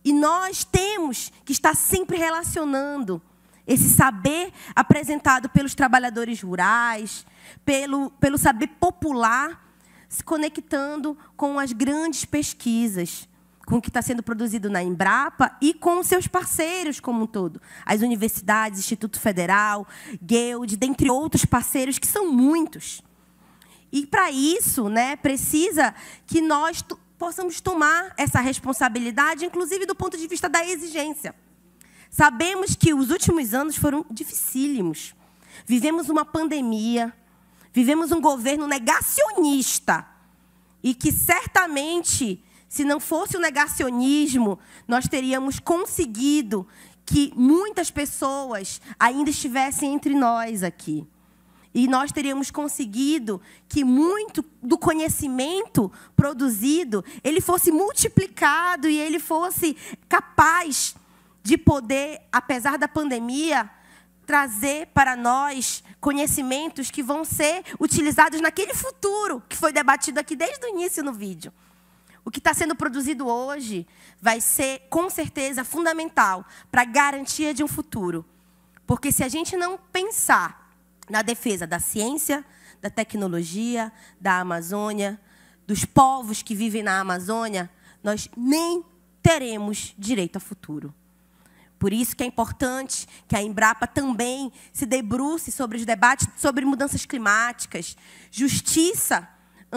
E nós temos que estar sempre relacionando esse saber apresentado pelos trabalhadores rurais, pelo, pelo saber popular, se conectando com as grandes pesquisas com o que está sendo produzido na Embrapa e com seus parceiros como um todo. As universidades, Instituto Federal, Guild, dentre outros parceiros, que são muitos. E, para isso, né, precisa que nós possamos tomar essa responsabilidade, inclusive do ponto de vista da exigência. Sabemos que os últimos anos foram dificílimos. Vivemos uma pandemia, vivemos um governo negacionista e que certamente se não fosse o negacionismo, nós teríamos conseguido que muitas pessoas ainda estivessem entre nós aqui. E nós teríamos conseguido que muito do conhecimento produzido, ele fosse multiplicado e ele fosse capaz de poder, apesar da pandemia, trazer para nós conhecimentos que vão ser utilizados naquele futuro que foi debatido aqui desde o início no vídeo. O que está sendo produzido hoje vai ser, com certeza, fundamental para a garantia de um futuro. Porque se a gente não pensar na defesa da ciência, da tecnologia, da Amazônia, dos povos que vivem na Amazônia, nós nem teremos direito a futuro. Por isso que é importante que a Embrapa também se debruce sobre os debates sobre mudanças climáticas, justiça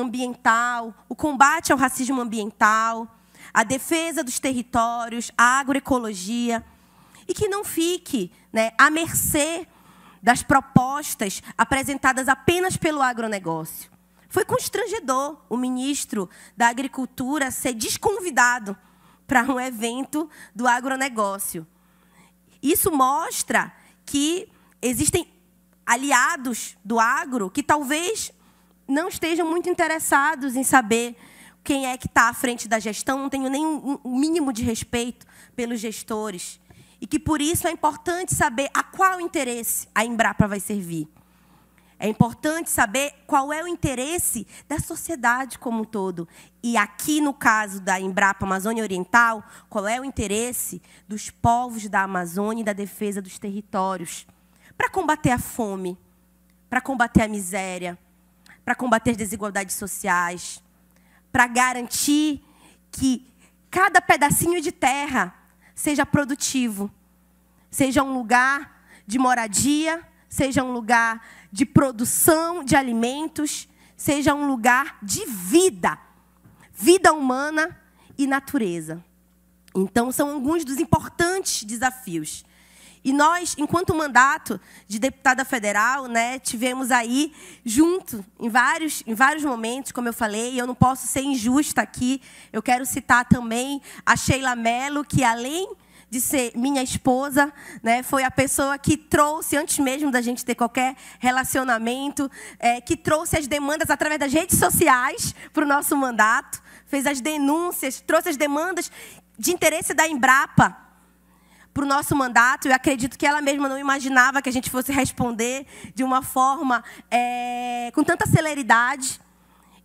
ambiental, o combate ao racismo ambiental, a defesa dos territórios, a agroecologia, e que não fique né, à mercê das propostas apresentadas apenas pelo agronegócio. Foi constrangedor o ministro da Agricultura ser desconvidado para um evento do agronegócio. Isso mostra que existem aliados do agro que talvez não estejam muito interessados em saber quem é que está à frente da gestão, não tenho nenhum mínimo de respeito pelos gestores. E que, por isso, é importante saber a qual interesse a Embrapa vai servir. É importante saber qual é o interesse da sociedade como um todo. E aqui, no caso da Embrapa Amazônia Oriental, qual é o interesse dos povos da Amazônia e da defesa dos territórios para combater a fome, para combater a miséria, para combater desigualdades sociais, para garantir que cada pedacinho de terra seja produtivo, seja um lugar de moradia, seja um lugar de produção de alimentos, seja um lugar de vida, vida humana e natureza. Então, são alguns dos importantes desafios e nós, enquanto mandato de deputada federal, né, tivemos aí junto em vários, em vários momentos, como eu falei, eu não posso ser injusta aqui. Eu quero citar também a Sheila Mello, que além de ser minha esposa, né? Foi a pessoa que trouxe, antes mesmo da gente ter qualquer relacionamento, é, que trouxe as demandas através das redes sociais para o nosso mandato, fez as denúncias, trouxe as demandas de interesse da Embrapa para o nosso mandato. Eu acredito que ela mesma não imaginava que a gente fosse responder de uma forma é, com tanta celeridade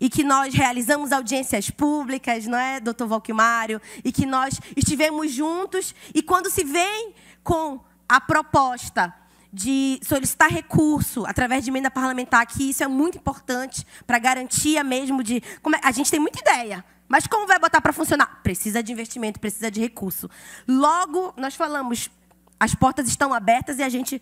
e que nós realizamos audiências públicas, não é, doutor Valquimário? E que nós estivemos juntos. E quando se vem com a proposta de solicitar recurso através de emenda parlamentar, que isso é muito importante para garantia mesmo de. É, a gente tem muita ideia, mas como vai botar para funcionar? Precisa de investimento, precisa de recurso. Logo, nós falamos, as portas estão abertas e a gente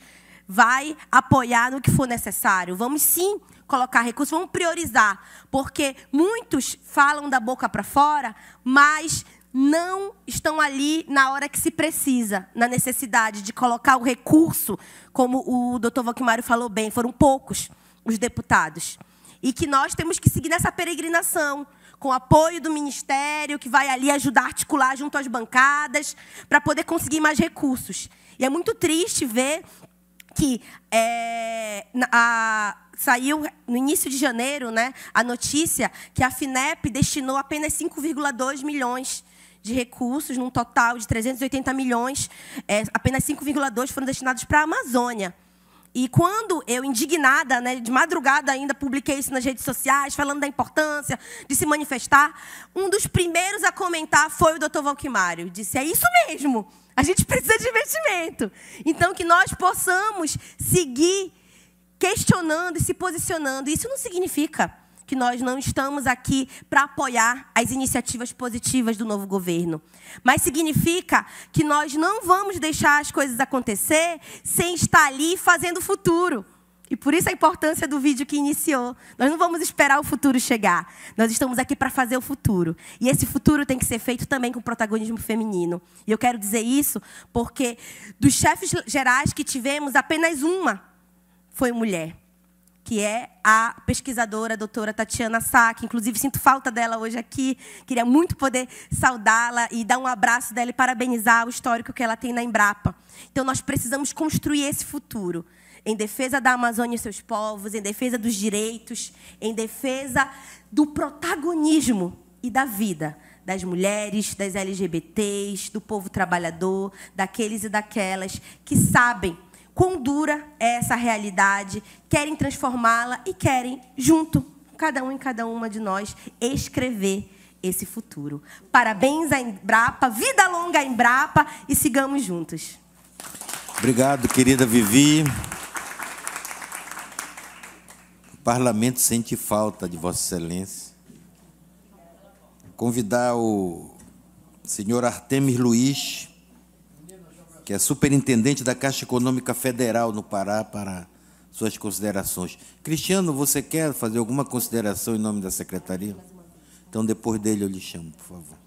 vai apoiar no que for necessário. Vamos sim colocar recurso, vamos priorizar, porque muitos falam da boca para fora, mas não estão ali na hora que se precisa, na necessidade de colocar o recurso, como o doutor Valquimário falou bem, foram poucos os deputados. E que nós temos que seguir nessa peregrinação com apoio do ministério, que vai ali ajudar a articular junto às bancadas, para poder conseguir mais recursos. E é muito triste ver que é, a, saiu no início de janeiro né, a notícia que a FINEP destinou apenas 5,2 milhões de recursos, num total de 380 milhões, é, apenas 5,2 foram destinados para a Amazônia. E quando eu, indignada, né, de madrugada ainda, publiquei isso nas redes sociais, falando da importância de se manifestar, um dos primeiros a comentar foi o doutor Valquimário. Disse: é isso mesmo, a gente precisa de investimento. Então, que nós possamos seguir questionando e se posicionando. Isso não significa que nós não estamos aqui para apoiar as iniciativas positivas do novo governo, mas significa que nós não vamos deixar as coisas acontecer sem estar ali fazendo o futuro. E por isso a importância do vídeo que iniciou. Nós não vamos esperar o futuro chegar. Nós estamos aqui para fazer o futuro. E esse futuro tem que ser feito também com protagonismo feminino. E eu quero dizer isso porque dos chefes gerais que tivemos, apenas uma foi mulher que é a pesquisadora a doutora Tatiana Sack. Inclusive, sinto falta dela hoje aqui. Queria muito poder saudá-la e dar um abraço dela e parabenizar o histórico que ela tem na Embrapa. Então, nós precisamos construir esse futuro em defesa da Amazônia e seus povos, em defesa dos direitos, em defesa do protagonismo e da vida das mulheres, das LGBTs, do povo trabalhador, daqueles e daquelas que sabem quão dura é essa realidade, querem transformá-la e querem, junto, cada um e cada uma de nós, escrever esse futuro. Parabéns à Embrapa, vida longa à Embrapa e sigamos juntos. Obrigado, querida Vivi. O parlamento sente falta de Vossa Excelência. Convidar o senhor Artemis Luiz que é superintendente da Caixa Econômica Federal no Pará, para suas considerações. Cristiano, você quer fazer alguma consideração em nome da secretaria? Então, depois dele eu lhe chamo, por favor.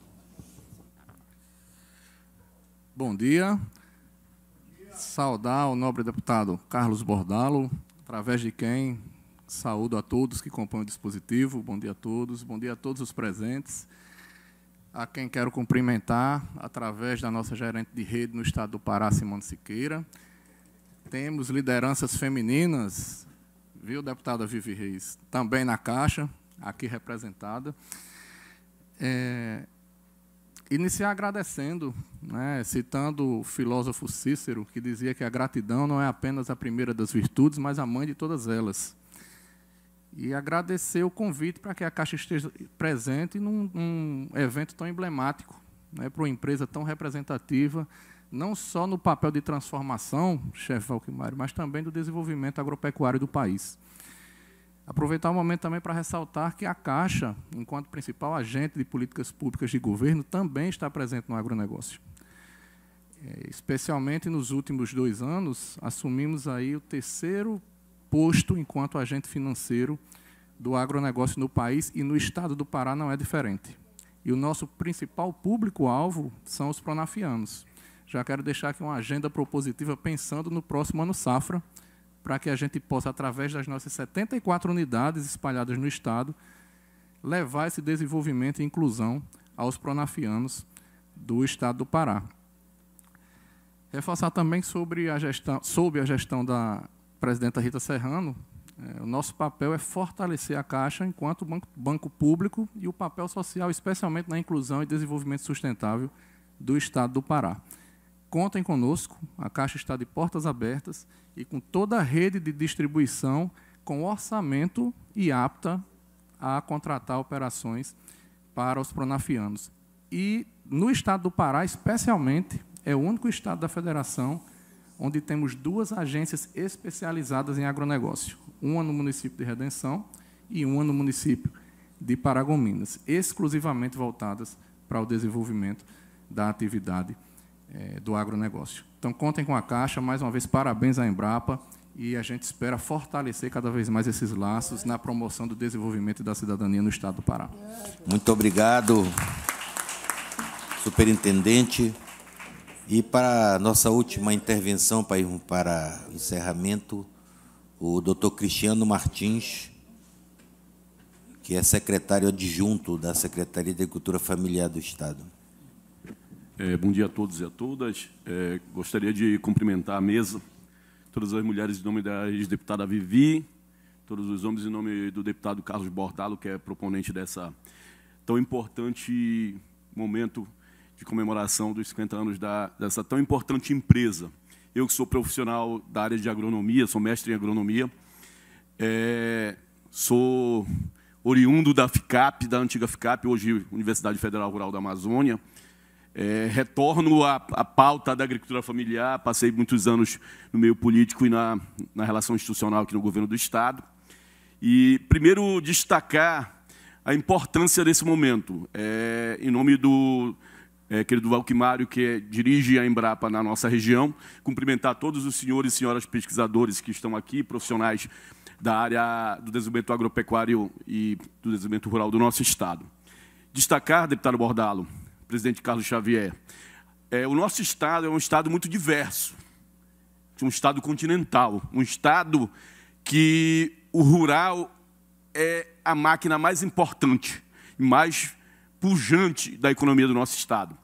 Bom dia. Saudar o nobre deputado Carlos Bordalo, através de quem saúdo a todos que compõem o dispositivo. Bom dia a todos, bom dia a todos os presentes a quem quero cumprimentar através da nossa gerente de rede no estado do Pará, Simone Siqueira. Temos lideranças femininas, viu, deputada Vivi Reis, também na Caixa, aqui representada. É, iniciar agradecendo, né, citando o filósofo Cícero, que dizia que a gratidão não é apenas a primeira das virtudes, mas a mãe de todas elas e agradecer o convite para que a Caixa esteja presente num, um evento tão emblemático, né, para uma empresa tão representativa, não só no papel de transformação, chefe Valquimário, mas também do desenvolvimento agropecuário do país. Aproveitar o momento também para ressaltar que a Caixa, enquanto principal agente de políticas públicas de governo, também está presente no agronegócio. É, especialmente nos últimos dois anos, assumimos aí o terceiro imposto enquanto agente financeiro do agronegócio no país e no estado do Pará não é diferente. E o nosso principal público-alvo são os pronafianos. Já quero deixar aqui uma agenda propositiva pensando no próximo ano safra, para que a gente possa, através das nossas 74 unidades espalhadas no Estado, levar esse desenvolvimento e inclusão aos pronafianos do Estado do Pará. Reforçar também sobre a gestão, sobre a gestão da presidenta Rita Serrano, é, o nosso papel é fortalecer a Caixa enquanto banco, banco público e o papel social, especialmente na inclusão e desenvolvimento sustentável do Estado do Pará. Contem conosco, a Caixa está de portas abertas e com toda a rede de distribuição com orçamento e apta a contratar operações para os pronafianos. E no estado do Pará, especialmente, é o único estado da federação onde temos duas agências especializadas em agronegócio, uma no município de Redenção e uma no município de Paragominas, exclusivamente voltadas para o desenvolvimento da atividade eh, do agronegócio. Então, contem com a Caixa, mais uma vez, parabéns à Embrapa, e a gente espera fortalecer cada vez mais esses laços na promoção do desenvolvimento e da cidadania no Estado do Pará. Muito obrigado, superintendente. E para nossa última intervenção, para ir para encerramento, o doutor Cristiano Martins, que é secretário adjunto da Secretaria de Cultura Familiar do Estado. É, bom dia a todos e a todas. É, gostaria de cumprimentar a mesa, todas as mulheres em nome da ex-deputada Vivi, todos os homens em nome do deputado Carlos Bordalo, que é proponente dessa tão importante momento de comemoração dos 50 anos da, dessa tão importante empresa. Eu que sou profissional da área de agronomia, sou mestre em agronomia, é, sou oriundo da FICAP, da antiga FICAP, hoje Universidade Federal Rural da Amazônia. É, retorno à, à, pauta da agricultura familiar, passei muitos anos no meio político e na, na relação institucional aqui no governo do Estado. E, primeiro, destacar a importância desse momento. É, em nome do, é, querido Valquimário, que é, dirige a Embrapa na nossa região, cumprimentar todos os senhores e senhoras pesquisadores que estão aqui, profissionais da área do desenvolvimento agropecuário e do desenvolvimento rural do nosso Estado. Destacar, deputado Bordalo, presidente Carlos Xavier, é, o nosso Estado é um Estado muito diverso, um Estado continental, um Estado que o rural é a máquina mais importante e mais pujante da economia do nosso Estado.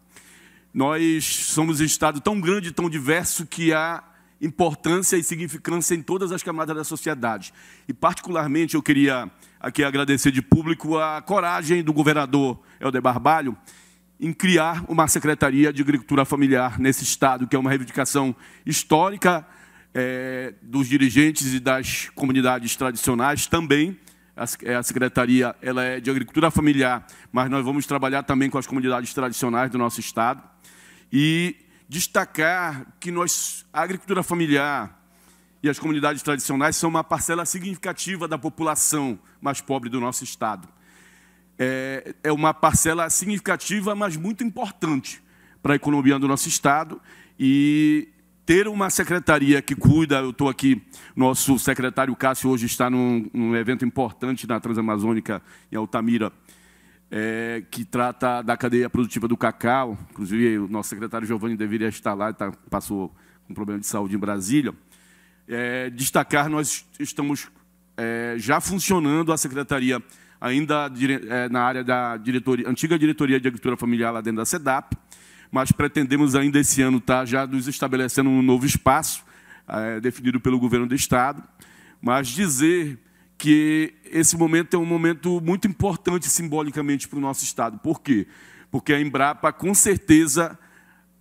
Nós somos um Estado tão grande, tão diverso, que há importância e significância em todas as camadas da sociedade. E, particularmente, eu queria aqui agradecer de público a coragem do governador Helder Barbalho em criar uma Secretaria de Agricultura Familiar nesse Estado, que é uma reivindicação histórica é, dos dirigentes e das comunidades tradicionais também, é, a secretaria ela é de agricultura familiar, mas nós vamos trabalhar também com as comunidades tradicionais do nosso estado e destacar que nós a agricultura familiar e as comunidades tradicionais são uma parcela significativa da população mais pobre do nosso estado. É, é uma parcela significativa, mas muito importante para a economia do nosso estado e ter uma secretaria que cuida, eu estou aqui, nosso secretário Cássio hoje está num, num evento importante na Transamazônica, em Altamira, é, que trata da cadeia produtiva do cacau, inclusive o nosso secretário Giovanni deveria estar lá, tá, passou um problema de saúde em Brasília. É, destacar, nós estamos é, já funcionando a secretaria ainda é, na área da diretoria, antiga diretoria de agricultura familiar lá dentro da SEDAP, mas pretendemos ainda esse ano estar tá já nos estabelecendo um novo espaço, é, definido pelo governo do Estado. Mas dizer que esse momento é um momento muito importante simbolicamente para o nosso Estado. Por quê? Porque a Embrapa, com certeza,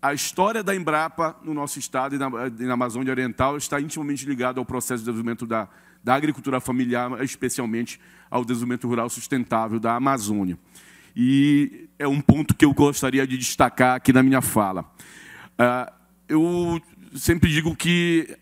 a história da Embrapa no nosso Estado e na, na Amazônia Oriental está intimamente ligada ao processo de desenvolvimento da, da agricultura familiar, especialmente ao desenvolvimento rural sustentável da Amazônia e é um ponto que eu gostaria de destacar aqui na minha fala. Ah, eu sempre digo que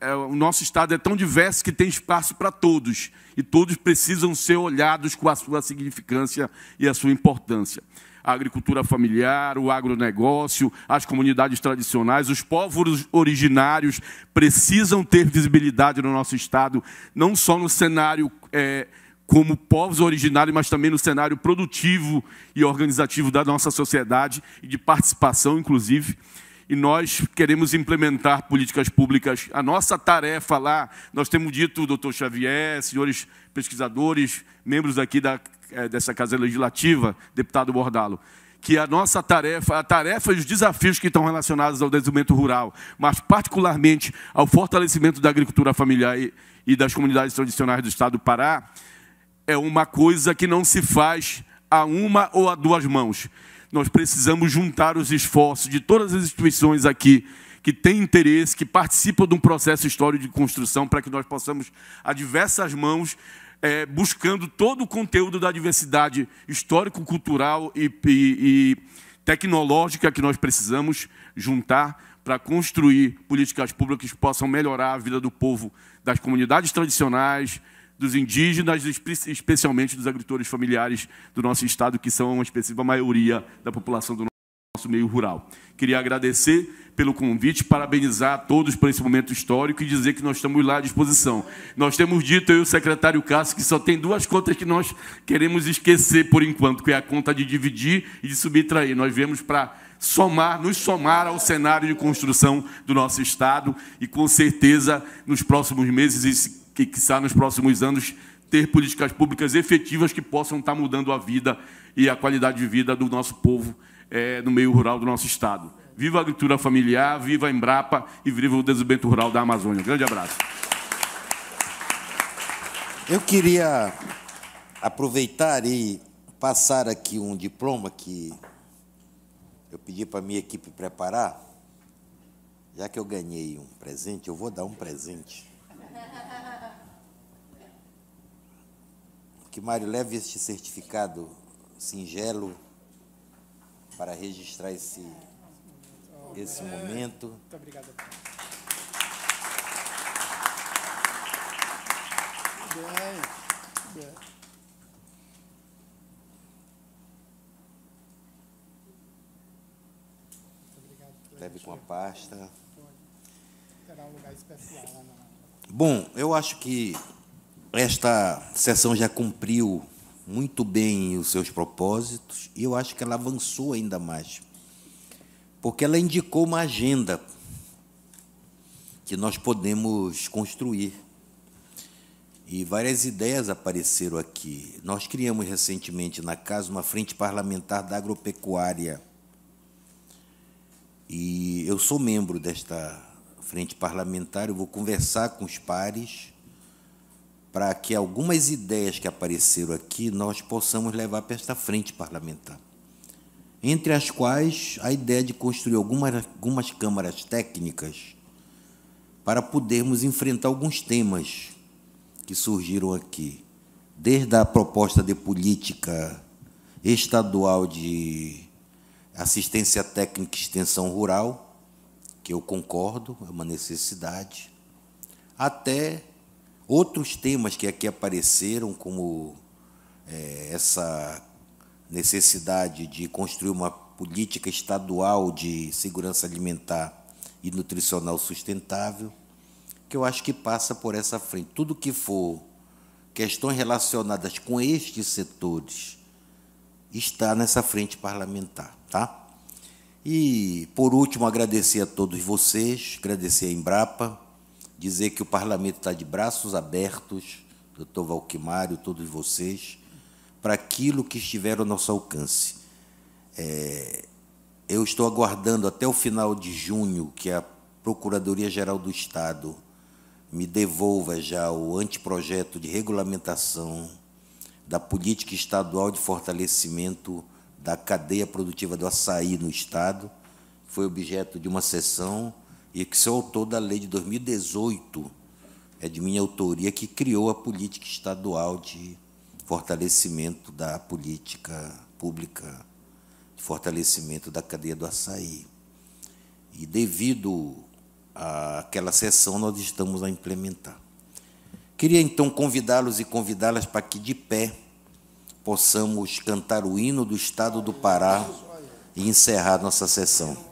é, o nosso Estado é tão diverso que tem espaço para todos, e todos precisam ser olhados com a sua significância e a sua importância. A agricultura familiar, o agronegócio, as comunidades tradicionais, os povos originários precisam ter visibilidade no nosso Estado, não só no cenário é, como povos originários, mas também no cenário produtivo e organizativo da nossa sociedade e de participação, inclusive. E nós queremos implementar políticas públicas. A nossa tarefa lá, nós temos dito, doutor Xavier, senhores pesquisadores, membros aqui da, eh, dessa Casa Legislativa, deputado Bordalo, que a nossa tarefa, a tarefa e os desafios que estão relacionados ao desenvolvimento rural, mas particularmente ao fortalecimento da agricultura familiar e, e das comunidades tradicionais do Estado do Pará, é uma coisa que não se faz a uma ou a duas mãos. Nós precisamos juntar os esforços de todas as instituições aqui que têm interesse, que participam de um processo histórico de construção, para que nós possamos, a diversas mãos, é, buscando todo o conteúdo da diversidade histórico-cultural e, e, e tecnológica que nós precisamos juntar para construir políticas públicas que possam melhorar a vida do povo das comunidades tradicionais, dos indígenas, especialmente dos agricultores familiares do nosso estado, que são uma expressiva maioria da população do nosso meio rural. Queria agradecer pelo convite, parabenizar a todos por esse momento histórico e dizer que nós estamos lá à disposição. Nós temos dito, eu e o secretário Cássio, que só tem duas contas que nós queremos esquecer por enquanto, que é a conta de dividir e de subtrair. Nós viemos para somar, nos somar ao cenário de construção do nosso Estado e, com certeza, nos próximos meses, esse que, quiçá, nos próximos anos, ter políticas públicas efetivas que possam estar mudando a vida e a qualidade de vida do nosso povo é, no meio rural do nosso Estado. Viva a agricultura familiar, viva a Embrapa e viva o desenvolvimento rural da Amazônia. Um grande abraço. Eu queria aproveitar e passar aqui um diploma que eu pedi para a minha equipe preparar. Já que eu ganhei um presente, eu vou dar um presente. que Mário leve este certificado singelo para registrar esse, esse momento. Muito obrigado. Leve com a pasta. Terá um lugar especial lá na... Bom, eu acho que esta sessão já cumpriu muito bem os seus propósitos e eu acho que ela avançou ainda mais, porque ela indicou uma agenda que nós podemos construir. E várias ideias apareceram aqui. Nós criamos recentemente na casa uma frente parlamentar da agropecuária. E eu sou membro desta frente parlamentar, eu vou conversar com os pares para que algumas ideias que apareceram aqui nós possamos levar para esta frente parlamentar. Entre as quais a ideia de construir algumas, algumas câmaras técnicas para podermos enfrentar alguns temas que surgiram aqui, desde a proposta de política estadual de assistência técnica e extensão rural, que eu concordo, é uma necessidade, até Outros temas que aqui apareceram, como é, essa necessidade de construir uma política estadual de segurança alimentar e nutricional sustentável, que eu acho que passa por essa frente. Tudo que for questões relacionadas com estes setores está nessa frente parlamentar, tá? E por último agradecer a todos vocês, agradecer a Embrapa, dizer que o parlamento está de braços abertos, doutor Valquimário, todos vocês, para aquilo que estiver ao nosso alcance. É, eu estou aguardando até o final de junho que a Procuradoria-Geral do Estado me devolva já o anteprojeto de regulamentação da política estadual de fortalecimento da cadeia produtiva do açaí no Estado, que foi objeto de uma sessão e que sou autor da lei de 2018, é de minha autoria, que criou a política estadual de fortalecimento da política pública, de fortalecimento da cadeia do açaí. E devido àquela sessão, nós estamos a implementar. Queria então convidá-los e convidá-las para que de pé possamos cantar o hino do Estado do Pará e encerrar nossa sessão.